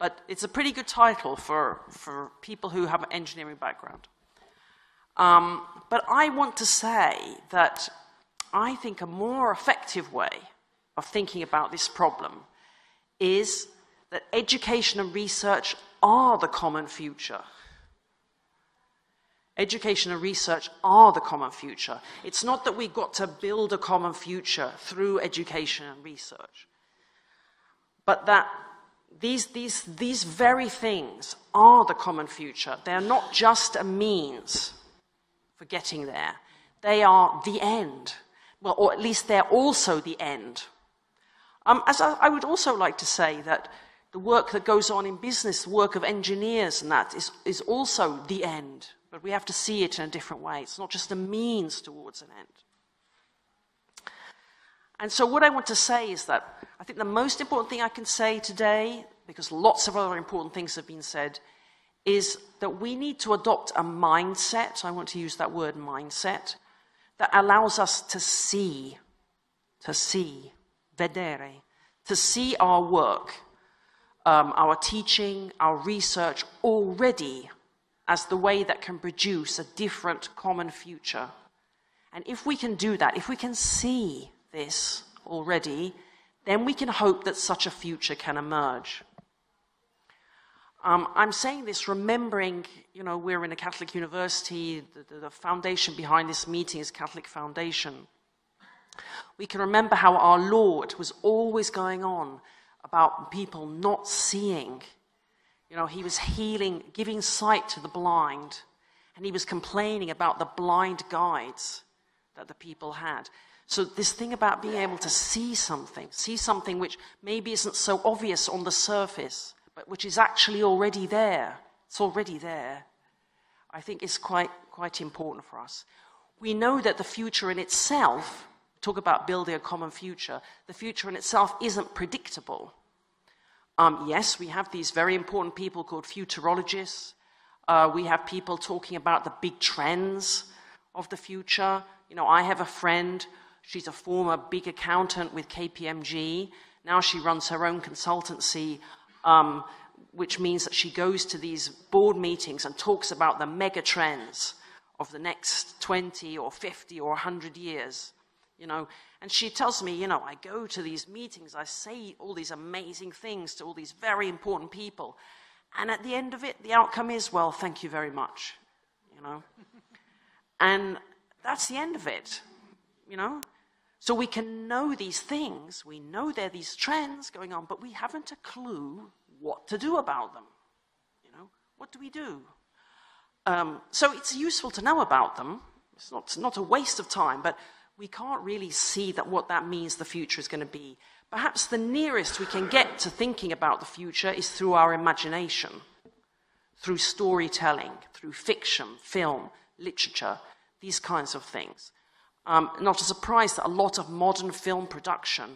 but it's a pretty good title for for people who have an engineering background. Um, but I want to say that I think a more effective way of thinking about this problem is that education and research are the common future. Education and research are the common future. It's not that we've got to build a common future through education and research, but that these, these, these very things are the common future. They're not just a means for getting there, they are the end. Well, or at least they're also the end. Um, as I, I would also like to say that the work that goes on in business, the work of engineers and that, is, is also the end. But we have to see it in a different way. It's not just a means towards an end. And so, what I want to say is that I think the most important thing I can say today, because lots of other important things have been said, is that we need to adopt a mindset. I want to use that word mindset that allows us to see, to see, vedere, to see our work, um, our teaching, our research already as the way that can produce a different common future. And if we can do that, if we can see this already, then we can hope that such a future can emerge. Um, I'm saying this remembering, you know, we're in a Catholic university, the, the, the foundation behind this meeting is Catholic Foundation. We can remember how our Lord was always going on about people not seeing you know, he was healing, giving sight to the blind, and he was complaining about the blind guides that the people had. So, this thing about being able to see something, see something which maybe isn't so obvious on the surface, but which is actually already there, it's already there, I think is quite, quite important for us. We know that the future in itself, talk about building a common future, the future in itself isn't predictable. Um, yes, we have these very important people called futurologists. Uh, we have people talking about the big trends of the future. You know, I have a friend, she's a former big accountant with KPMG. Now she runs her own consultancy, um, which means that she goes to these board meetings and talks about the mega trends of the next 20 or 50 or 100 years you know. And she tells me, you know, I go to these meetings, I say all these amazing things to all these very important people. And at the end of it, the outcome is, well, thank you very much, you know. and that's the end of it, you know. So we can know these things, we know there are these trends going on, but we haven't a clue what to do about them. You know, what do we do? Um, so it's useful to know about them. It's not, not a waste of time, but we can't really see that what that means the future is going to be. Perhaps the nearest we can get to thinking about the future is through our imagination, through storytelling, through fiction, film, literature, these kinds of things. Um, not a surprise that a lot of modern film production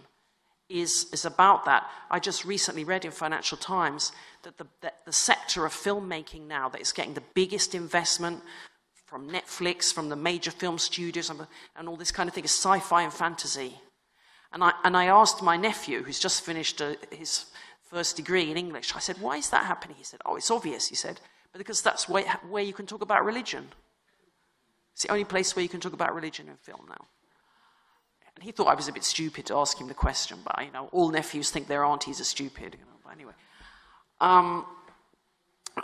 is, is about that. I just recently read in Financial Times that the, that the sector of filmmaking now that is getting the biggest investment, from Netflix, from the major film studios, and, and all this kind of thing is sci fi and fantasy. And I, and I asked my nephew, who's just finished a, uh, his first degree in English, I said, Why is that happening? He said, Oh, it's obvious, he said, because that's where, where you can talk about religion. It's the only place where you can talk about religion in film now. And he thought I was a bit stupid to ask him the question, but you know, all nephews think their aunties are stupid. You know, but anyway, um,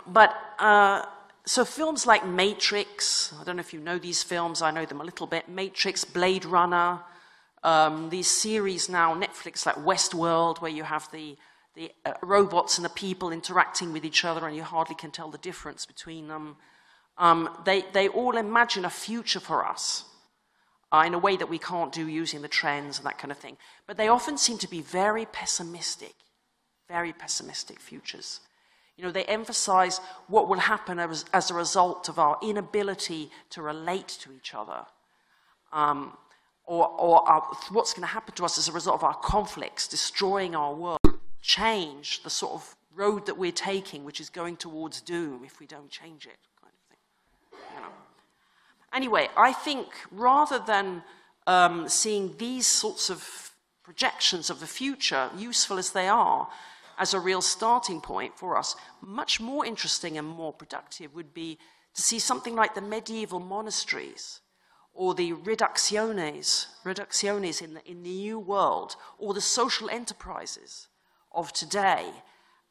but uh, so films like Matrix, I don't know if you know these films, I know them a little bit, Matrix, Blade Runner, um, these series now, Netflix like Westworld, where you have the, the uh, robots and the people interacting with each other and you hardly can tell the difference between them. Um, they, they all imagine a future for us uh, in a way that we can't do using the trends and that kind of thing. But they often seem to be very pessimistic, very pessimistic futures. You know, they emphasize what will happen as, as a result of our inability to relate to each other, um, or, or our, what's going to happen to us as a result of our conflicts, destroying our world, change the sort of road that we're taking, which is going towards doom if we don't change it, kind of thing. You know. Anyway, I think rather than um, seeing these sorts of projections of the future, useful as they are, as a real starting point for us. Much more interesting and more productive would be to see something like the medieval monasteries or the reducciones, reducciones in the, in the New World, or the social enterprises of today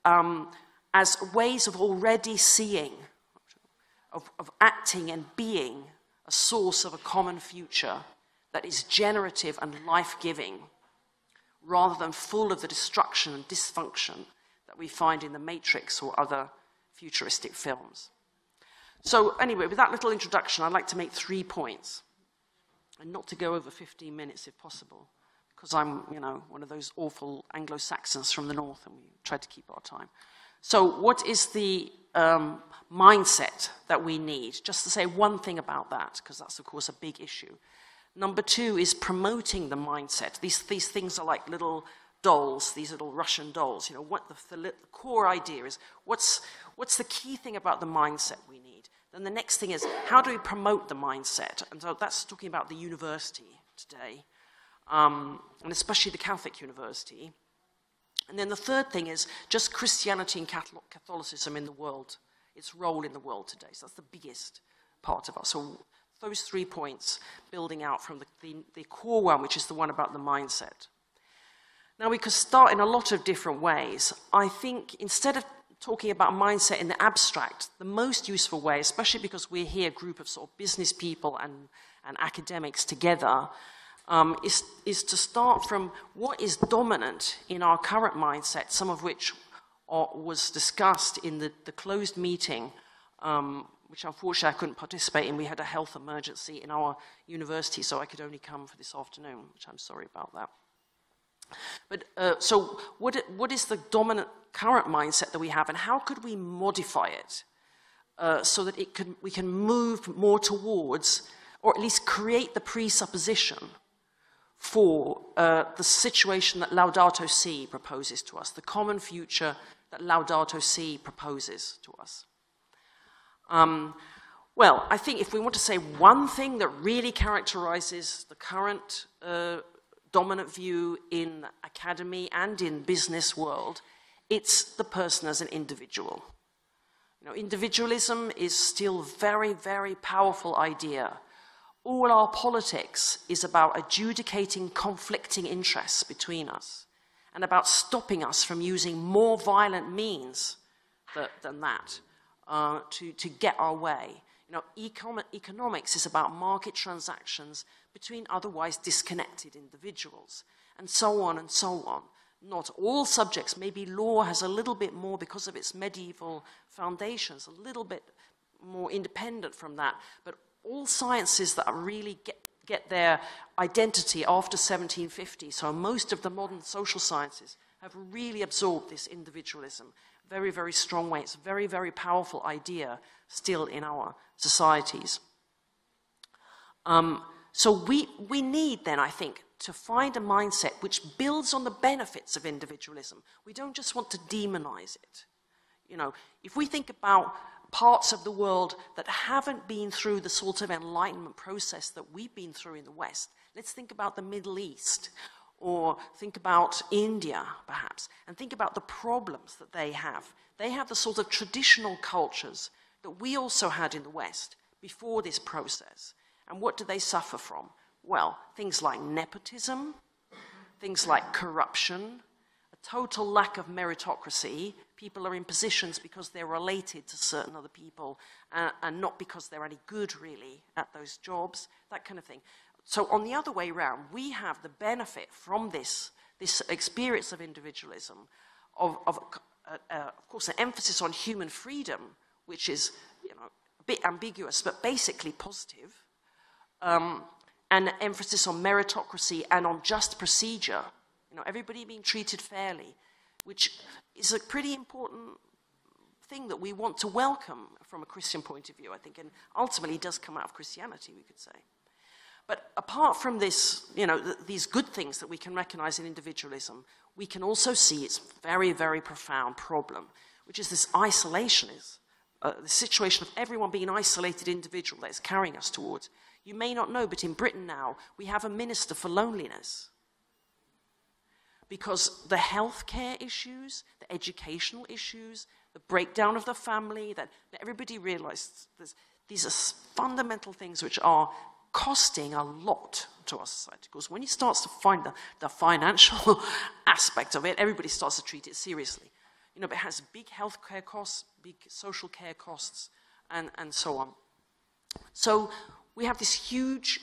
um, as ways of already seeing, of, of acting and being a source of a common future that is generative and life-giving rather than full of the destruction and dysfunction that we find in The Matrix or other futuristic films. So, anyway, with that little introduction, I'd like to make three points, and not to go over 15 minutes if possible, because I'm, you know, one of those awful Anglo Saxons from the north, and we try to keep our time. So, what is the um, mindset that we need? Just to say one thing about that, because that's, of course, a big issue. Number two is promoting the mindset. These, these things are like little dolls, these little Russian dolls. You know, what the, the, the core idea is what's, what's the key thing about the mindset we need? Then the next thing is how do we promote the mindset? And so that's talking about the university today, um, and especially the Catholic university. And then the third thing is just Christianity and Catholicism in the world, its role in the world today. So that's the biggest part of us. So those three points building out from the, the, the, core one, which is the one about the mindset. Now, we could start in a lot of different ways. I think instead of talking about mindset in the abstract, the most useful way, especially because we're here, a group of sort of business people and, and academics together, um, is, is to start from what is dominant in our current mindset, some of which are, was discussed in the, the closed meeting um, which unfortunately I couldn't participate in. We had a health emergency in our university, so I could only come for this afternoon, which I'm sorry about that. But uh, so, what, what is the dominant current mindset that we have, and how could we modify it uh, so that it can, we can move more towards, or at least create the presupposition for uh, the situation that Laudato Si proposes to us, the common future that Laudato Si proposes to us? Um, well, I think if we want to say one thing that really characterizes the current uh, dominant view in academy and in business world, it's the person as an individual. You know, individualism is still very, very powerful idea. All our politics is about adjudicating conflicting interests between us and about stopping us from using more violent means that, than that. Uh, to, to get our way. You know, econ economics is about market transactions between otherwise disconnected individuals, and so on and so on. Not all subjects, maybe law has a little bit more because of its medieval foundations, a little bit more independent from that, but all sciences that really get, get their identity after 1750, so most of the modern social sciences have really absorbed this individualism very, very strong way. It's a very, very powerful idea still in our societies. Um, so we, we need then, I think, to find a mindset which builds on the benefits of individualism. We don't just want to demonize it. You know, if we think about parts of the world that haven't been through the sort of enlightenment process that we've been through in the West, let's think about the Middle East, or think about India, perhaps, and think about the problems that they have. They have the sort of traditional cultures that we also had in the West before this process. And what do they suffer from? Well, things like nepotism, things like corruption, a total lack of meritocracy. People are in positions because they're related to certain other people uh, and not because they're any good, really, at those jobs, that kind of thing. So on the other way round, we have the benefit from this, this experience of individualism, of, of, uh, uh, of course, an emphasis on human freedom, which is you know, a bit ambiguous, but basically positive, um, and an emphasis on meritocracy and on just procedure, you know, everybody being treated fairly, which is a pretty important thing that we want to welcome from a Christian point of view, I think, and ultimately does come out of Christianity, we could say. But apart from this, you know, th these good things that we can recognize in individualism, we can also see its very, very profound problem, which is this isolationism, uh, the situation of everyone being an isolated individual that is carrying us towards. You may not know, but in Britain now, we have a minister for loneliness. Because the healthcare issues, the educational issues, the breakdown of the family, that everybody realises these are fundamental things which are costing a lot to our society. Because when you start to find the, the financial aspect of it, everybody starts to treat it seriously. You know, but it has big healthcare costs, big social care costs, and, and so on. So we have this huge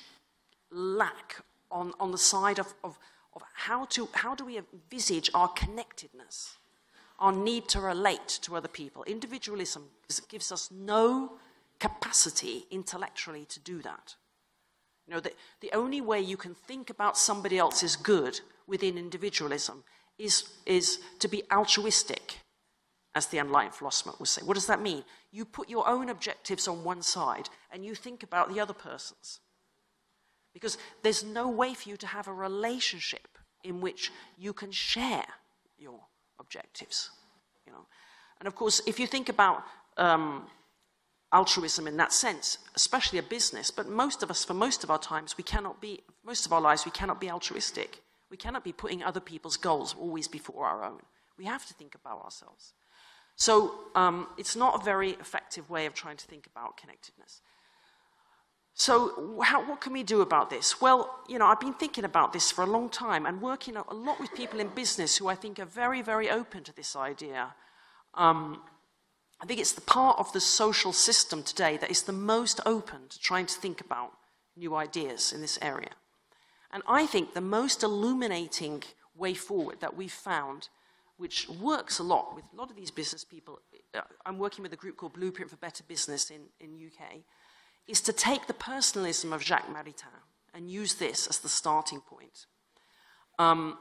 lack on, on the side of, of, of how, to, how do we envisage our connectedness, our need to relate to other people. Individualism gives us no capacity intellectually to do that. You know, the, the only way you can think about somebody else's good within individualism is, is to be altruistic, as the enlightened philosopher would say. What does that mean? You put your own objectives on one side and you think about the other person's. Because there's no way for you to have a relationship in which you can share your objectives. You know? And of course, if you think about um, altruism in that sense, especially a business. But most of us, for most of our times, we cannot be, most of our lives, we cannot be altruistic. We cannot be putting other people's goals always before our own. We have to think about ourselves. So um, it's not a very effective way of trying to think about connectedness. So how, what can we do about this? Well, you know, I've been thinking about this for a long time and working a lot with people in business who I think are very, very open to this idea. Um, I think it's the part of the social system today that is the most open to trying to think about new ideas in this area. And I think the most illuminating way forward that we've found, which works a lot with a lot of these business people, uh, I'm working with a group called Blueprint for Better Business in, in UK, is to take the personalism of Jacques Maritain and use this as the starting point. Um,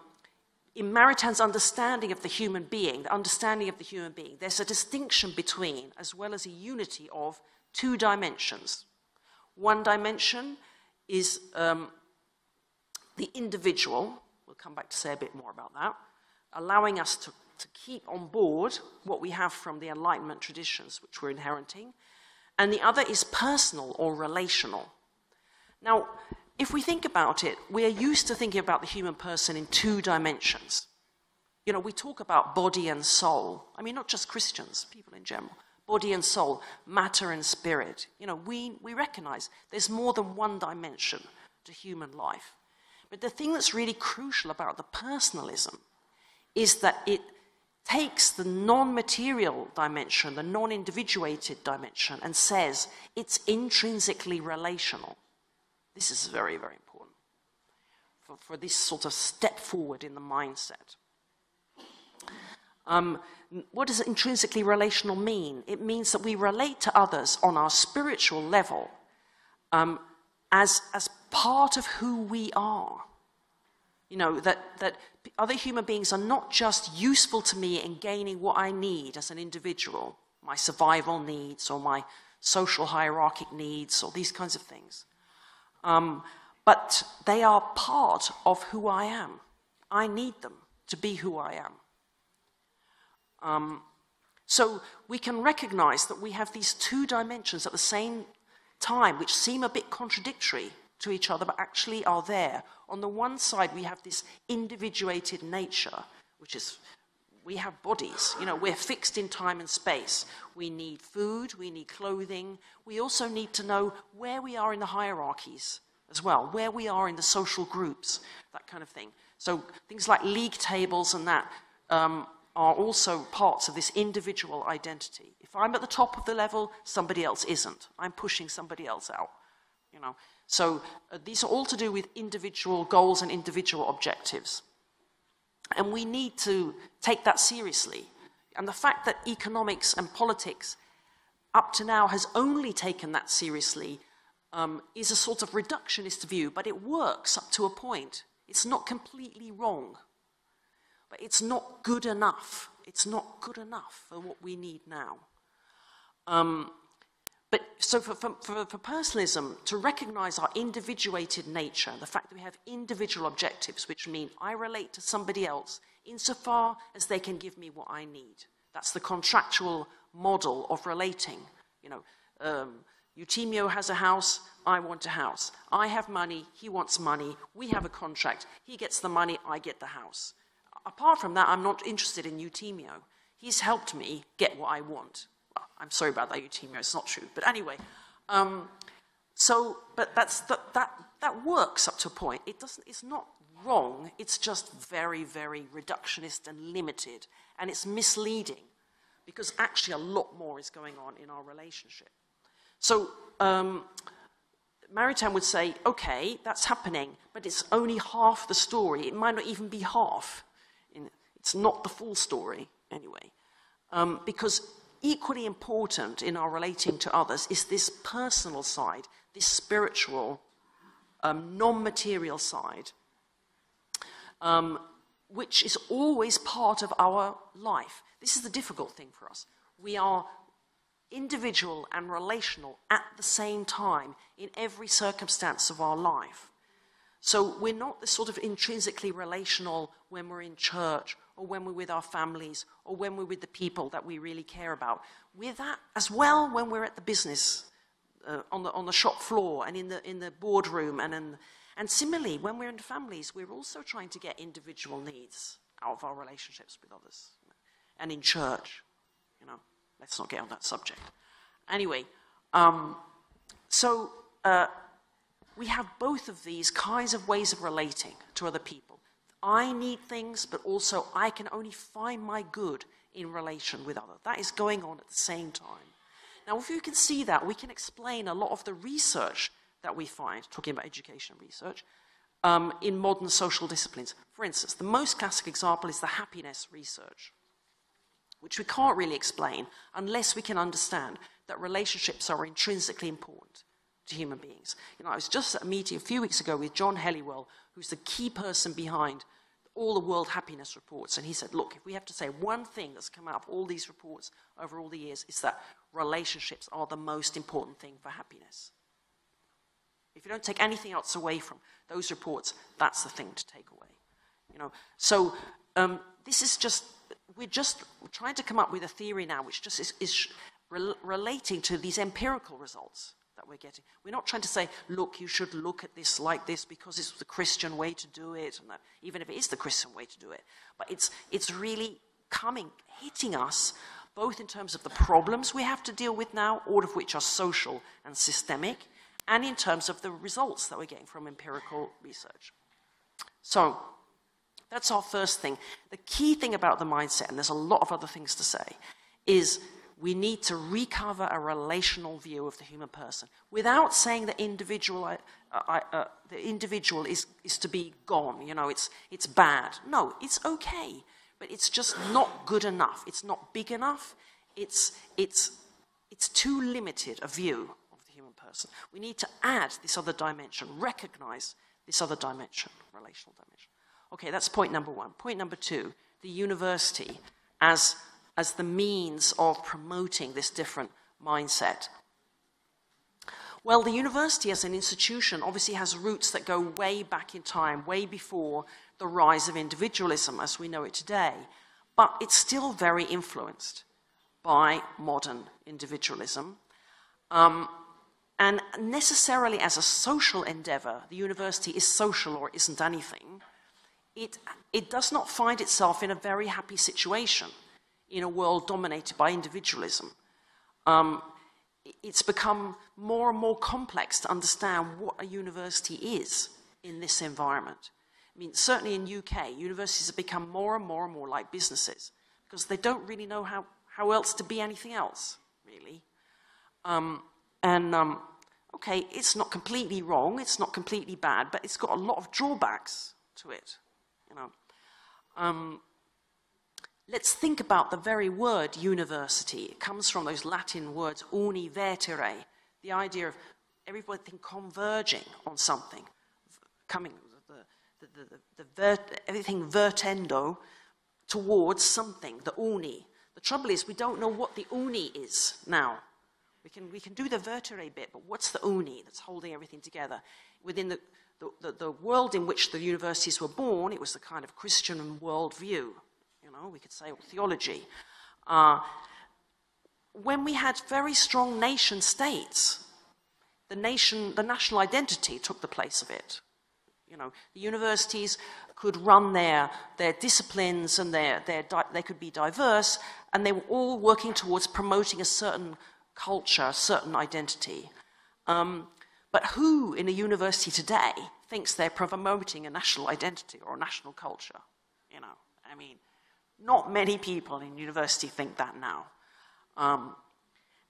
in Maritan's understanding of the human being, the understanding of the human being, there's a distinction between, as well as a unity of, two dimensions. One dimension is um, the individual, we'll come back to say a bit more about that, allowing us to, to keep on board what we have from the Enlightenment traditions which we're inheriting, and the other is personal or relational. Now, if we think about it, we're used to thinking about the human person in two dimensions. You know, we talk about body and soul. I mean, not just Christians, people in general. Body and soul, matter and spirit. You know, we, we recognize there's more than one dimension to human life. But the thing that's really crucial about the personalism is that it takes the non material dimension, the non individuated dimension, and says it's intrinsically relational. This is very, very important for, for this sort of step forward in the mindset. Um, what does intrinsically relational mean? It means that we relate to others on our spiritual level um, as, as part of who we are. You know, that, that other human beings are not just useful to me in gaining what I need as an individual, my survival needs or my social hierarchic needs or these kinds of things, um, but they are part of who I am. I need them to be who I am. Um, so we can recognize that we have these two dimensions at the same time, which seem a bit contradictory to each other, but actually are there. On the one side, we have this individuated nature, which is we have bodies. You know, we're fixed in time and space. We need food, we need clothing. We also need to know where we are in the hierarchies as well, where we are in the social groups, that kind of thing. So things like league tables and that um, are also parts of this individual identity. If I'm at the top of the level, somebody else isn't. I'm pushing somebody else out, you know. So uh, these are all to do with individual goals and individual objectives. And we need to take that seriously. And the fact that economics and politics up to now has only taken that seriously um, is a sort of reductionist view, but it works up to a point. It's not completely wrong, but it's not good enough. It's not good enough for what we need now. Um, but so for, for, for, personalism, to recognize our individuated nature, the fact that we have individual objectives, which mean I relate to somebody else insofar as they can give me what I need. That's the contractual model of relating. You know, um, has a house, I want a house. I have money, he wants money, we have a contract. He gets the money, I get the house. Apart from that, I'm not interested in Eutemio. He's helped me get what I want. I'm sorry about that, Eutemio, it's not true. But anyway, um, so, but that's, that, that, that works up to a point. It doesn't, it's not wrong, it's just very, very reductionist and limited, and it's misleading because actually a lot more is going on in our relationship. So, um, Maritain would say, okay, that's happening, but it's only half the story. It might not even be half. It's not the full story, anyway. Um, because equally important in our relating to others is this personal side, this spiritual, um, non material side, um, which is always part of our life. This is the difficult thing for us. We are individual and relational at the same time in every circumstance of our life. So we're not this sort of intrinsically relational when we're in church or when we're with our families, or when we're with the people that we really care about. We're that as well when we're at the business, uh, on, the, on the shop floor, and in the, in the boardroom. And, in, and similarly, when we're in families, we're also trying to get individual needs out of our relationships with others. And in church, you know, let's not get on that subject. Anyway, um, so uh, we have both of these kinds of ways of relating to other people. I need things, but also I can only find my good in relation with other. That is going on at the same time. Now, if you can see that, we can explain a lot of the research that we find, talking about education research, um, in modern social disciplines. For instance, the most classic example is the happiness research, which we can't really explain unless we can understand that relationships are intrinsically important to human beings. You know, I was just at a meeting a few weeks ago with John Helliwell, who's the key person behind all the world happiness reports. And he said, look, if we have to say one thing that's come out of all these reports over all the years, it's that relationships are the most important thing for happiness. If you don't take anything else away from those reports, that's the thing to take away. You know, so um, this is just we're just we're trying to come up with a theory now, which just is, is re relating to these empirical results that we're getting. We're not trying to say, look, you should look at this like this because it's the Christian way to do it, that, even if it is the Christian way to do it. But it's, it's really coming, hitting us, both in terms of the problems we have to deal with now, all of which are social and systemic, and in terms of the results that we're getting from empirical research. So, that's our first thing. The key thing about the mindset, and there's a lot of other things to say, is we need to recover a relational view of the human person without saying that individual, uh, uh, the individual is, is to be gone, you know, it's, it's bad. No, it's okay, but it's just not good enough. It's not big enough. It's, it's, it's too limited a view of the human person. We need to add this other dimension, recognize this other dimension, relational dimension. Okay, that's point number one. Point number two, the university as as the means of promoting this different mindset. Well, the university as an institution obviously has roots that go way back in time, way before the rise of individualism as we know it today. But it's still very influenced by modern individualism. Um, and necessarily, as a social endeavor, the university is social or isn't anything. It, it does not find itself in a very happy situation in a world dominated by individualism. Um, it's become more and more complex to understand what a university is in this environment. I mean, certainly in UK, universities have become more and more and more like businesses because they don't really know how, how else to be anything else, really. Um, and um, okay, it's not completely wrong, it's not completely bad, but it's got a lot of drawbacks to it, you know. Um, Let's think about the very word university. It comes from those Latin words univertere, the idea of everything converging on something, coming, the, the, the, the vert, everything vertendo towards something, the uni. The trouble is we don't know what the uni is now. We can, we can do the vertere bit, but what's the uni that's holding everything together? Within the, the, the, the world in which the universities were born, it was the kind of Christian worldview know, we could say, theology. Uh, when we had very strong nation states, the nation, the national identity took the place of it. You know, the universities could run their, their disciplines and their, their they could be diverse, and they were all working towards promoting a certain culture, a certain identity. Um, but who in a university today thinks they're promoting a national identity or a national culture? You know, I mean, not many people in university think that now. Um,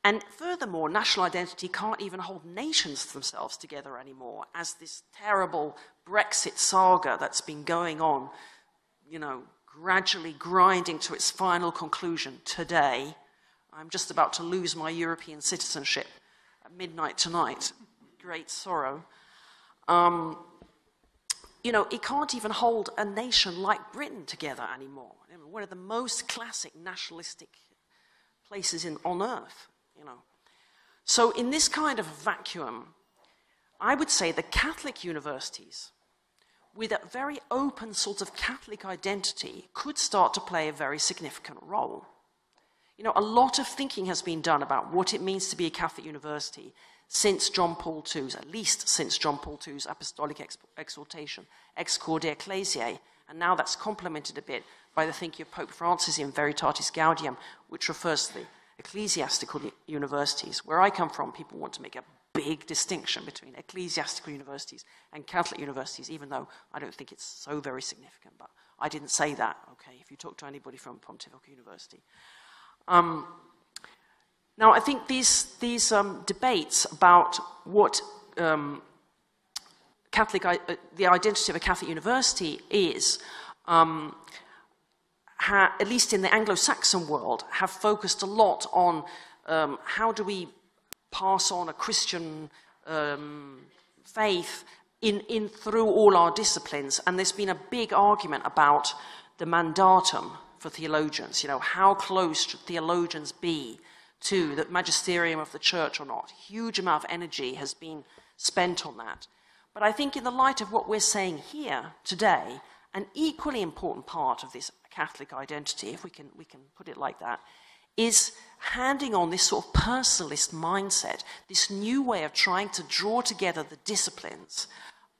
and furthermore, national identity can't even hold nations themselves together anymore, as this terrible Brexit saga that's been going on, you know, gradually grinding to its final conclusion today. I'm just about to lose my European citizenship at midnight tonight. Great sorrow. Um, you know, it can't even hold a nation like Britain together anymore. I mean, one of the most classic nationalistic places in, on earth, you know. So, in this kind of vacuum, I would say the Catholic universities, with a very open sort of Catholic identity, could start to play a very significant role. You know, a lot of thinking has been done about what it means to be a Catholic university since John Paul II's, at least since John Paul II's apostolic ex exhortation, Ex Corde Ecclesiae, and now that's complemented a bit by the thinking of Pope Francis in Veritatis Gaudium, which refers to the ecclesiastical universities. Where I come from, people want to make a big distinction between ecclesiastical universities and Catholic universities, even though I don't think it's so very significant. But I didn't say that, okay, if you talk to anybody from Pontifical University. Um, now, I think these, these um, debates about what um, Catholic, uh, the identity of a Catholic university is, um, at least in the Anglo-Saxon world, have focused a lot on um, how do we pass on a Christian um, faith in, in through all our disciplines. And there's been a big argument about the mandatum for theologians. You know, how close should theologians be to the magisterium of the church or not. Huge amount of energy has been spent on that. But I think, in the light of what we're saying here today, an equally important part of this Catholic identity, if we can, we can put it like that, is handing on this sort of personalist mindset, this new way of trying to draw together the disciplines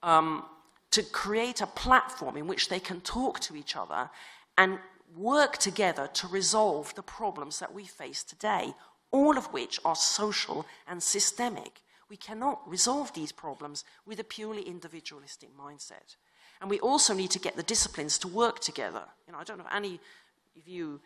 um, to create a platform in which they can talk to each other and work together to resolve the problems that we face today, all of which are social and systemic. We cannot resolve these problems with a purely individualistic mindset. And we also need to get the disciplines to work together. You know, I don't know if any of you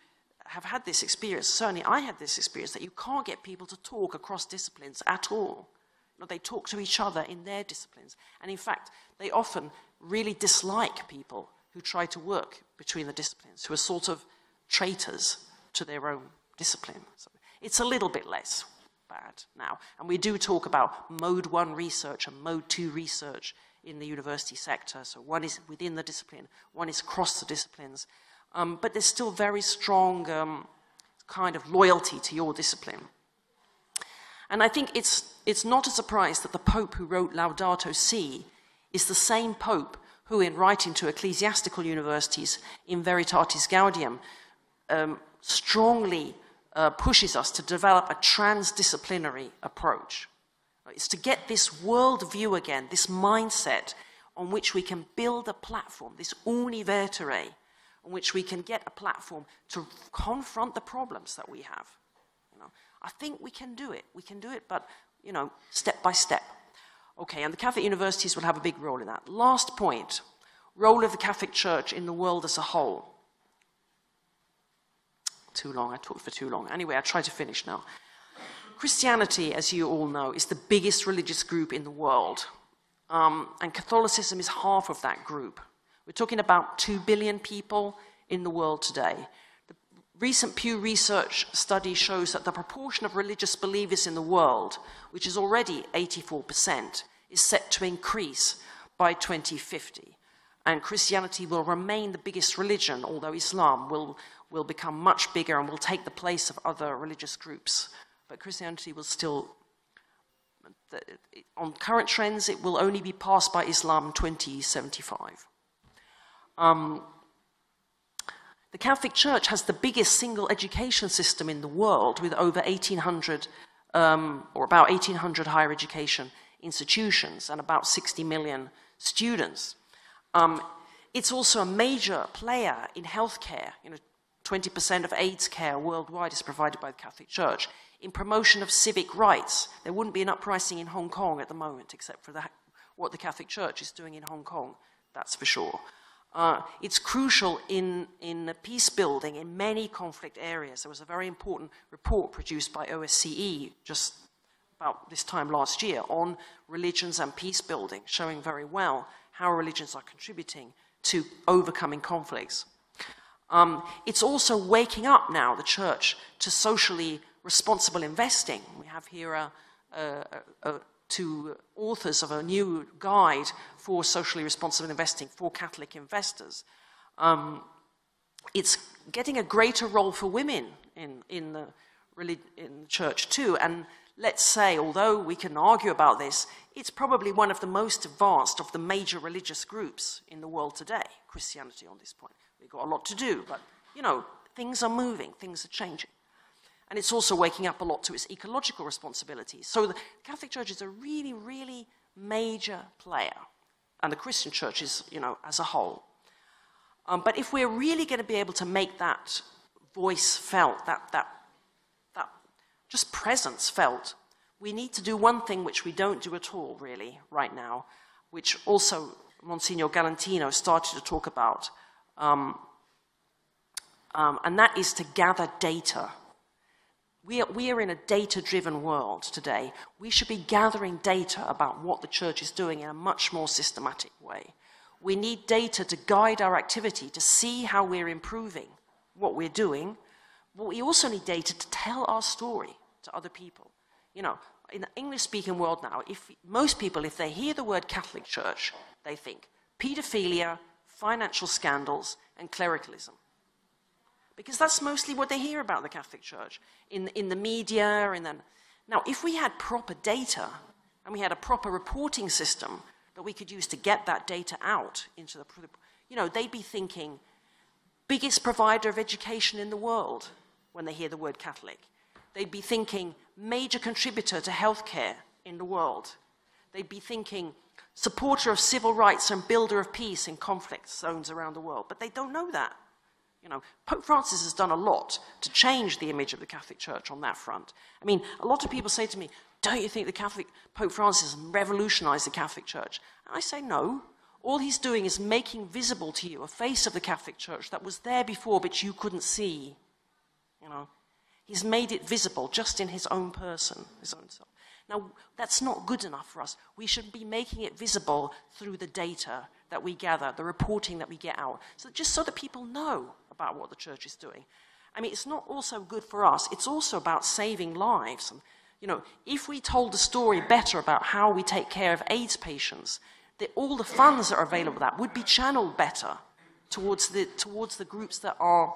have had this experience. Certainly, I had this experience that you can't get people to talk across disciplines at all. You know, they talk to each other in their disciplines. And in fact, they often really dislike people who try to work between the disciplines, who are sort of traitors to their own discipline. So it's a little bit less bad now. And we do talk about mode one research and mode two research in the university sector. So one is within the discipline, one is across the disciplines. Um, but there's still very strong um, kind of loyalty to your discipline. And I think it's, it's not a surprise that the Pope who wrote Laudato Si is the same Pope who, in writing to ecclesiastical universities in Veritatis Gaudium, um, strongly uh, pushes us to develop a transdisciplinary approach. It's to get this worldview again, this mindset on which we can build a platform, this univertere, on which we can get a platform to confront the problems that we have. You know, I think we can do it. We can do it, but you know, step by step. Okay, and the Catholic universities will have a big role in that. Last point, role of the Catholic Church in the world as a whole too long. I talked for too long. Anyway, I try to finish now. Christianity, as you all know, is the biggest religious group in the world. Um, and Catholicism is half of that group. We're talking about 2 billion people in the world today. The recent Pew Research study shows that the proportion of religious believers in the world, which is already 84%, is set to increase by 2050. And Christianity will remain the biggest religion, although Islam will, will become much bigger and will take the place of other religious groups. But Christianity will still, on current trends, it will only be passed by Islam 2075. Um, the Catholic Church has the biggest single education system in the world with over 1,800 um, or about 1,800 higher education institutions and about 60 million students. Um, it's also a major player in healthcare. You know, 20% of AIDS care worldwide is provided by the Catholic Church. In promotion of civic rights, there wouldn't be an uprising in Hong Kong at the moment, except for the, what the Catholic Church is doing in Hong Kong, that's for sure. Uh, it's crucial in, in peace building in many conflict areas. There was a very important report produced by OSCE just about this time last year on religions and peace building, showing very well how religions are contributing to overcoming conflicts. Um, it's also waking up now, the church, to socially responsible investing. We have here a, a, a, two authors of a new guide for socially responsible investing for Catholic investors. Um, it's getting a greater role for women in, in, the, in the church too. And let's say, although we can argue about this, it's probably one of the most advanced of the major religious groups in the world today, Christianity on this point. We've got a lot to do, but you know, things are moving, things are changing. And it's also waking up a lot to its ecological responsibilities. So the Catholic Church is a really, really major player, and the Christian Church is, you know, as a whole. Um, but if we're really going to be able to make that voice felt, that, that, that just presence felt, we need to do one thing which we don't do at all, really, right now, which also Monsignor Galantino started to talk about, um, um, and that is to gather data. We are, we are in a data driven world today. We should be gathering data about what the church is doing in a much more systematic way. We need data to guide our activity, to see how we're improving what we're doing. But we also need data to tell our story to other people. You know, in the English speaking world now, if, most people, if they hear the word Catholic Church, they think pedophilia, financial scandals, and clericalism. Because that's mostly what they hear about the Catholic Church in, in the media. In the... Now, if we had proper data and we had a proper reporting system that we could use to get that data out into the, you know, they'd be thinking, biggest provider of education in the world when they hear the word Catholic. They'd be thinking, major contributor to healthcare in the world. They'd be thinking, supporter of civil rights and builder of peace in conflict zones around the world, but they don't know that. You know, Pope Francis has done a lot to change the image of the Catholic Church on that front. I mean, a lot of people say to me, don't you think the Catholic Pope Francis revolutionized the Catholic Church? And I say no. All he's doing is making visible to you a face of the Catholic Church that was there before but you couldn't see. You know, he's made it visible just in his own person, his own self. Now, that's not good enough for us. We should be making it visible through the data that we gather, the reporting that we get out, so just so that people know about what the church is doing. I mean, it's not also good for us. It's also about saving lives. you know, if we told the story better about how we take care of AIDS patients, all the funds that are available that would be channeled better towards the, towards the groups that are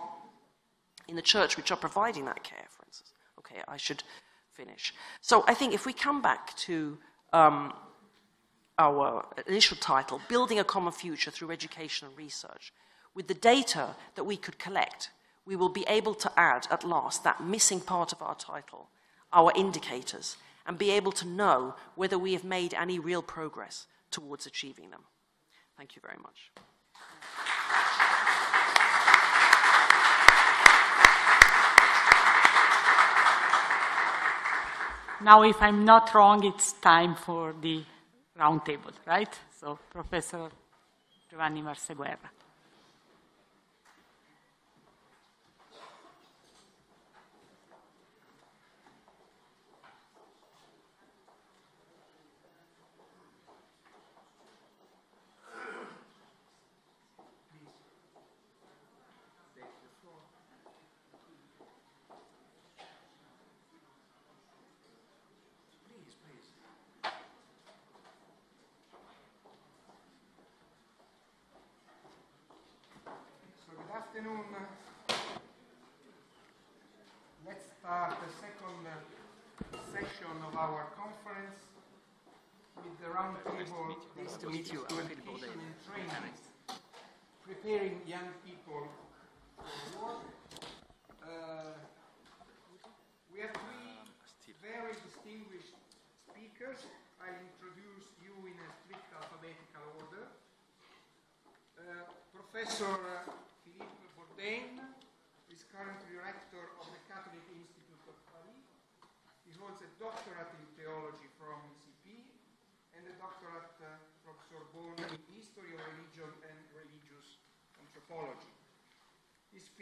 in the church which are providing that care, for instance. Okay, I should finish. So I think if we come back to um, our initial title, Building a Common Future Through Education and Research, with the data that we could collect, we will be able to add at last that missing part of our title, our indicators, and be able to know whether we have made any real progress towards achieving them. Thank you very much. Now, if I'm not wrong, it's time for the roundtable, right? So, Professor Giovanni Marseguerra.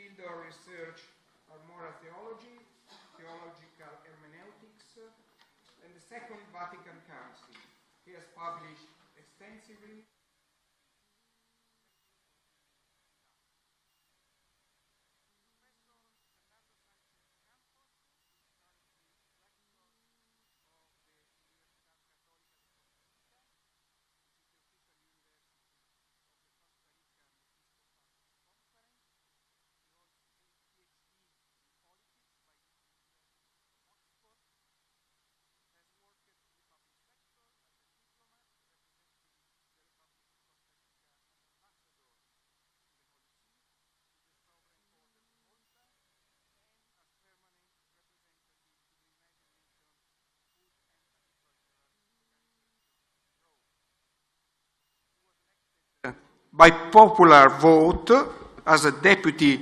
field of research are moral theology, theological hermeneutics, and the Second Vatican Council. He has published extensively by popular vote as a deputy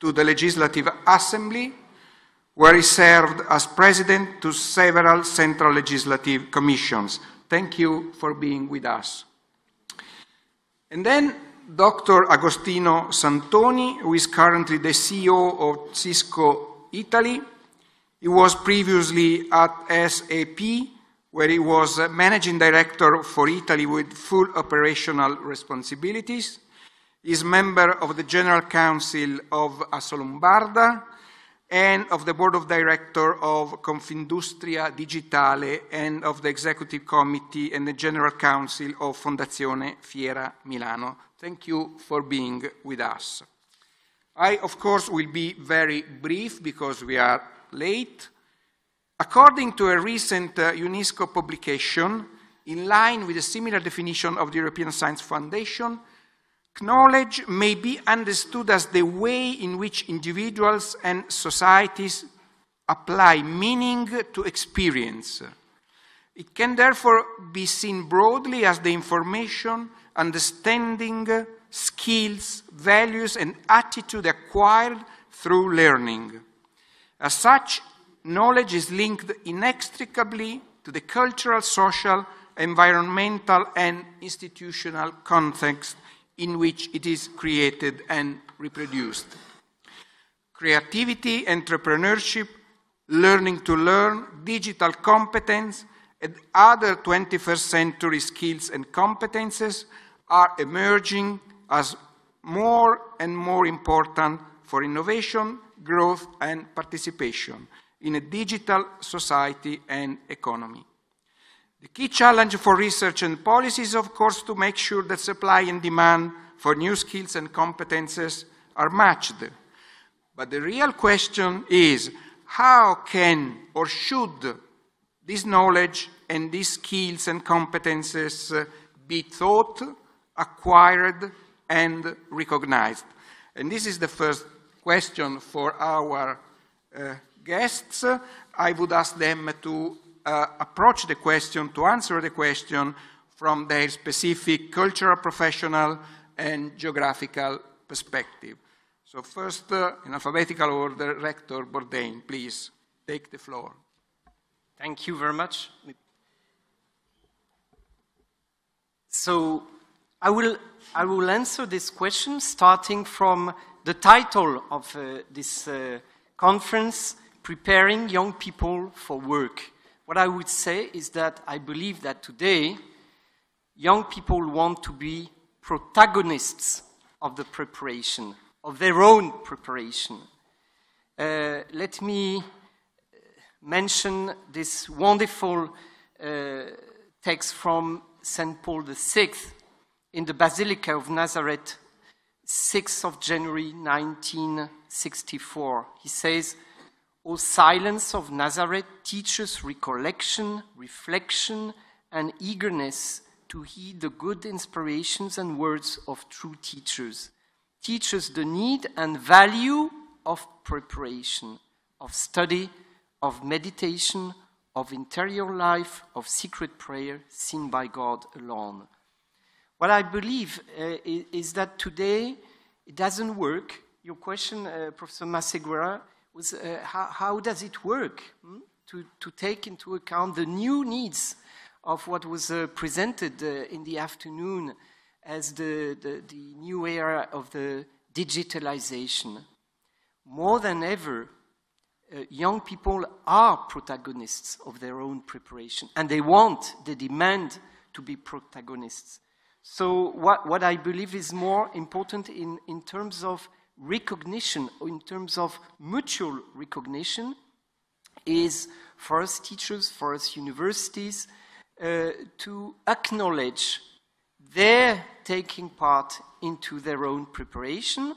to the Legislative Assembly, where he served as president to several central legislative commissions. Thank you for being with us. And then Dr. Agostino Santoni, who is currently the CEO of Cisco Italy. He was previously at SAP where he was managing director for Italy with full operational responsibilities. He's member of the General Council of Assolombarda and of the board of director of Confindustria Digitale and of the executive committee and the general council of Fondazione Fiera Milano. Thank you for being with us. I, of course, will be very brief because we are late. According to a recent uh, UNESCO publication, in line with a similar definition of the European Science Foundation, knowledge may be understood as the way in which individuals and societies apply meaning to experience. It can therefore be seen broadly as the information, understanding, skills, values, and attitude acquired through learning. As such, knowledge is linked inextricably to the cultural, social, environmental, and institutional context in which it is created and reproduced. Creativity, entrepreneurship, learning to learn, digital competence, and other 21st century skills and competences are emerging as more and more important for innovation, growth, and participation in a digital society and economy. The key challenge for research and policy is, of course, to make sure that supply and demand for new skills and competences are matched. But the real question is how can or should this knowledge and these skills and competences uh, be taught, acquired, and recognized? And this is the first question for our uh, guests, I would ask them to uh, approach the question, to answer the question from their specific cultural, professional, and geographical perspective. So first, uh, in alphabetical order, Rector Bourdain, please take the floor. Thank you very much. So I will, I will answer this question starting from the title of uh, this uh, conference, preparing young people for work. What I would say is that I believe that today, young people want to be protagonists of the preparation, of their own preparation. Uh, let me uh, mention this wonderful uh, text from St. Paul VI in the Basilica of Nazareth, 6th of January 1964. He says, O silence of Nazareth teaches recollection, reflection, and eagerness to heed the good inspirations and words of true teachers. Teaches the need and value of preparation, of study, of meditation, of interior life, of secret prayer seen by God alone. What I believe uh, is, that today it doesn't work. Your question, uh, Professor Masegura, with, uh, how, how, does it work hmm? to, to, take into account the new needs of what was uh, presented uh, in the afternoon as the, the, the new era of the digitalization. More than ever, uh, young people are protagonists of their own preparation and they want, they demand to be protagonists. So, what, what I believe is more important in, in terms of recognition in terms of mutual recognition is for us teachers, for us universities, uh, to acknowledge their taking part into their own preparation,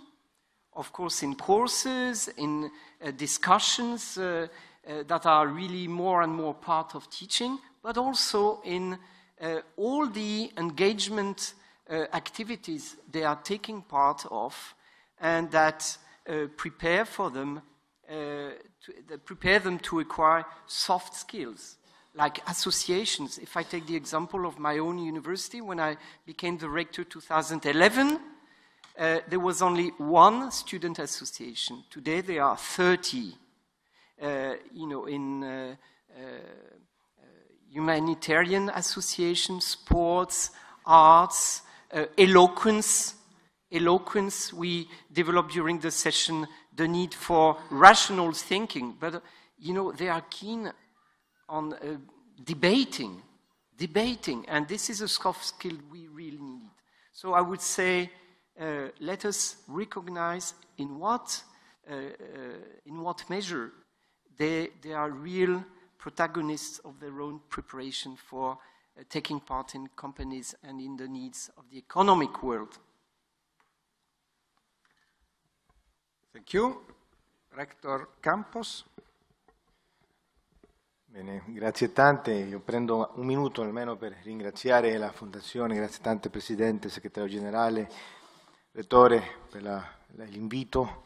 of course in courses, in uh, discussions uh, uh that are really more and more part of teaching, but also in uh, all the engagement uh, activities they are taking part of and that uh, prepare for them, uh, to, that prepare them to acquire soft skills like associations. If I take the example of my own university, when I became the rector 2011, uh, there was only one student association. Today there are 30. Uh, you know, in uh, uh humanitarian associations, sports, arts, eloquence, eloquence, we developed during the session the need for rational thinking. But, you know, they are keen on uh, debating, debating, and this is a soft skill we really need. So I would say, uh, let us recognize in what, uh, uh, in what measure they, they are real protagonists of their own preparation for uh, taking part in companies and in the needs of the economic world. Thank you. Rector Campos. Bene, grazie tante. Io prendo un minuto almeno per ringraziare la Fondazione, grazie tante Presidente, Segretario Generale, Rettore per l'invito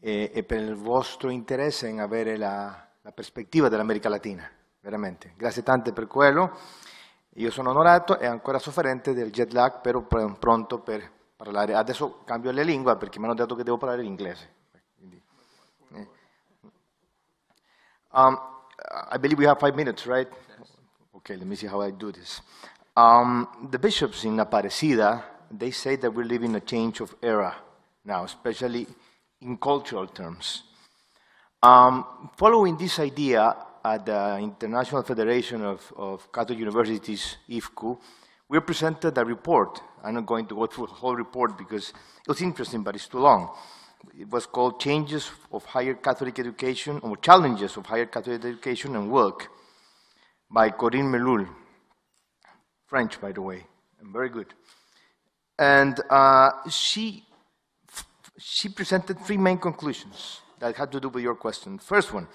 e, e, per il vostro interesse in avere la, la prospettiva dell'America Latina, veramente. Grazie tante per quello. Io sono onorato e ancora sofferente del jet lag, però pronto per parlare. Adesso cambio perché mi hanno detto che devo parlare l'inglese. Eh. Um, I believe we have five minutes, right? Okay, let me see how I do this. Um, the bishops in Aparecida, they say that we're living a change of era now, especially in cultural terms. Um, following this idea at the International Federation of, of Catholic Universities, IFCU, we presented a report. I'm not going to go through the whole report because it was interesting, but it's too long. It was called Changes of Higher Catholic Education, or Challenges of Higher Catholic Education and Work by Corinne Melul. French, by the way, and very good. And uh, she, she presented three main conclusions that had to do with your question. First one,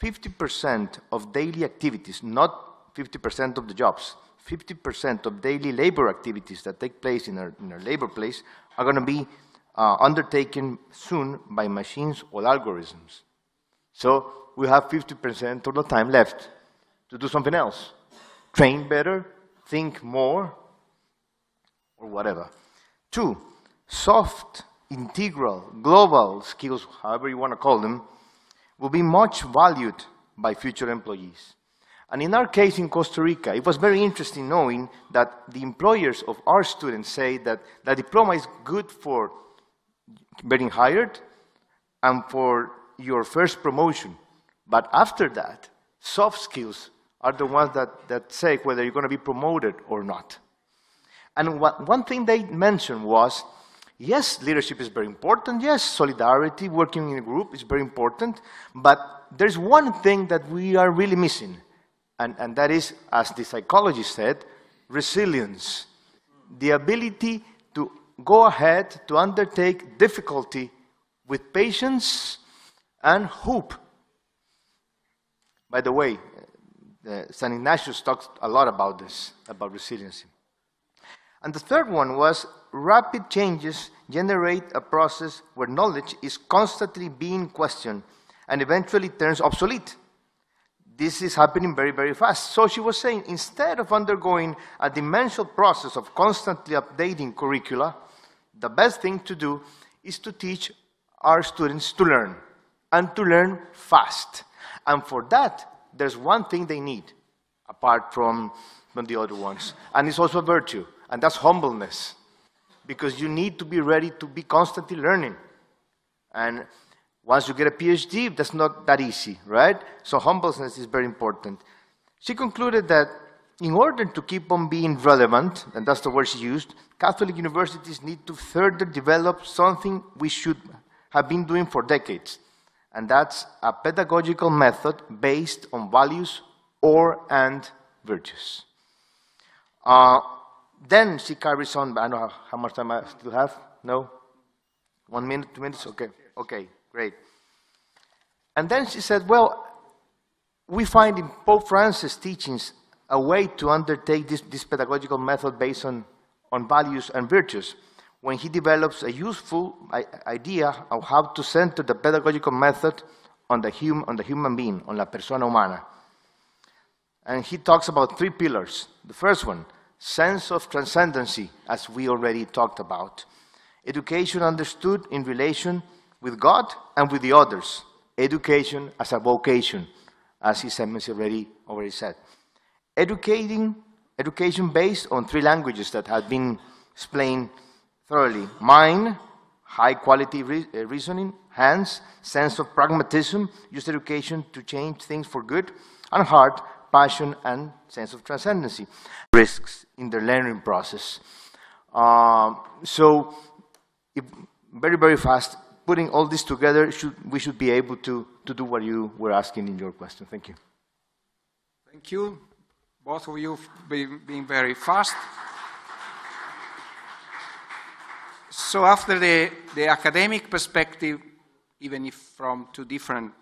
50% of daily activities, not 50% of the jobs, 50% of daily labor activities that take place in our, in our labor place are going to be uh, undertaken soon by machines or algorithms. So we have 50% of the time left to do something else. Train better, think more, or whatever. Two, soft, integral, global skills, however you want to call them, will be much valued by future employees. And in our case in Costa Rica, it was very interesting knowing that the employers of our students say that the diploma is good for getting hired and for your first promotion. But after that, soft skills are the ones that, that say whether you're going to be promoted or not. And what, one thing they mentioned was, yes, leadership is very important. Yes, solidarity, working in a group is very important. But there's one thing that we are really missing and, and that is, as the psychologist said, resilience the ability to go ahead, to undertake difficulty with patience and hope. By the way, uh, St. Ignatius talks a lot about this, about resiliency. And the third one was rapid changes generate a process where knowledge is constantly being questioned and eventually turns obsolete this is happening very, very fast. So she was saying instead of undergoing a dimensional process of constantly updating curricula, the best thing to do is to teach our students to learn and to learn fast. And for that, there's one thing they need apart from, from the other ones, and it's also a virtue, and that's humbleness because you need to be ready to be constantly learning. And once you get a PhD, that's not that easy, right? So humbleness is very important. She concluded that in order to keep on being relevant, and that's the word she used, Catholic universities need to further develop something we should have been doing for decades, and that's a pedagogical method based on values or and virtues. Uh, then she carries on, I don't know how much time I still have, no? One minute, two minutes, okay, okay. Great. And then she said, Well, we find in Pope Francis' teachings a way to undertake this, this pedagogical method based on, on values and virtues when he develops a useful idea of how to center the pedagogical method on the, hum, on the human being, on la persona humana. And he talks about three pillars. The first one, sense of transcendency, as we already talked about. Education understood in relation with God and with the others. Education as a vocation, as his eminence already, already said. Educating, education based on three languages that have been explained thoroughly. Mind, high quality re uh, reasoning, hands, sense of pragmatism, use education to change things for good, and heart, passion, and sense of transcendency. Risks in the learning process. Uh, so, if, very, very fast, putting all this together, should, we should be able to, to do what you were asking in your question. Thank you. Thank you, both of you, being, being very fast. So after the, the academic perspective, even if from two different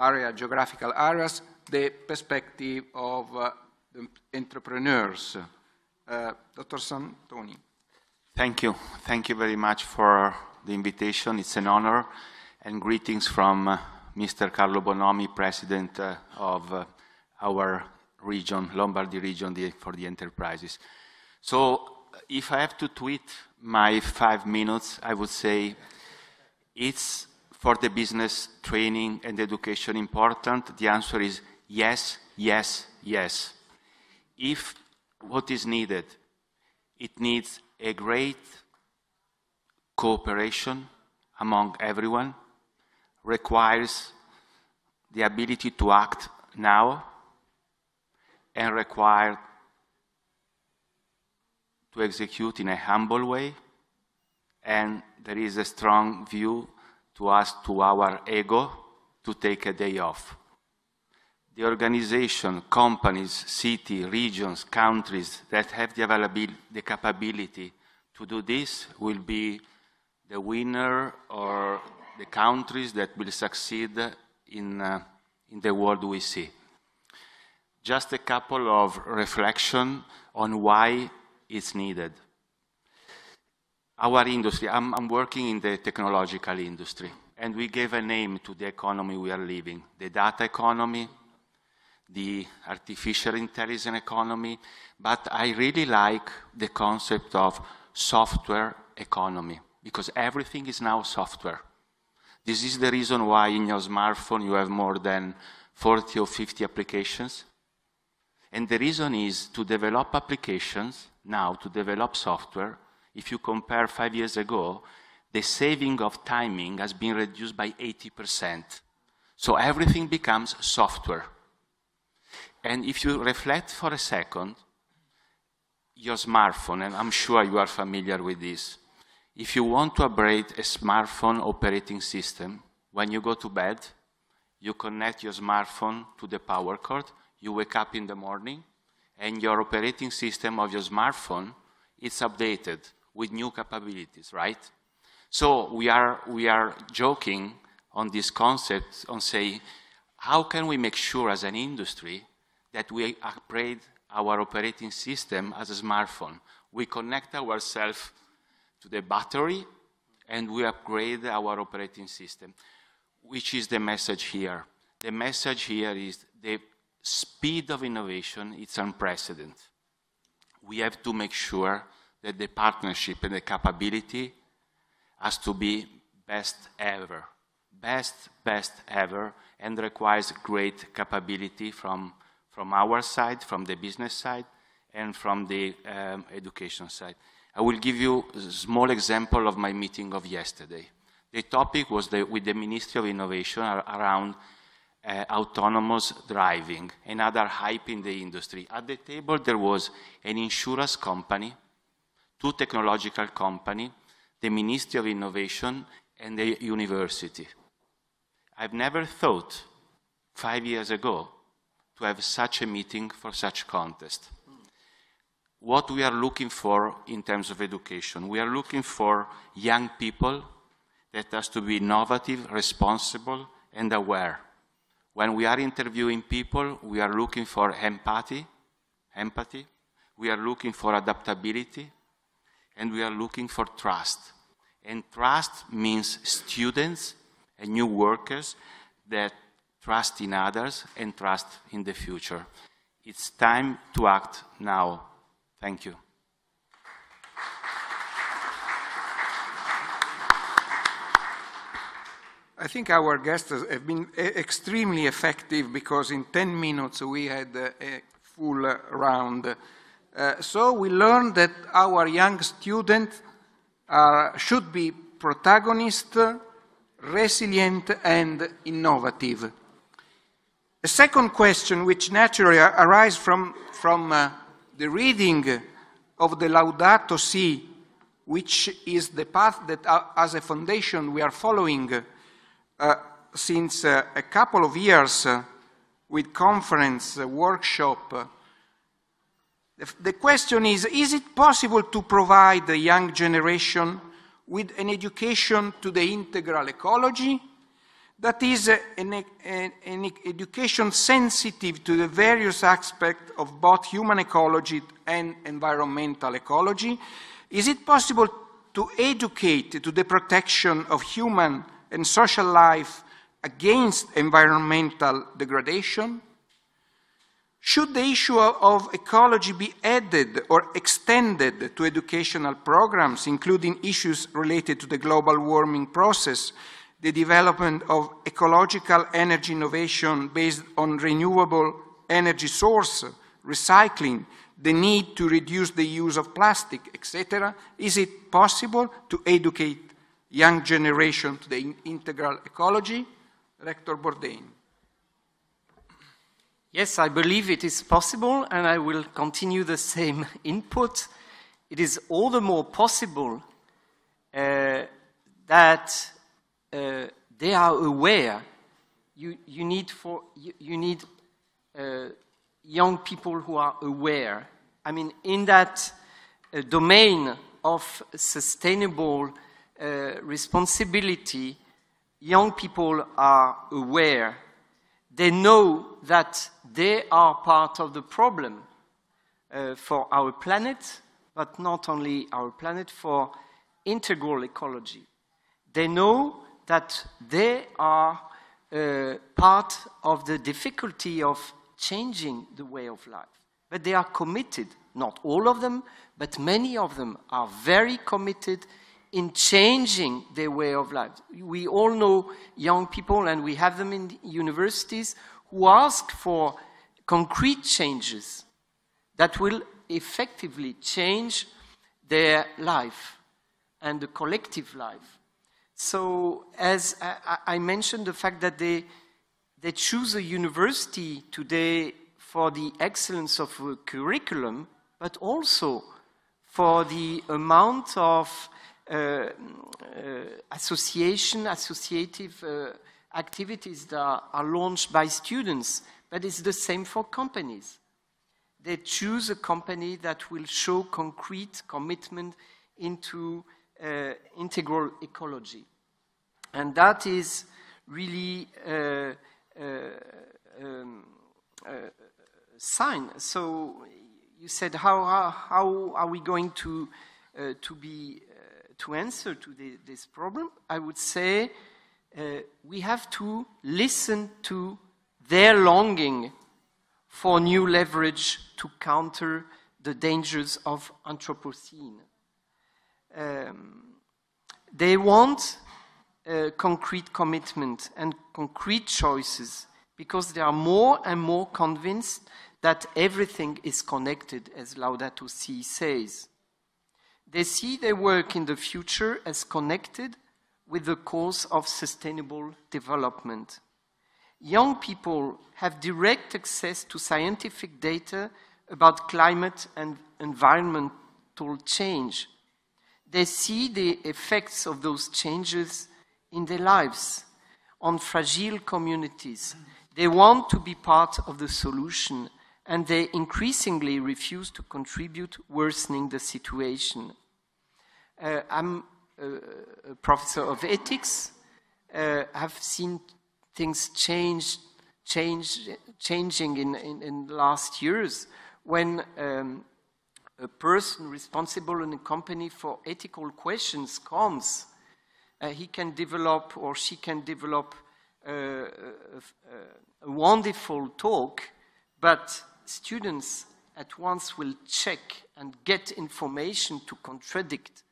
area, geographical areas, the perspective of uh, the entrepreneurs. Uh, Dr. Santoni. Thank you. Thank you very much for the invitation. It's an honor. And greetings from uh, Mr. Carlo Bonomi, President uh, of uh, our region, Lombardy region the, for the enterprises. So if I have to tweet my five minutes, I would say it's for the business training and education important? The answer is yes, yes, yes. If what is needed, it needs a great cooperation among everyone, requires the ability to act now and require to execute in a humble way. And there is a strong view to us, to our ego, to take a day off. The organization, companies, city, regions, countries that have the, the capability to do this will be the winner or the countries that will succeed in, uh, in the world we see. Just a couple of reflection on why it's needed. Our industry, I'm, I'm working in the technological industry, and we gave a name to the economy we are living, the data economy, the artificial intelligence economy, but I really like the concept of software economy because everything is now software. This is the reason why in your smartphone you have more than 40 or 50 applications. And the reason is to develop applications, now to develop software, if you compare five years ago, the saving of timing has been reduced by 80%. So everything becomes software. And if you reflect for a second, your smartphone, and I'm sure you are familiar with this, if you want to upgrade a smartphone operating system, when you go to bed, you connect your smartphone to the power cord, you wake up in the morning, and your operating system of your smartphone is updated with new capabilities, right? So we are, we are joking on this concept on saying, how can we make sure as an industry that we upgrade our operating system as a smartphone? We connect ourselves to the battery, and we upgrade our operating system, which is the message here. The message here is the speed of innovation, it's unprecedented. We have to make sure that the partnership and the capability has to be best ever. Best, best ever, and requires great capability from, from our side, from the business side, and from the um, education side. I will give you a small example of my meeting of yesterday. The topic was the, with the Ministry of Innovation around uh, autonomous driving, another hype in the industry. At the table, there was an insurance company, two technological companies, the Ministry of Innovation, and the university. I've never thought, five years ago, to have such a meeting for such contest what we are looking for in terms of education. We are looking for young people that has to be innovative, responsible, and aware. When we are interviewing people, we are looking for empathy, empathy. We are looking for adaptability, and we are looking for trust. And trust means students and new workers that trust in others and trust in the future. It's time to act now. Thank you. I think our guests have been extremely effective because in 10 minutes we had a full round. Uh, so we learned that our young students are, uh, should be protagonist, resilient and innovative. A second question which naturally arises from, from uh, the reading of the Laudato Si, which is the path that uh, as a foundation we are following uh, since uh, a couple of years uh, with conference, uh, workshop, uh, the, the question is, is it possible to provide the young generation with an education to the integral ecology? that is an, an education sensitive to the various aspects of both human ecology and environmental ecology? Is it possible to educate to the protection of human and social life against environmental degradation? Should the issue of ecology be added or extended to educational programs, including issues related to the global warming process the development of ecological energy innovation based on renewable energy source, recycling, the need to reduce the use of plastic, etc. Is it possible to educate young generation to the integral ecology? Rector Bourdain. Yes, I believe it is possible, and I will continue the same input. It is all the more possible uh, that uh, they are aware you, you need, for, you, you need uh, young people who are aware. I mean, in that uh, domain of sustainable uh, responsibility, young people are aware. They know that they are part of the problem uh, for our planet, but not only our planet, for integral ecology. They know that they are uh, part of the difficulty of changing the way of life. But they are committed, not all of them, but many of them are very committed in changing their way of life. We all know young people, and we have them in universities, who ask for concrete changes that will effectively change their life and the collective life so as I mentioned, the fact that they, they choose a university today for the excellence of the curriculum, but also for the amount of uh, uh, association, associative uh, activities that are launched by students, but it's the same for companies. They choose a company that will show concrete commitment into uh, integral ecology. And that is really uh, uh um, uh, sign. So you said, how, how, how are we going to, uh, to, be, to answer to the, this problem? I would say we have to listen to their longing for new leverage to counter the dangers of Anthropocene. Um, they want uh, concrete commitment and concrete choices because they are more and more convinced that everything is connected, as Laudato Si says. They see their work in the future as connected with the cause of sustainable development. Young people have direct access to scientific data about climate and environmental change they see the effects of those changes in their lives on fragile communities. They want to be part of the solution and they increasingly refuse to contribute, worsening the situation. Uh, I'm a, uh, a, professor of ethics. Uh, I've seen things change, change, changing in, in, in last years when um, a person responsible in a company for ethical questions comes, uh, he can develop or she can develop uh, a, a, wonderful talk, but students at once will check and get information to contradict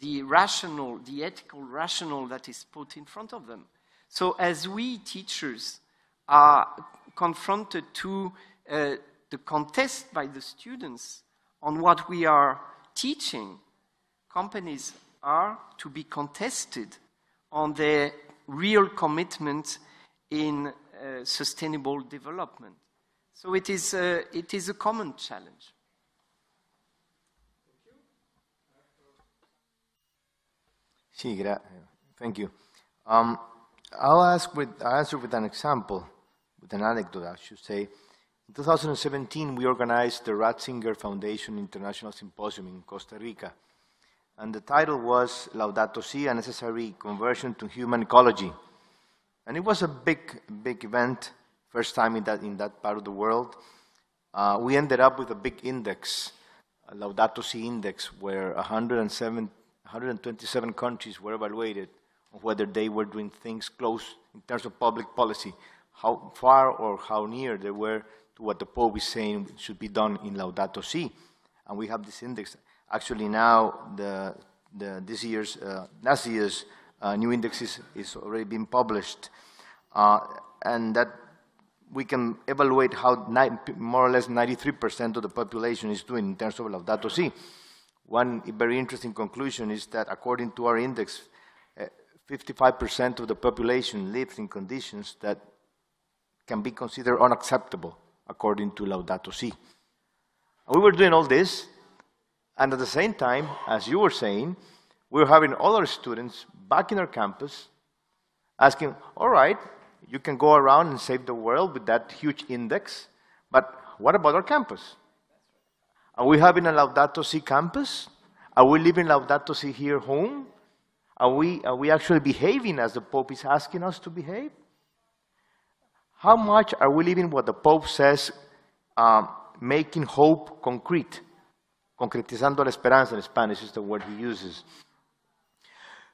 the rational, the ethical rational that is put in front of them. So as we teachers are confronted to uh, the contest by the students, on what we are teaching companies are to be contested on their real commitment in uh, sustainable development. So it is, uh, it is a common challenge. Thank you. Thank you. Um, I'll ask with, I'll answer with an example, with an anecdote, I should say. In 2017, we organized the Ratzinger Foundation International Symposium in Costa Rica. And the title was Laudato Si, a Necessary Conversion to Human Ecology. And it was a big, big event, first time in that, in that part of the world. Uh, we ended up with a big index, a Laudato Si index, where 127 countries were evaluated on whether they were doing things close in terms of public policy, how far or how near they were to what the Pope is saying should be done in Laudato Si. And we have this index. Actually now, the, the, this year's, uh, last year's uh, new index is, is already been published. Uh, and that we can evaluate how more or less 93% of the population is doing in terms of Laudato Si. One very interesting conclusion is that according to our index, 55% uh, of the population lives in conditions that can be considered unacceptable according to Laudato Si. We were doing all this, and at the same time, as you were saying, we were having other students back in our campus asking, all right, you can go around and save the world with that huge index, but what about our campus? Are we having a Laudato Si campus? Are we living Laudato Si here home? Are we, are we actually behaving as the Pope is asking us to behave? How much are we living what the Pope says, um, making hope concrete? Concretizando la esperanza in Spanish is the word he uses.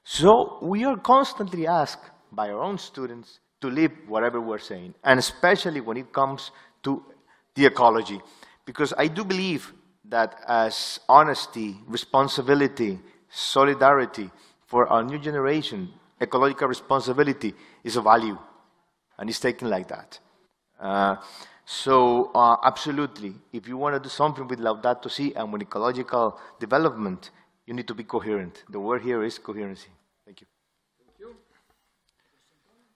So we are constantly asked by our own students to live whatever we're saying, and especially when it comes to the ecology. Because I do believe that as honesty, responsibility, solidarity for our new generation, ecological responsibility is a value and it's taken like that. Uh, so uh, absolutely, if you want to do something with Laudato Si and with ecological development, you need to be coherent. The word here is coherency. Thank you. Thank you.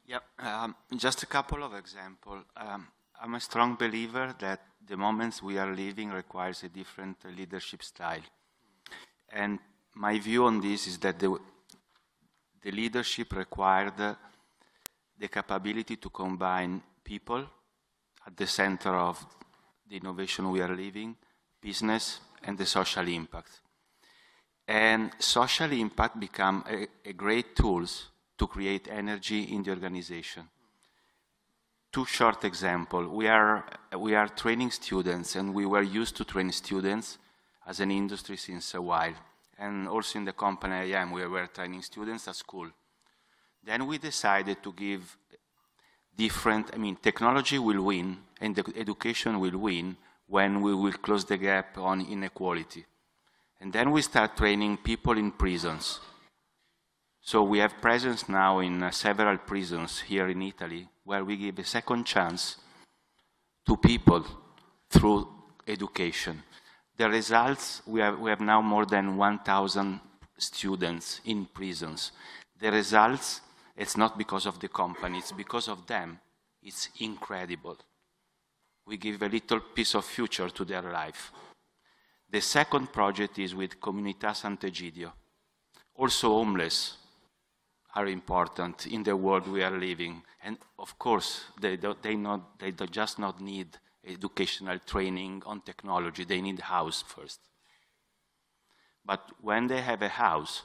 Yeah, um, just a couple of examples. Um, I'm a strong believer that the moments we are living requires a different leadership style. And my view on this is that the, the leadership required the capability to combine people at the center of the innovation we are living, business, and the social impact. And social impact become a, a great tools to create energy in the organization. Two short example. We are, we are training students, and we were used to train students as an industry since a while. And also in the company I am, we were training students at school. Then we decided to give different, I mean, technology will win and education will win when we will close the gap on inequality. And then we start training people in prisons. So we have presence now in uh, several prisons here in Italy where we give a second chance to people through education. The results, we have, we have now more than 1,000 students in prisons. The results it's not because of the company, it's because of them. It's incredible. We give a little piece of future to their life. The second project is with Comunità Sant'Egidio. Also, homeless are important in the world we are living. And of course, they, do, they, not, they do just not need educational training on technology, they need house first. But when they have a house,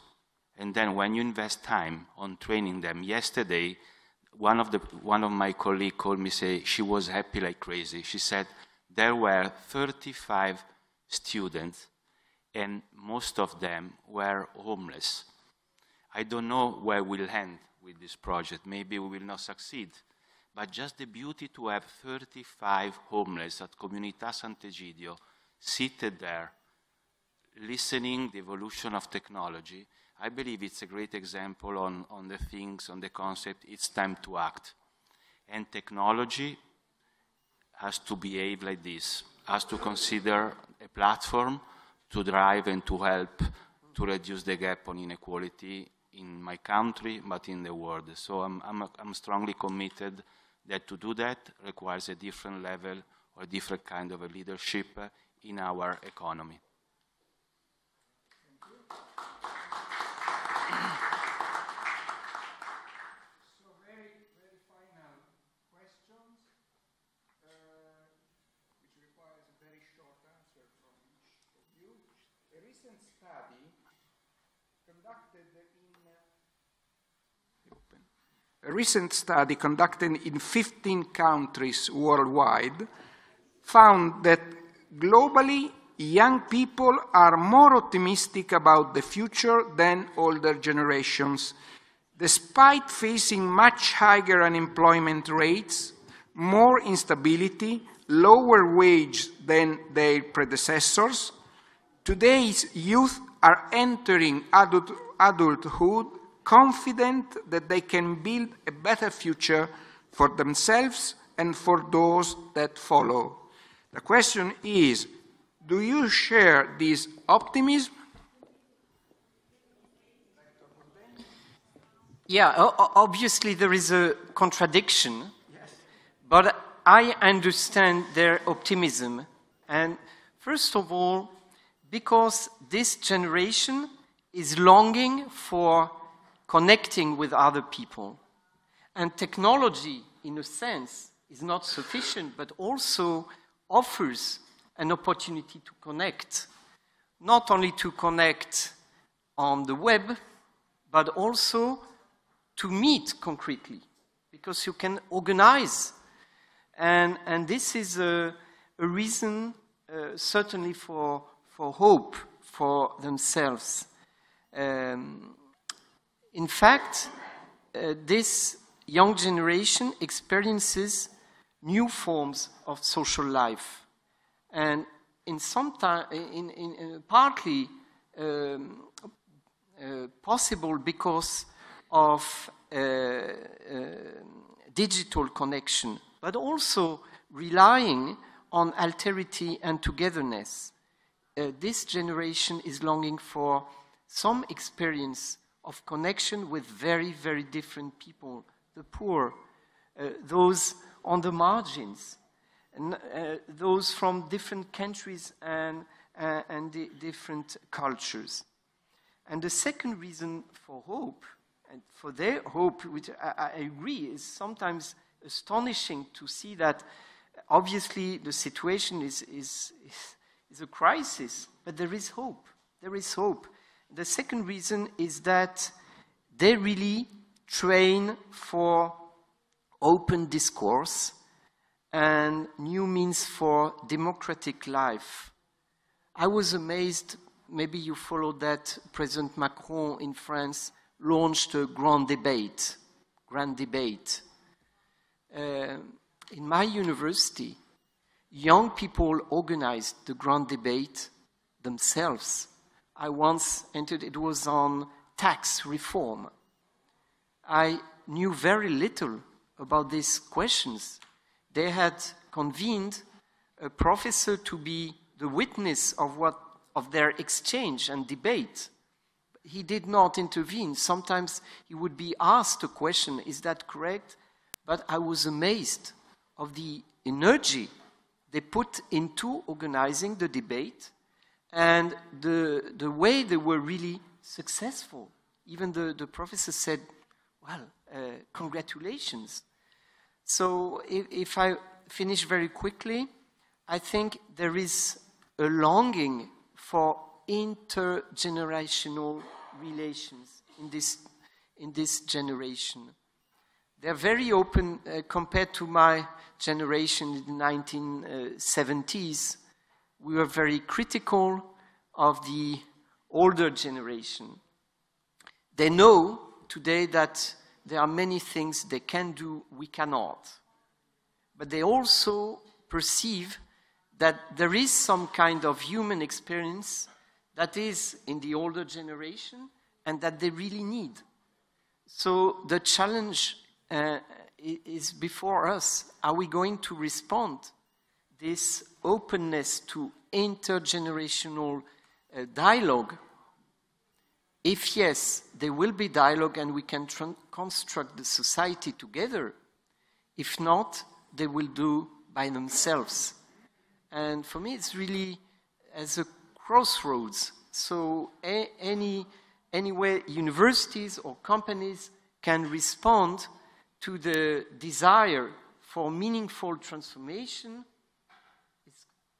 and then when you invest time on training them, yesterday, one of, the, one of my colleagues called me say she was happy like crazy. She said there were 35 students and most of them were homeless. I don't know where we'll end with this project. Maybe we will not succeed. But just the beauty to have 35 homeless at Comunità Sant'Egidio seated there, listening the evolution of technology, I believe it's a great example on, on the things, on the concept, it's time to act. And technology has to behave like this, has to consider a platform to drive and to help to reduce the gap on inequality in my country, but in the world. So I'm, I'm, I'm strongly committed that to do that requires a different level or a different kind of a leadership in our economy. A recent study conducted in 15 countries worldwide found that globally young people are more optimistic about the future than older generations, despite facing much higher unemployment rates, more instability, lower wages than their predecessors. Today's youth are entering adult, adulthood confident that they can build a better future for themselves and for those that follow. The question is, do you share this optimism? Yeah, obviously there is a contradiction, yes. but I understand their optimism. And first of all, because this generation is longing for connecting with other people. And technology, in a sense, is not sufficient, but also offers an opportunity to connect. Not only to connect on the web, but also to meet concretely, because you can organize. And, and this is a, a reason, uh, certainly, for, for hope for themselves. Um, in fact, uh, this young generation experiences new forms of social life. And in some time, in, in, in partly um, uh, possible because of uh, uh, digital connection, but also relying on alterity and togetherness. Uh, this generation is longing for some experience of connection with very, very different people, the poor, uh, those on the margins, and, uh, those from different countries and, uh, and different cultures. And the second reason for hope, and for their hope, which I, I agree is sometimes astonishing to see that uh, obviously the situation is, is, is a crisis, but there is hope. There is hope. The second reason is that they really train for open discourse and new means for democratic life. I was amazed, maybe you followed that, President Macron in France launched a grand debate, grand debate. Uh, in my university, young people organized the grand debate themselves. I once entered, it was on tax reform. I knew very little about these questions. They had convened a professor to be the witness of, what, of their exchange and debate. He did not intervene. Sometimes he would be asked a question, is that correct? But I was amazed of the energy they put into organizing the debate and the, the way they were really successful, even the, the professor said, well, uh, congratulations. So if, if I finish very quickly, I think there is a longing for intergenerational relations in this, in this generation. They're very open uh, compared to my generation in the 1970s we were very critical of the older generation. They know today that there are many things they can do, we cannot. But they also perceive that there is some kind of human experience that is in the older generation and that they really need. So the challenge uh, is before us. Are we going to respond this openness to intergenerational uh, dialogue? If yes, there will be dialogue and we can construct the society together. If not, they will do by themselves. And for me, it's really as a crossroads. So any, any universities or companies can respond to the desire for meaningful transformation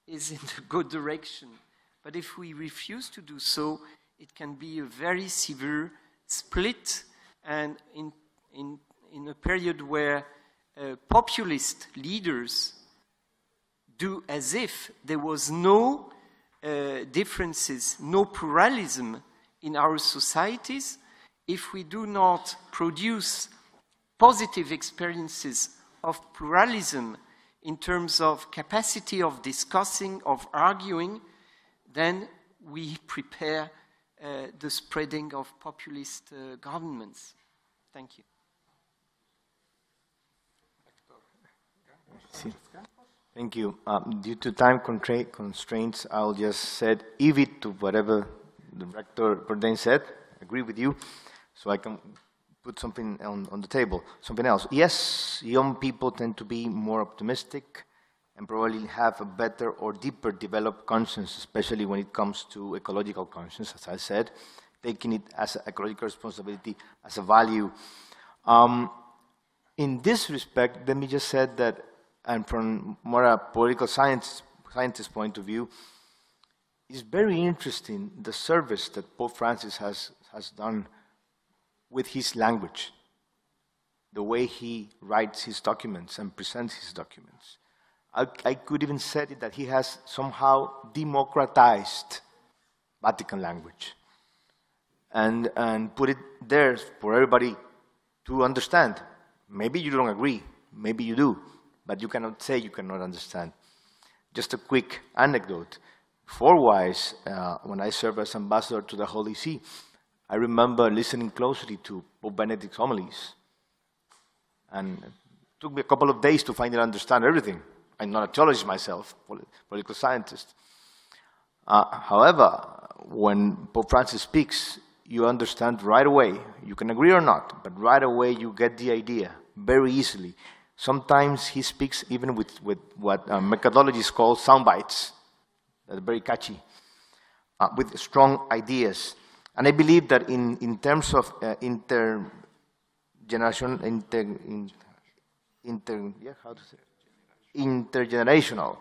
is in the good direction. But if we refuse to do so, it can be a very severe split and in, in, in a period where uh, populist leaders do as if there was no uh, differences, no pluralism in our societies, if we do not produce positive experiences of pluralism in terms of capacity of discussing, of arguing, then we prepare uh, the spreading of populist uh, governments. Thank you. Thank you. Um, due to time constraints, I'll just said if it to whatever the rector Bourdain said. I agree with you. So I can put something on, on the table, something else. Yes, young people tend to be more optimistic and probably have a better or deeper developed conscience, especially when it comes to ecological conscience, as I said, taking it as an ecological responsibility, as a value. Um, in this respect, let me just say that, and from more a political science, scientist point of view, it's very interesting the service that Pope Francis has, has done with his language, the way he writes his documents and presents his documents. I, I could even say that he has somehow democratized Vatican language and, and put it there for everybody to understand. Maybe you don't agree, maybe you do, but you cannot say you cannot understand. Just a quick anecdote. Forewise, uh, when I served as ambassador to the Holy See, I remember listening closely to Pope Benedict's homilies, and it took me a couple of days to finally understand everything. I'm not a theologist myself, political scientist. Uh, however, when Pope Francis speaks, you understand right away. You can agree or not, but right away you get the idea very easily. Sometimes he speaks even with, with what uh, methodologists call sound bites, that are very catchy, uh, with strong ideas. And I believe that in, in terms of uh, inter, in, inter, yeah, how to say, intergenerational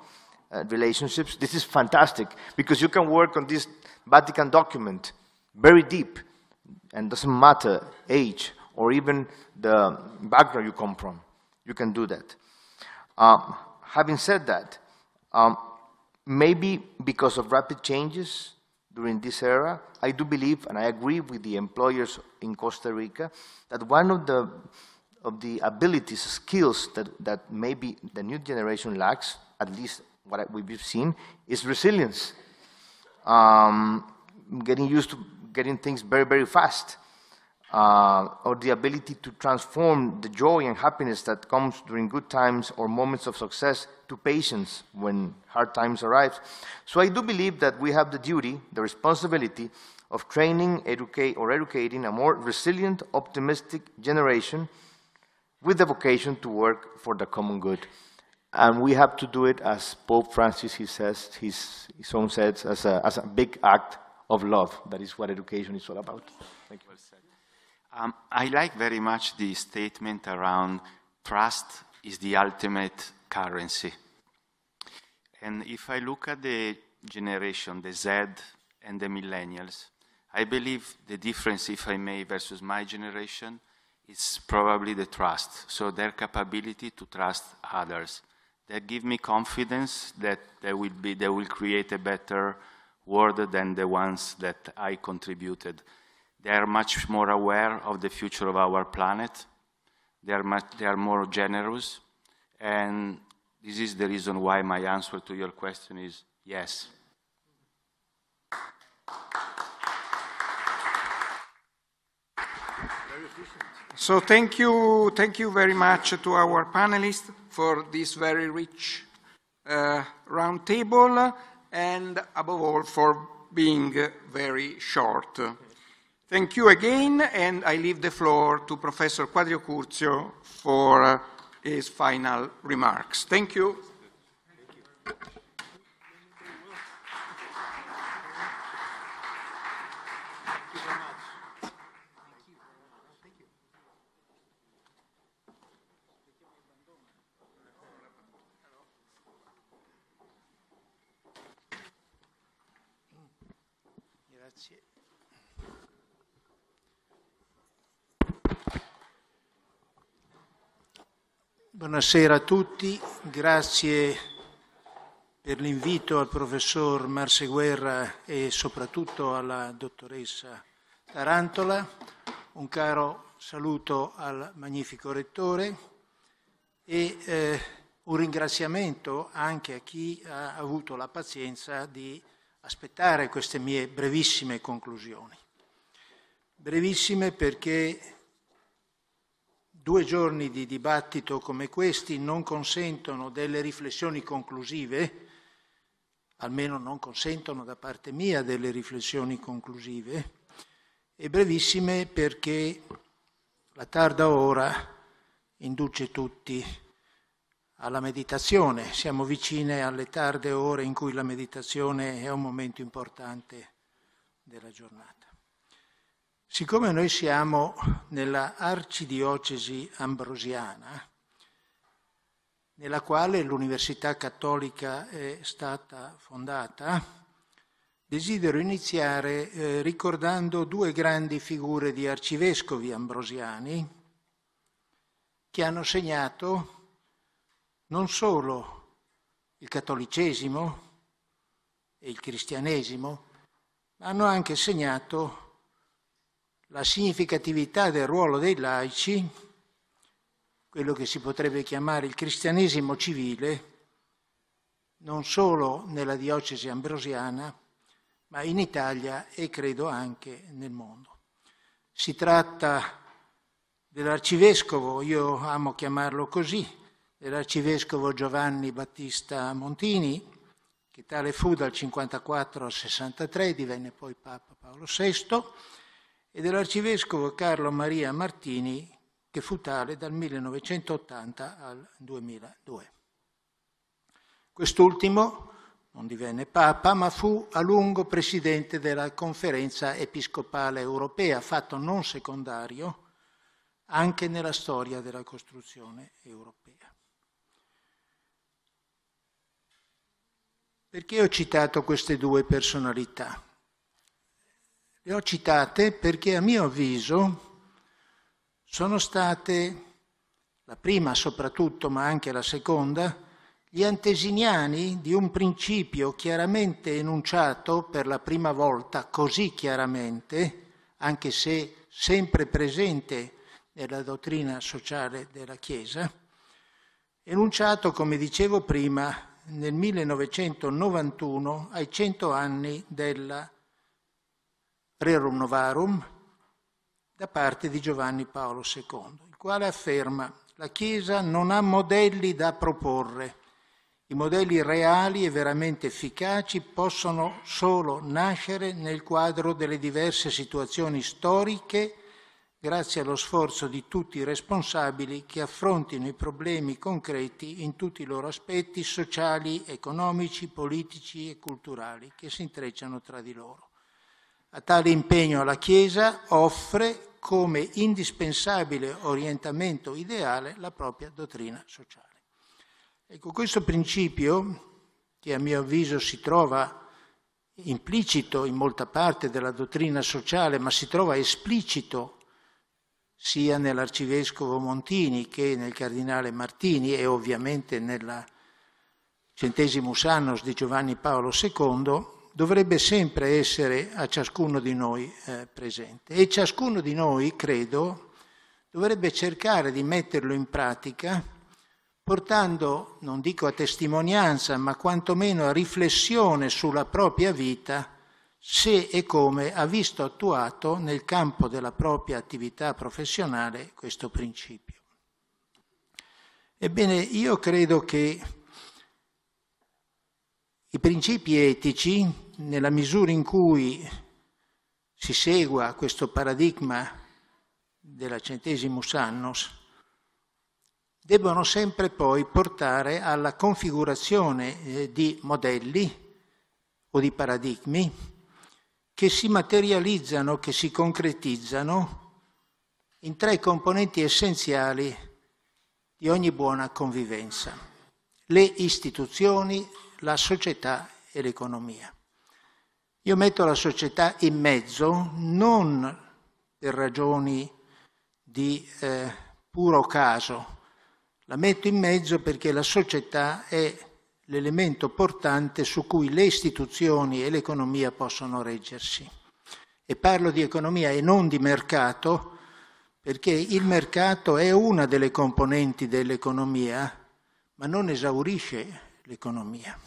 uh, relationships, this is fantastic because you can work on this Vatican document very deep and doesn't matter age or even the background you come from. You can do that. Um, having said that, um, maybe because of rapid changes, during this era, I do believe, and I agree with the employers in Costa Rica, that one of the, of the abilities, skills that, that maybe the new generation lacks, at least what we've seen, is resilience. Um, getting used to getting things very, very fast. Uh, or the ability to transform the joy and happiness that comes during good times or moments of success to patients when hard times arrive. So I do believe that we have the duty, the responsibility, of training, educate, or educating a more resilient, optimistic generation with the vocation to work for the common good. And we have to do it, as Pope Francis he says, his, his own says, as a, as a big act of love. That is what education is all about. Thank you. Well um, I like very much the statement around trust is the ultimate currency. And if I look at the generation, the Z and the millennials, I believe the difference, if I may, versus my generation is probably the trust. So their capability to trust others. That give me confidence that they will, be, they will create a better world than the ones that I contributed. They are much more aware of the future of our planet. They are, much, they are more generous. And this is the reason why my answer to your question is yes. So thank you, thank you very much to our panelists for this very rich uh, roundtable and above all for being very short. Thank you again and I leave the floor to Professor Quadrio Curzio for uh, his final remarks. Thank you Buonasera a tutti, grazie per l'invito al professor Marse Guerra e soprattutto alla dottoressa Tarantola. Un caro saluto al magnifico rettore e eh, un ringraziamento anche a chi ha avuto la pazienza di aspettare queste mie brevissime conclusioni. Brevissime perché Due giorni di dibattito come questi non consentono delle riflessioni conclusive, almeno non consentono da parte mia delle riflessioni conclusive, e brevissime perché la tarda ora induce tutti alla meditazione. Siamo vicine alle tarde ore in cui la meditazione è un momento importante della giornata. Siccome noi siamo nella arcidiocesi ambrosiana, nella quale l'Università Cattolica è stata fondata, desidero iniziare eh, ricordando due grandi figure di arcivescovi ambrosiani che hanno segnato non solo il cattolicesimo e il cristianesimo, ma hanno anche segnato la significatività del ruolo dei laici, quello che si potrebbe chiamare il cristianesimo civile, non solo nella diocesi ambrosiana, ma in Italia e credo anche nel mondo. Si tratta dell'arcivescovo, io amo chiamarlo così, dell'arcivescovo Giovanni Battista Montini, che tale fu dal 54 al 63, divenne poi Papa Paolo VI, e dell'arcivescovo Carlo Maria Martini, che fu tale dal 1980 al 2002. Quest'ultimo non divenne papa, ma fu a lungo presidente della conferenza episcopale europea, fatto non secondario anche nella storia della costruzione europea. Perché ho citato queste due personalità? Le ho citate perché a mio avviso sono state, la prima soprattutto, ma anche la seconda, gli antesiniani di un principio chiaramente enunciato per la prima volta, così chiaramente, anche se sempre presente nella dottrina sociale della Chiesa, enunciato, come dicevo prima, nel 1991 ai cento anni della Chiesa. Rerum Novarum da parte di Giovanni Paolo II, il quale afferma la Chiesa non ha modelli da proporre. I modelli reali e veramente efficaci possono solo nascere nel quadro delle diverse situazioni storiche grazie allo sforzo di tutti i responsabili che affrontino i problemi concreti in tutti i loro aspetti sociali, economici, politici e culturali che si intrecciano tra di loro. A tale impegno la Chiesa offre come indispensabile orientamento ideale la propria dottrina sociale. Ecco, questo principio, che a mio avviso si trova implicito in molta parte della dottrina sociale, ma si trova esplicito sia nell'arcivescovo Montini che nel cardinale Martini e ovviamente nella centesimus annos di Giovanni Paolo II, dovrebbe sempre essere a ciascuno di noi eh, presente e ciascuno di noi, credo, dovrebbe cercare di metterlo in pratica portando, non dico a testimonianza, ma quantomeno a riflessione sulla propria vita se e come ha visto attuato nel campo della propria attività professionale questo principio. Ebbene, io credo che i principi etici nella misura in cui si segua questo paradigma della centesimus annus, debbono sempre poi portare alla configurazione eh, di modelli o di paradigmi che si materializzano, che si concretizzano in tre componenti essenziali di ogni buona convivenza, le istituzioni, la società e l'economia. Io metto la società in mezzo non per ragioni di eh, puro caso, la metto in mezzo perché la società è l'elemento portante su cui le istituzioni e l'economia possono reggersi. E parlo di economia e non di mercato perché il mercato è una delle componenti dell'economia, ma non esaurisce l'economia.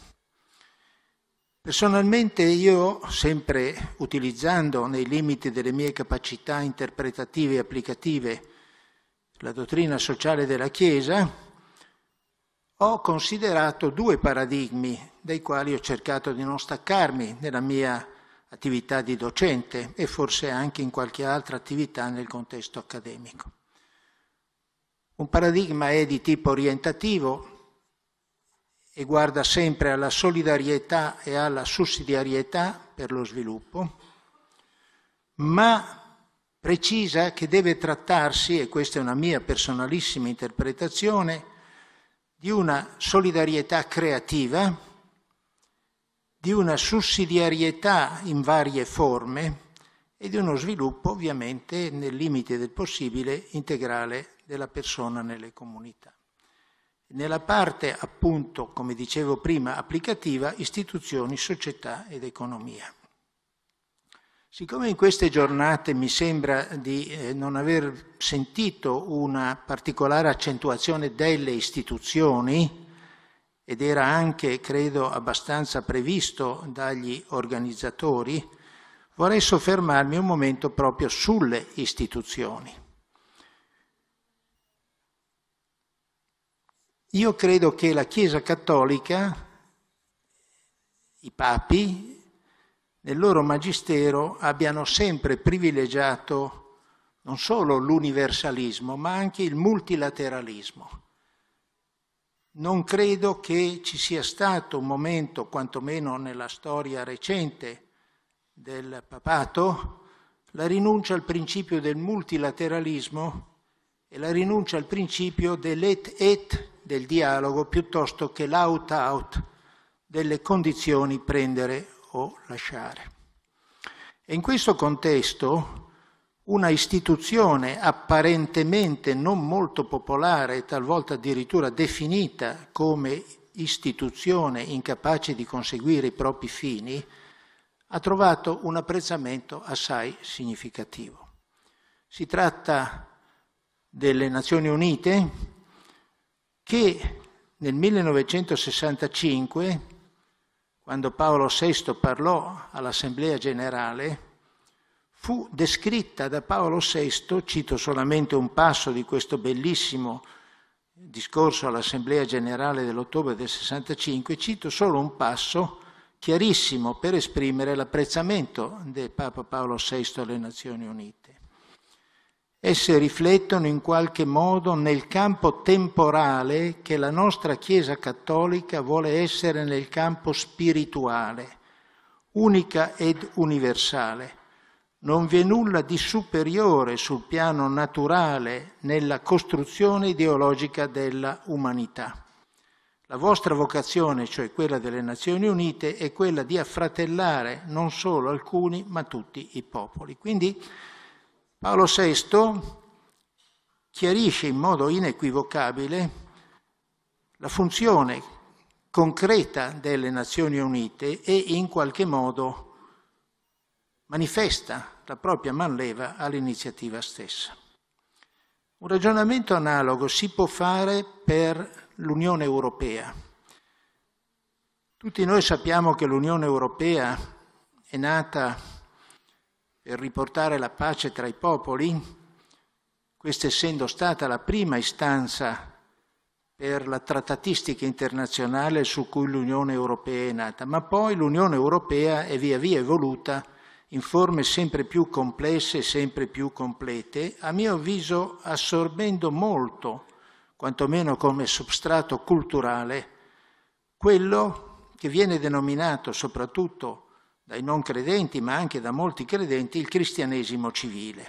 Personalmente io, sempre utilizzando nei limiti delle mie capacità interpretative e applicative la dottrina sociale della Chiesa, ho considerato due paradigmi dai quali ho cercato di non staccarmi nella mia attività di docente e forse anche in qualche altra attività nel contesto accademico. Un paradigma è di tipo orientativo, e guarda sempre alla solidarietà e alla sussidiarietà per lo sviluppo, ma precisa che deve trattarsi, e questa è una mia personalissima interpretazione, di una solidarietà creativa, di una sussidiarietà in varie forme e di uno sviluppo ovviamente nel limite del possibile integrale della persona nelle comunità. Nella parte appunto, come dicevo prima, applicativa, istituzioni, società ed economia. Siccome in queste giornate mi sembra di eh, non aver sentito una particolare accentuazione delle istituzioni, ed era anche, credo, abbastanza previsto dagli organizzatori, vorrei soffermarmi un momento proprio sulle istituzioni. Io credo che la Chiesa cattolica, i papi, nel loro magistero abbiano sempre privilegiato non solo l'universalismo, ma anche il multilateralismo. Non credo che ci sia stato un momento, quantomeno nella storia recente del papato, la rinuncia al principio del multilateralismo e la rinuncia al principio dell'et et del dialogo piuttosto che l'out-out delle condizioni prendere o lasciare. E in questo contesto una istituzione apparentemente non molto popolare talvolta addirittura definita come istituzione incapace di conseguire i propri fini, ha trovato un apprezzamento assai significativo. Si tratta delle Nazioni Unite, che nel 1965, quando Paolo VI parlò all'Assemblea Generale, fu descritta da Paolo VI, cito solamente un passo di questo bellissimo discorso all'Assemblea Generale dell'ottobre del 65, cito solo un passo chiarissimo per esprimere l'apprezzamento del Papa Paolo VI alle Nazioni Unite esse riflettono in qualche modo nel campo temporale che la nostra Chiesa cattolica vuole essere nel campo spirituale, unica ed universale. Non vi è nulla di superiore sul piano naturale nella costruzione ideologica della umanità. La vostra vocazione, cioè quella delle Nazioni Unite, è quella di affratellare non solo alcuni, ma tutti i popoli. Quindi Paolo VI chiarisce in modo inequivocabile la funzione concreta delle Nazioni Unite e in qualche modo manifesta la propria manleva all'iniziativa stessa. Un ragionamento analogo si può fare per l'Unione Europea. Tutti noi sappiamo che l'Unione Europea è nata per riportare la pace tra i popoli, questa essendo stata la prima istanza per la trattatistica internazionale su cui l'Unione Europea è nata, ma poi l'Unione Europea è via via evoluta in forme sempre più complesse e sempre più complete, a mio avviso assorbendo molto, quantomeno come substrato culturale, quello che viene denominato soprattutto dai non credenti, ma anche da molti credenti, il cristianesimo civile.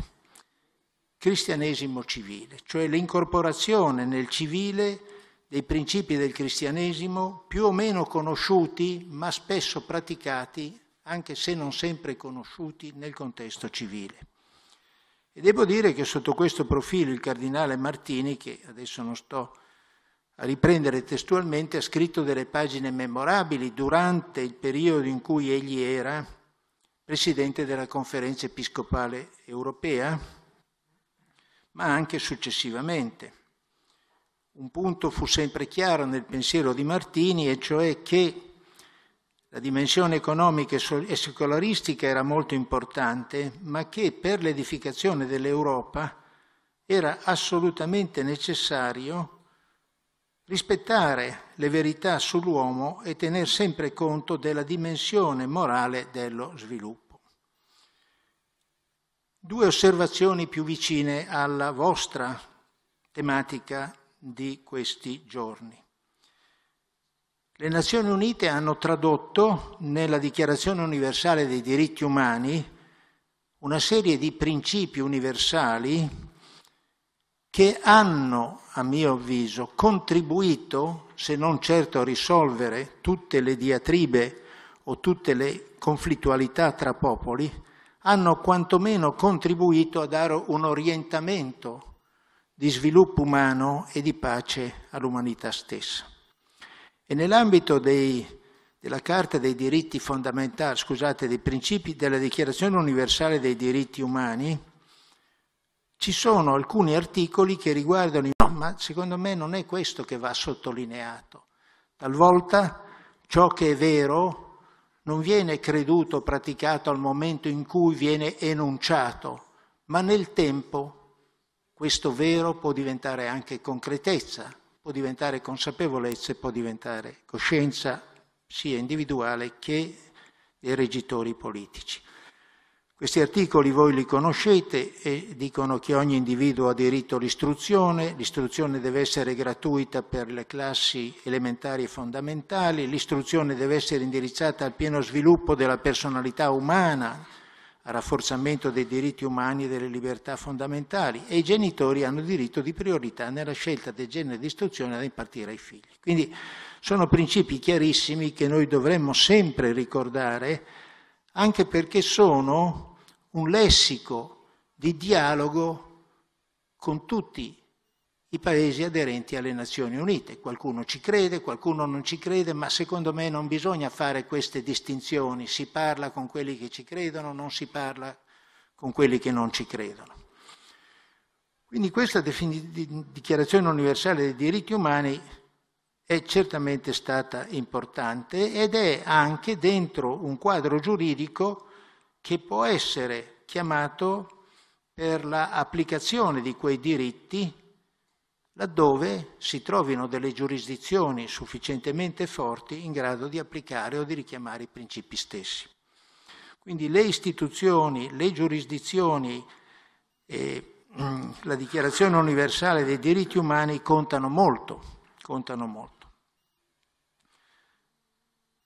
Cristianesimo civile, cioè l'incorporazione nel civile dei principi del cristianesimo più o meno conosciuti, ma spesso praticati, anche se non sempre conosciuti, nel contesto civile. E devo dire che sotto questo profilo il cardinale Martini, che adesso non sto a riprendere testualmente ha scritto delle pagine memorabili durante il periodo in cui egli era presidente della conferenza episcopale europea, ma anche successivamente. Un punto fu sempre chiaro nel pensiero di Martini, e cioè che la dimensione economica e secolaristica era molto importante, ma che per l'edificazione dell'Europa era assolutamente necessario rispettare le verità sull'uomo e tener sempre conto della dimensione morale dello sviluppo. Due osservazioni più vicine alla vostra tematica di questi giorni. Le Nazioni Unite hanno tradotto nella Dichiarazione universale dei diritti umani una serie di principi universali che hanno a mio avviso, contribuito, se non certo a risolvere tutte le diatribe o tutte le conflittualità tra popoli, hanno quantomeno contribuito a dare un orientamento di sviluppo umano e di pace all'umanità stessa. E nell'ambito dei, della Carta dei diritti fondamentali, scusate, dei principi della Dichiarazione universale dei diritti umani, ci sono alcuni articoli che riguardano, il... no, ma secondo me non è questo che va sottolineato. Talvolta ciò che è vero non viene creduto, praticato al momento in cui viene enunciato, ma nel tempo questo vero può diventare anche concretezza, può diventare consapevolezza e può diventare coscienza sia individuale che dei regitori politici. Questi articoli voi li conoscete e dicono che ogni individuo ha diritto all'istruzione, l'istruzione deve essere gratuita per le classi elementari e fondamentali, l'istruzione deve essere indirizzata al pieno sviluppo della personalità umana, al rafforzamento dei diritti umani e delle libertà fondamentali e i genitori hanno diritto di priorità nella scelta del genere di istruzione da impartire ai figli. Quindi sono principi chiarissimi che noi dovremmo sempre ricordare anche perché sono un lessico di dialogo con tutti i paesi aderenti alle Nazioni Unite. Qualcuno ci crede, qualcuno non ci crede, ma secondo me non bisogna fare queste distinzioni. Si parla con quelli che ci credono, non si parla con quelli che non ci credono. Quindi questa dichiarazione universale dei diritti umani è certamente stata importante ed è anche dentro un quadro giuridico che può essere chiamato per l'applicazione di quei diritti laddove si trovino delle giurisdizioni sufficientemente forti in grado di applicare o di richiamare i principi stessi. Quindi le istituzioni, le giurisdizioni e mm, la Dichiarazione universale dei diritti umani contano molto, contano molto.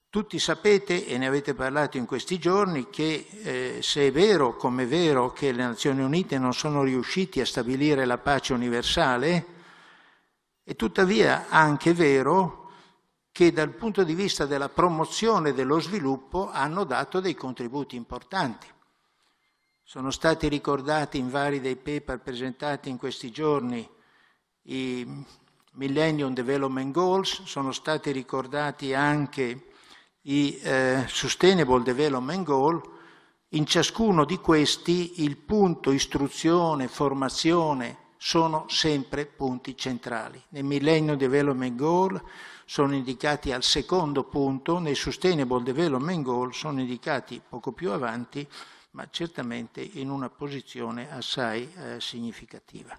Tutti sapete, e ne avete parlato in questi giorni, che eh, se è vero, come è vero, che le Nazioni Unite non sono riuscite a stabilire la pace universale, è tuttavia anche vero che dal punto di vista della promozione dello sviluppo hanno dato dei contributi importanti. Sono stati ricordati in vari dei paper presentati in questi giorni i Millennium Development Goals, sono stati ricordati anche i eh, Sustainable Development Goal, in ciascuno di questi il punto istruzione, formazione sono sempre punti centrali. Nel Millennium Development Goal sono indicati al secondo punto, nei Sustainable Development Goal sono indicati poco più avanti, ma certamente in una posizione assai eh, significativa.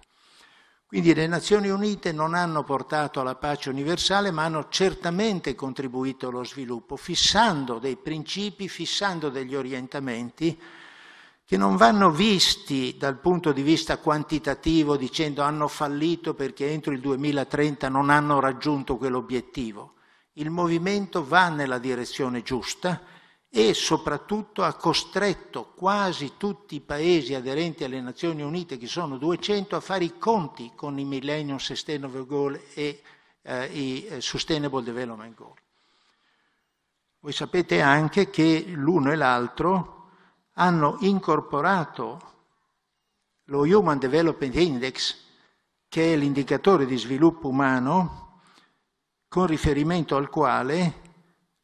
Quindi le Nazioni Unite non hanno portato alla pace universale, ma hanno certamente contribuito allo sviluppo, fissando dei principi, fissando degli orientamenti che non vanno visti dal punto di vista quantitativo dicendo hanno fallito perché entro il 2030 non hanno raggiunto quell'obiettivo. Il movimento va nella direzione giusta e soprattutto ha costretto quasi tutti i paesi aderenti alle Nazioni Unite, che sono 200, a fare i conti con i Millennium Sustainable Goal e eh, i eh, Sustainable Development Goal. Voi sapete anche che l'uno e l'altro hanno incorporato lo Human Development Index, che è l'indicatore di sviluppo umano, con riferimento al quale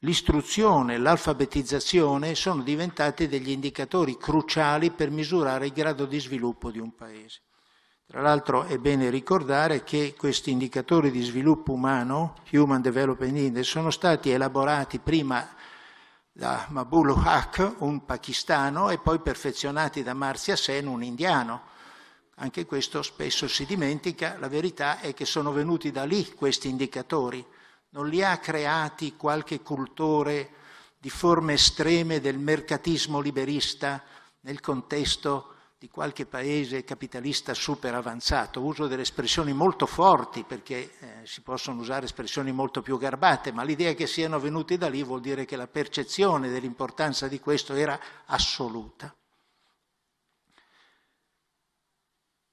L'istruzione l'alfabetizzazione sono diventati degli indicatori cruciali per misurare il grado di sviluppo di un paese. Tra l'altro è bene ricordare che questi indicatori di sviluppo umano, Human Development Index, sono stati elaborati prima da Mabul Haq, un pakistano, e poi perfezionati da Marzia Sen, un indiano. Anche questo spesso si dimentica, la verità è che sono venuti da lì questi indicatori non li ha creati qualche cultore di forme estreme del mercatismo liberista nel contesto di qualche paese capitalista super avanzato. Uso delle espressioni molto forti perché eh, si possono usare espressioni molto più garbate, ma l'idea che siano venuti da lì vuol dire che la percezione dell'importanza di questo era assoluta.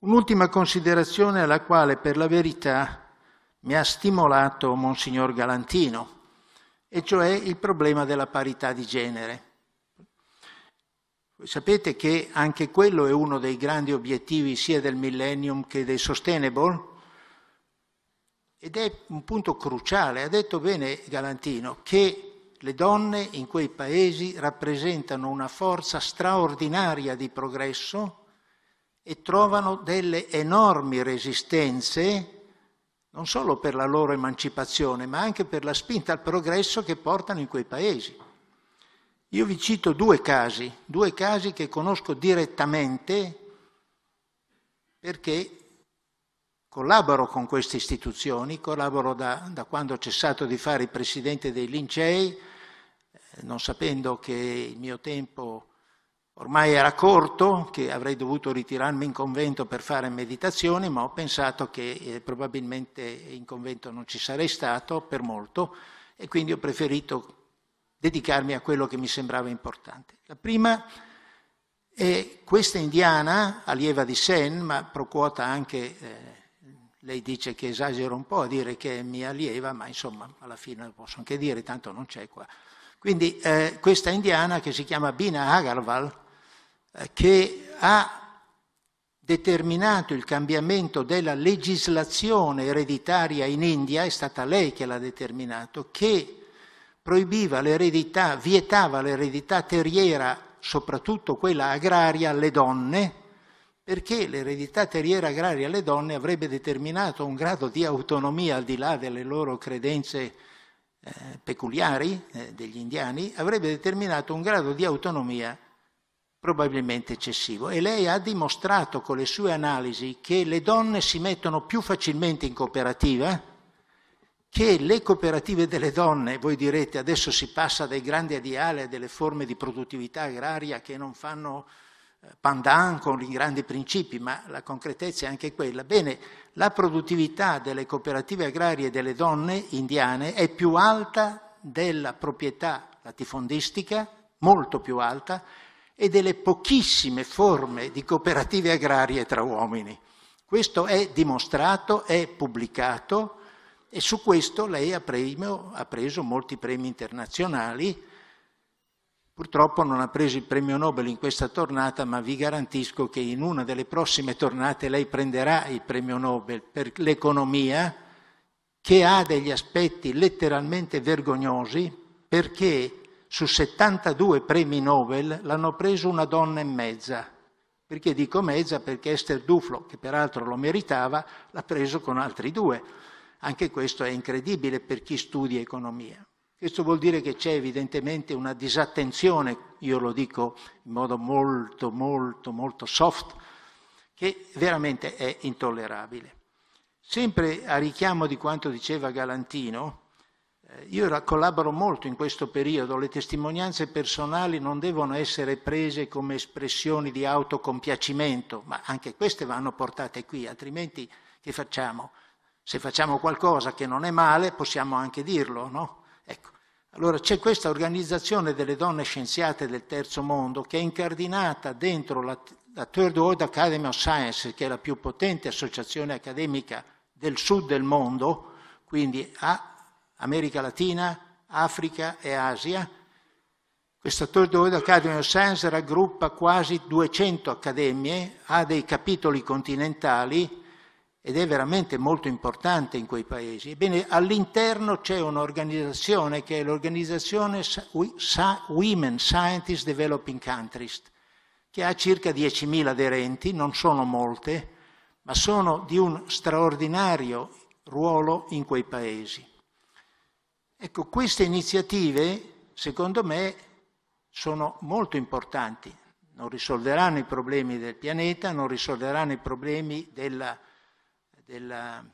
Un'ultima considerazione alla quale per la verità mi ha stimolato Monsignor Galantino, e cioè il problema della parità di genere. Sapete che anche quello è uno dei grandi obiettivi sia del Millennium che dei Sustainable? Ed è un punto cruciale, ha detto bene Galantino, che le donne in quei paesi rappresentano una forza straordinaria di progresso e trovano delle enormi resistenze non solo per la loro emancipazione, ma anche per la spinta al progresso che portano in quei paesi. Io vi cito due casi, due casi che conosco direttamente perché collaboro con queste istituzioni, collaboro da, da quando ho cessato di fare il presidente dei Lincei, eh, non sapendo che il mio tempo Ormai era corto, che avrei dovuto ritirarmi in convento per fare meditazioni, ma ho pensato che eh, probabilmente in convento non ci sarei stato per molto e quindi ho preferito dedicarmi a quello che mi sembrava importante. La prima è questa indiana, allieva di Sen, ma procuota anche, eh, lei dice che esagero un po' a dire che è mia allieva, ma insomma alla fine lo posso anche dire, tanto non c'è qua. Quindi eh, questa indiana che si chiama Bina Agarwal, eh, che ha determinato il cambiamento della legislazione ereditaria in India, è stata lei che l'ha determinato, che proibiva l'eredità, vietava l'eredità terriera, soprattutto quella agraria, alle donne, perché l'eredità terriera agraria alle donne avrebbe determinato un grado di autonomia al di là delle loro credenze eh, peculiari eh, degli indiani, avrebbe determinato un grado di autonomia probabilmente eccessivo. E lei ha dimostrato con le sue analisi che le donne si mettono più facilmente in cooperativa, che le cooperative delle donne, voi direte adesso si passa dai grandi adiali a delle forme di produttività agraria che non fanno eh, pandan con i grandi principi, ma la concretezza è anche quella. Bene, la produttività delle cooperative agrarie delle donne indiane è più alta della proprietà latifondistica, molto più alta, e delle pochissime forme di cooperative agrarie tra uomini. Questo è dimostrato, è pubblicato e su questo lei ha, premio, ha preso molti premi internazionali. Purtroppo non ha preso il premio Nobel in questa tornata, ma vi garantisco che in una delle prossime tornate lei prenderà il premio Nobel per l'economia, che ha degli aspetti letteralmente vergognosi, perché su 72 premi Nobel l'hanno preso una donna e mezza. Perché dico mezza? Perché Esther Duflo, che peraltro lo meritava, l'ha preso con altri due. Anche questo è incredibile per chi studia economia. Questo vuol dire che c'è evidentemente una disattenzione, io lo dico in modo molto, molto, molto soft, che veramente è intollerabile. Sempre a richiamo di quanto diceva Galantino, eh, io collaboro molto in questo periodo, le testimonianze personali non devono essere prese come espressioni di autocompiacimento, ma anche queste vanno portate qui, altrimenti che facciamo? Se facciamo qualcosa che non è male possiamo anche dirlo, no? Ecco. Allora c'è questa organizzazione delle donne scienziate del terzo mondo che è incardinata dentro la, la Third World Academy of Science, che è la più potente associazione accademica del sud del mondo, quindi ha America Latina, Africa e Asia. Questa Third Academy of Science raggruppa quasi 200 accademie, ha dei capitoli continentali ed è veramente molto importante in quei paesi. Ebbene, all'interno c'è un'organizzazione che è l'organizzazione Women Scientists Developing Countries, che ha circa 10.000 aderenti, non sono molte, ma sono di un straordinario ruolo in quei paesi. Ecco, queste iniziative, secondo me, sono molto importanti. Non risolveranno i problemi del pianeta, non risolveranno i problemi della, della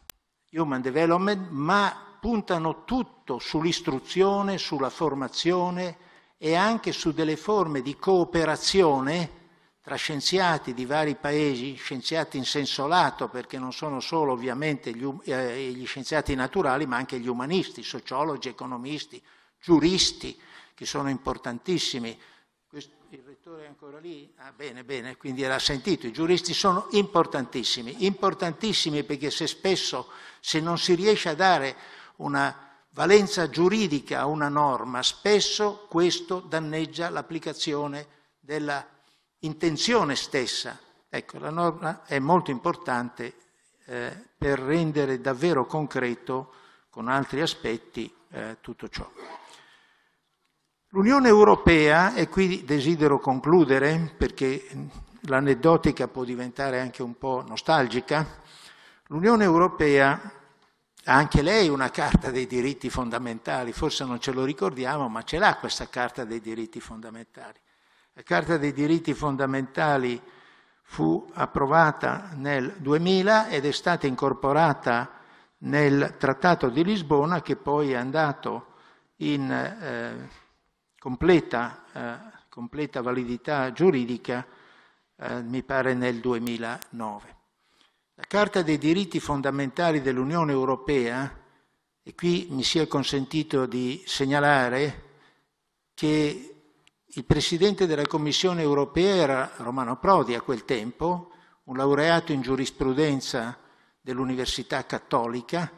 Human Development, ma puntano tutto sull'istruzione, sulla formazione e anche su delle forme di cooperazione tra scienziati di vari paesi, scienziati in senso lato, perché non sono solo ovviamente gli, um-, eh, gli scienziati naturali, ma anche gli umanisti, sociologi, economisti, giuristi, che sono importantissimi. il rettore è ancora lì? Ah, bene, bene, quindi era sentito. I giuristi sono importantissimi, importantissimi perché se spesso, se non si riesce a dare una valenza giuridica a una norma, spesso questo danneggia l'applicazione della norma intenzione stessa. Ecco, la norma è molto importante eh, per rendere davvero concreto con altri aspetti eh, tutto ciò. L'Unione Europea, e qui desidero concludere perché mm, l'aneddotica può diventare anche un po' nostalgica, l'Unione Europea ha anche lei una carta dei diritti fondamentali, forse non ce lo ricordiamo, ma ce l'ha questa carta dei diritti fondamentali. La Carta dei diritti fondamentali fu approvata nel 2000 ed è stata incorporata nel Trattato di Lisbona che poi è andato in eh, completa, eh, completa, validità giuridica, eh, mi pare nel 2009. La Carta dei diritti fondamentali dell'Unione Europea, e qui mi si è consentito di segnalare che il presidente della Commissione europea era Romano Prodi a quel tempo, un laureato in giurisprudenza dell'Università Cattolica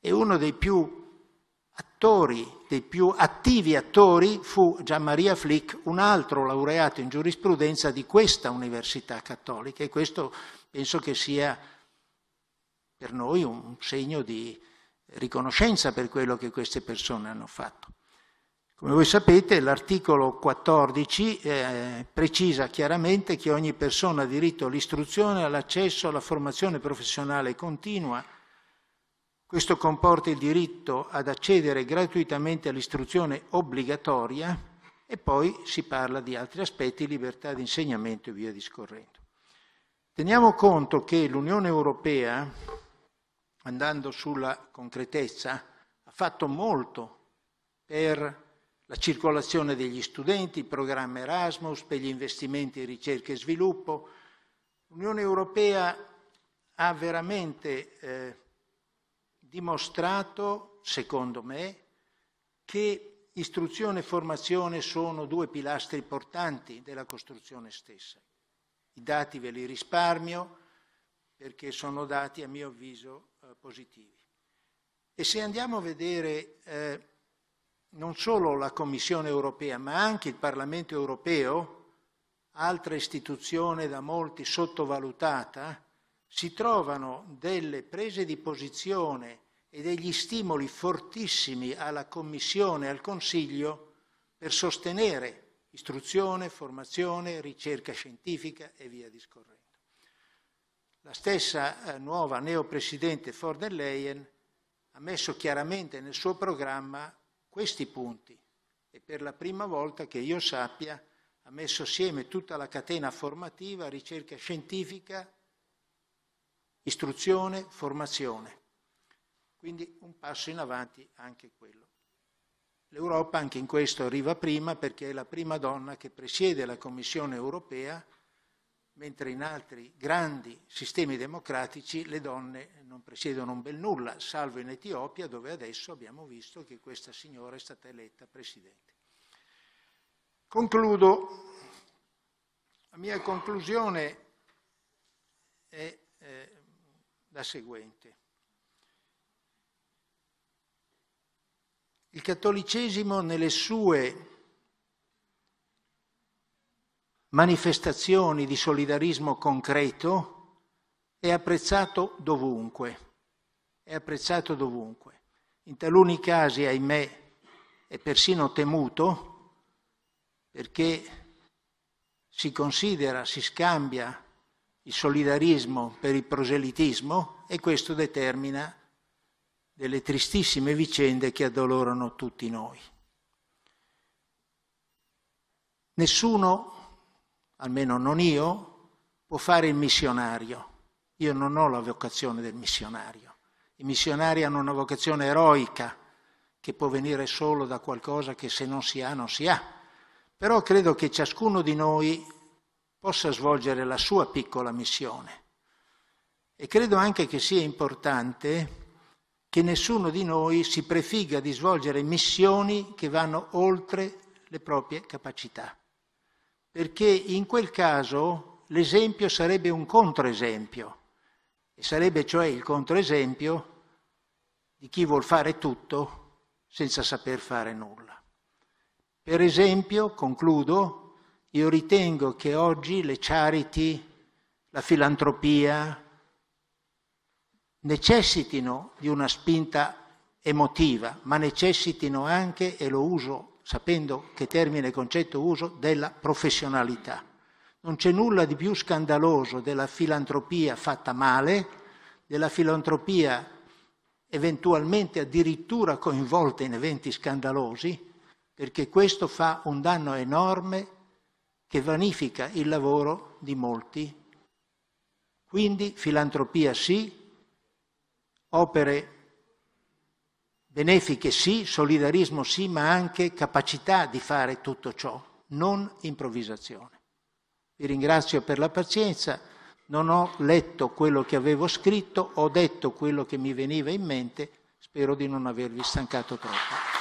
e uno dei più attori, dei più attivi attori fu Gian Maria Flick, un altro laureato in giurisprudenza di questa Università Cattolica e questo penso che sia per noi un segno di riconoscenza per quello che queste persone hanno fatto. Come voi sapete l'articolo 14 eh, precisa chiaramente che ogni persona ha diritto all'istruzione, all'accesso, alla formazione professionale continua. Questo comporta il diritto ad accedere gratuitamente all'istruzione obbligatoria e poi si parla di altri aspetti, libertà di insegnamento e via discorrendo. Teniamo conto che l'Unione Europea, andando sulla concretezza, ha fatto molto per la circolazione degli studenti, il programma Erasmus per gli investimenti in ricerca e sviluppo. L'Unione Europea ha veramente eh, dimostrato, secondo me, che istruzione e formazione sono due pilastri portanti della costruzione stessa. I dati ve li risparmio perché sono dati, a mio avviso, eh, positivi. E se andiamo a vedere eh, non solo la Commissione europea, ma anche il Parlamento europeo, altra istituzione da molti sottovalutata, si trovano delle prese di posizione e degli stimoli fortissimi alla Commissione e al Consiglio per sostenere istruzione, formazione, ricerca scientifica e via discorrendo. La stessa eh, nuova neopresidente von der Leyen ha messo chiaramente nel suo programma questi punti e per la prima volta che io sappia ha messo assieme tutta la catena formativa, ricerca scientifica, istruzione, formazione. Quindi un passo in avanti anche quello. L'Europa anche in questo arriva prima perché è la prima donna che presiede la Commissione europea mentre in altri grandi sistemi democratici le donne non presiedono un bel nulla, salvo in Etiopia dove adesso abbiamo visto che questa signora è stata eletta presidente. Concludo. La mia conclusione è eh, la seguente. Il cattolicesimo nelle sue manifestazioni di solidarismo concreto è apprezzato dovunque, è apprezzato dovunque. In taluni casi, ahimè, è persino temuto perché si considera, si scambia il solidarismo per il proselitismo e questo determina delle tristissime vicende che addolorano tutti noi. Nessuno almeno non io, può fare il missionario. Io non ho la vocazione del missionario. I missionari hanno una vocazione eroica che può venire solo da qualcosa che se non si ha, non si ha. Però credo che ciascuno di noi possa svolgere la sua piccola missione. E credo anche che sia importante che nessuno di noi si prefigga di svolgere missioni che vanno oltre le proprie capacità perché in quel caso l'esempio sarebbe un controesempio, e sarebbe cioè il controesempio di chi vuol fare tutto senza saper fare nulla. Per esempio, concludo, io ritengo che oggi le charity, la filantropia, necessitino di una spinta emotiva, ma necessitino anche, e lo uso sapendo che termine e concetto uso, della professionalità. Non c'è nulla di più scandaloso della filantropia fatta male, della filantropia eventualmente addirittura coinvolta in eventi scandalosi, perché questo fa un danno enorme che vanifica il lavoro di molti. Quindi filantropia sì, opere Benefiche sì, solidarismo sì, ma anche capacità di fare tutto ciò, non improvvisazione. Vi ringrazio per la pazienza, non ho letto quello che avevo scritto, ho detto quello che mi veniva in mente, spero di non avervi stancato troppo.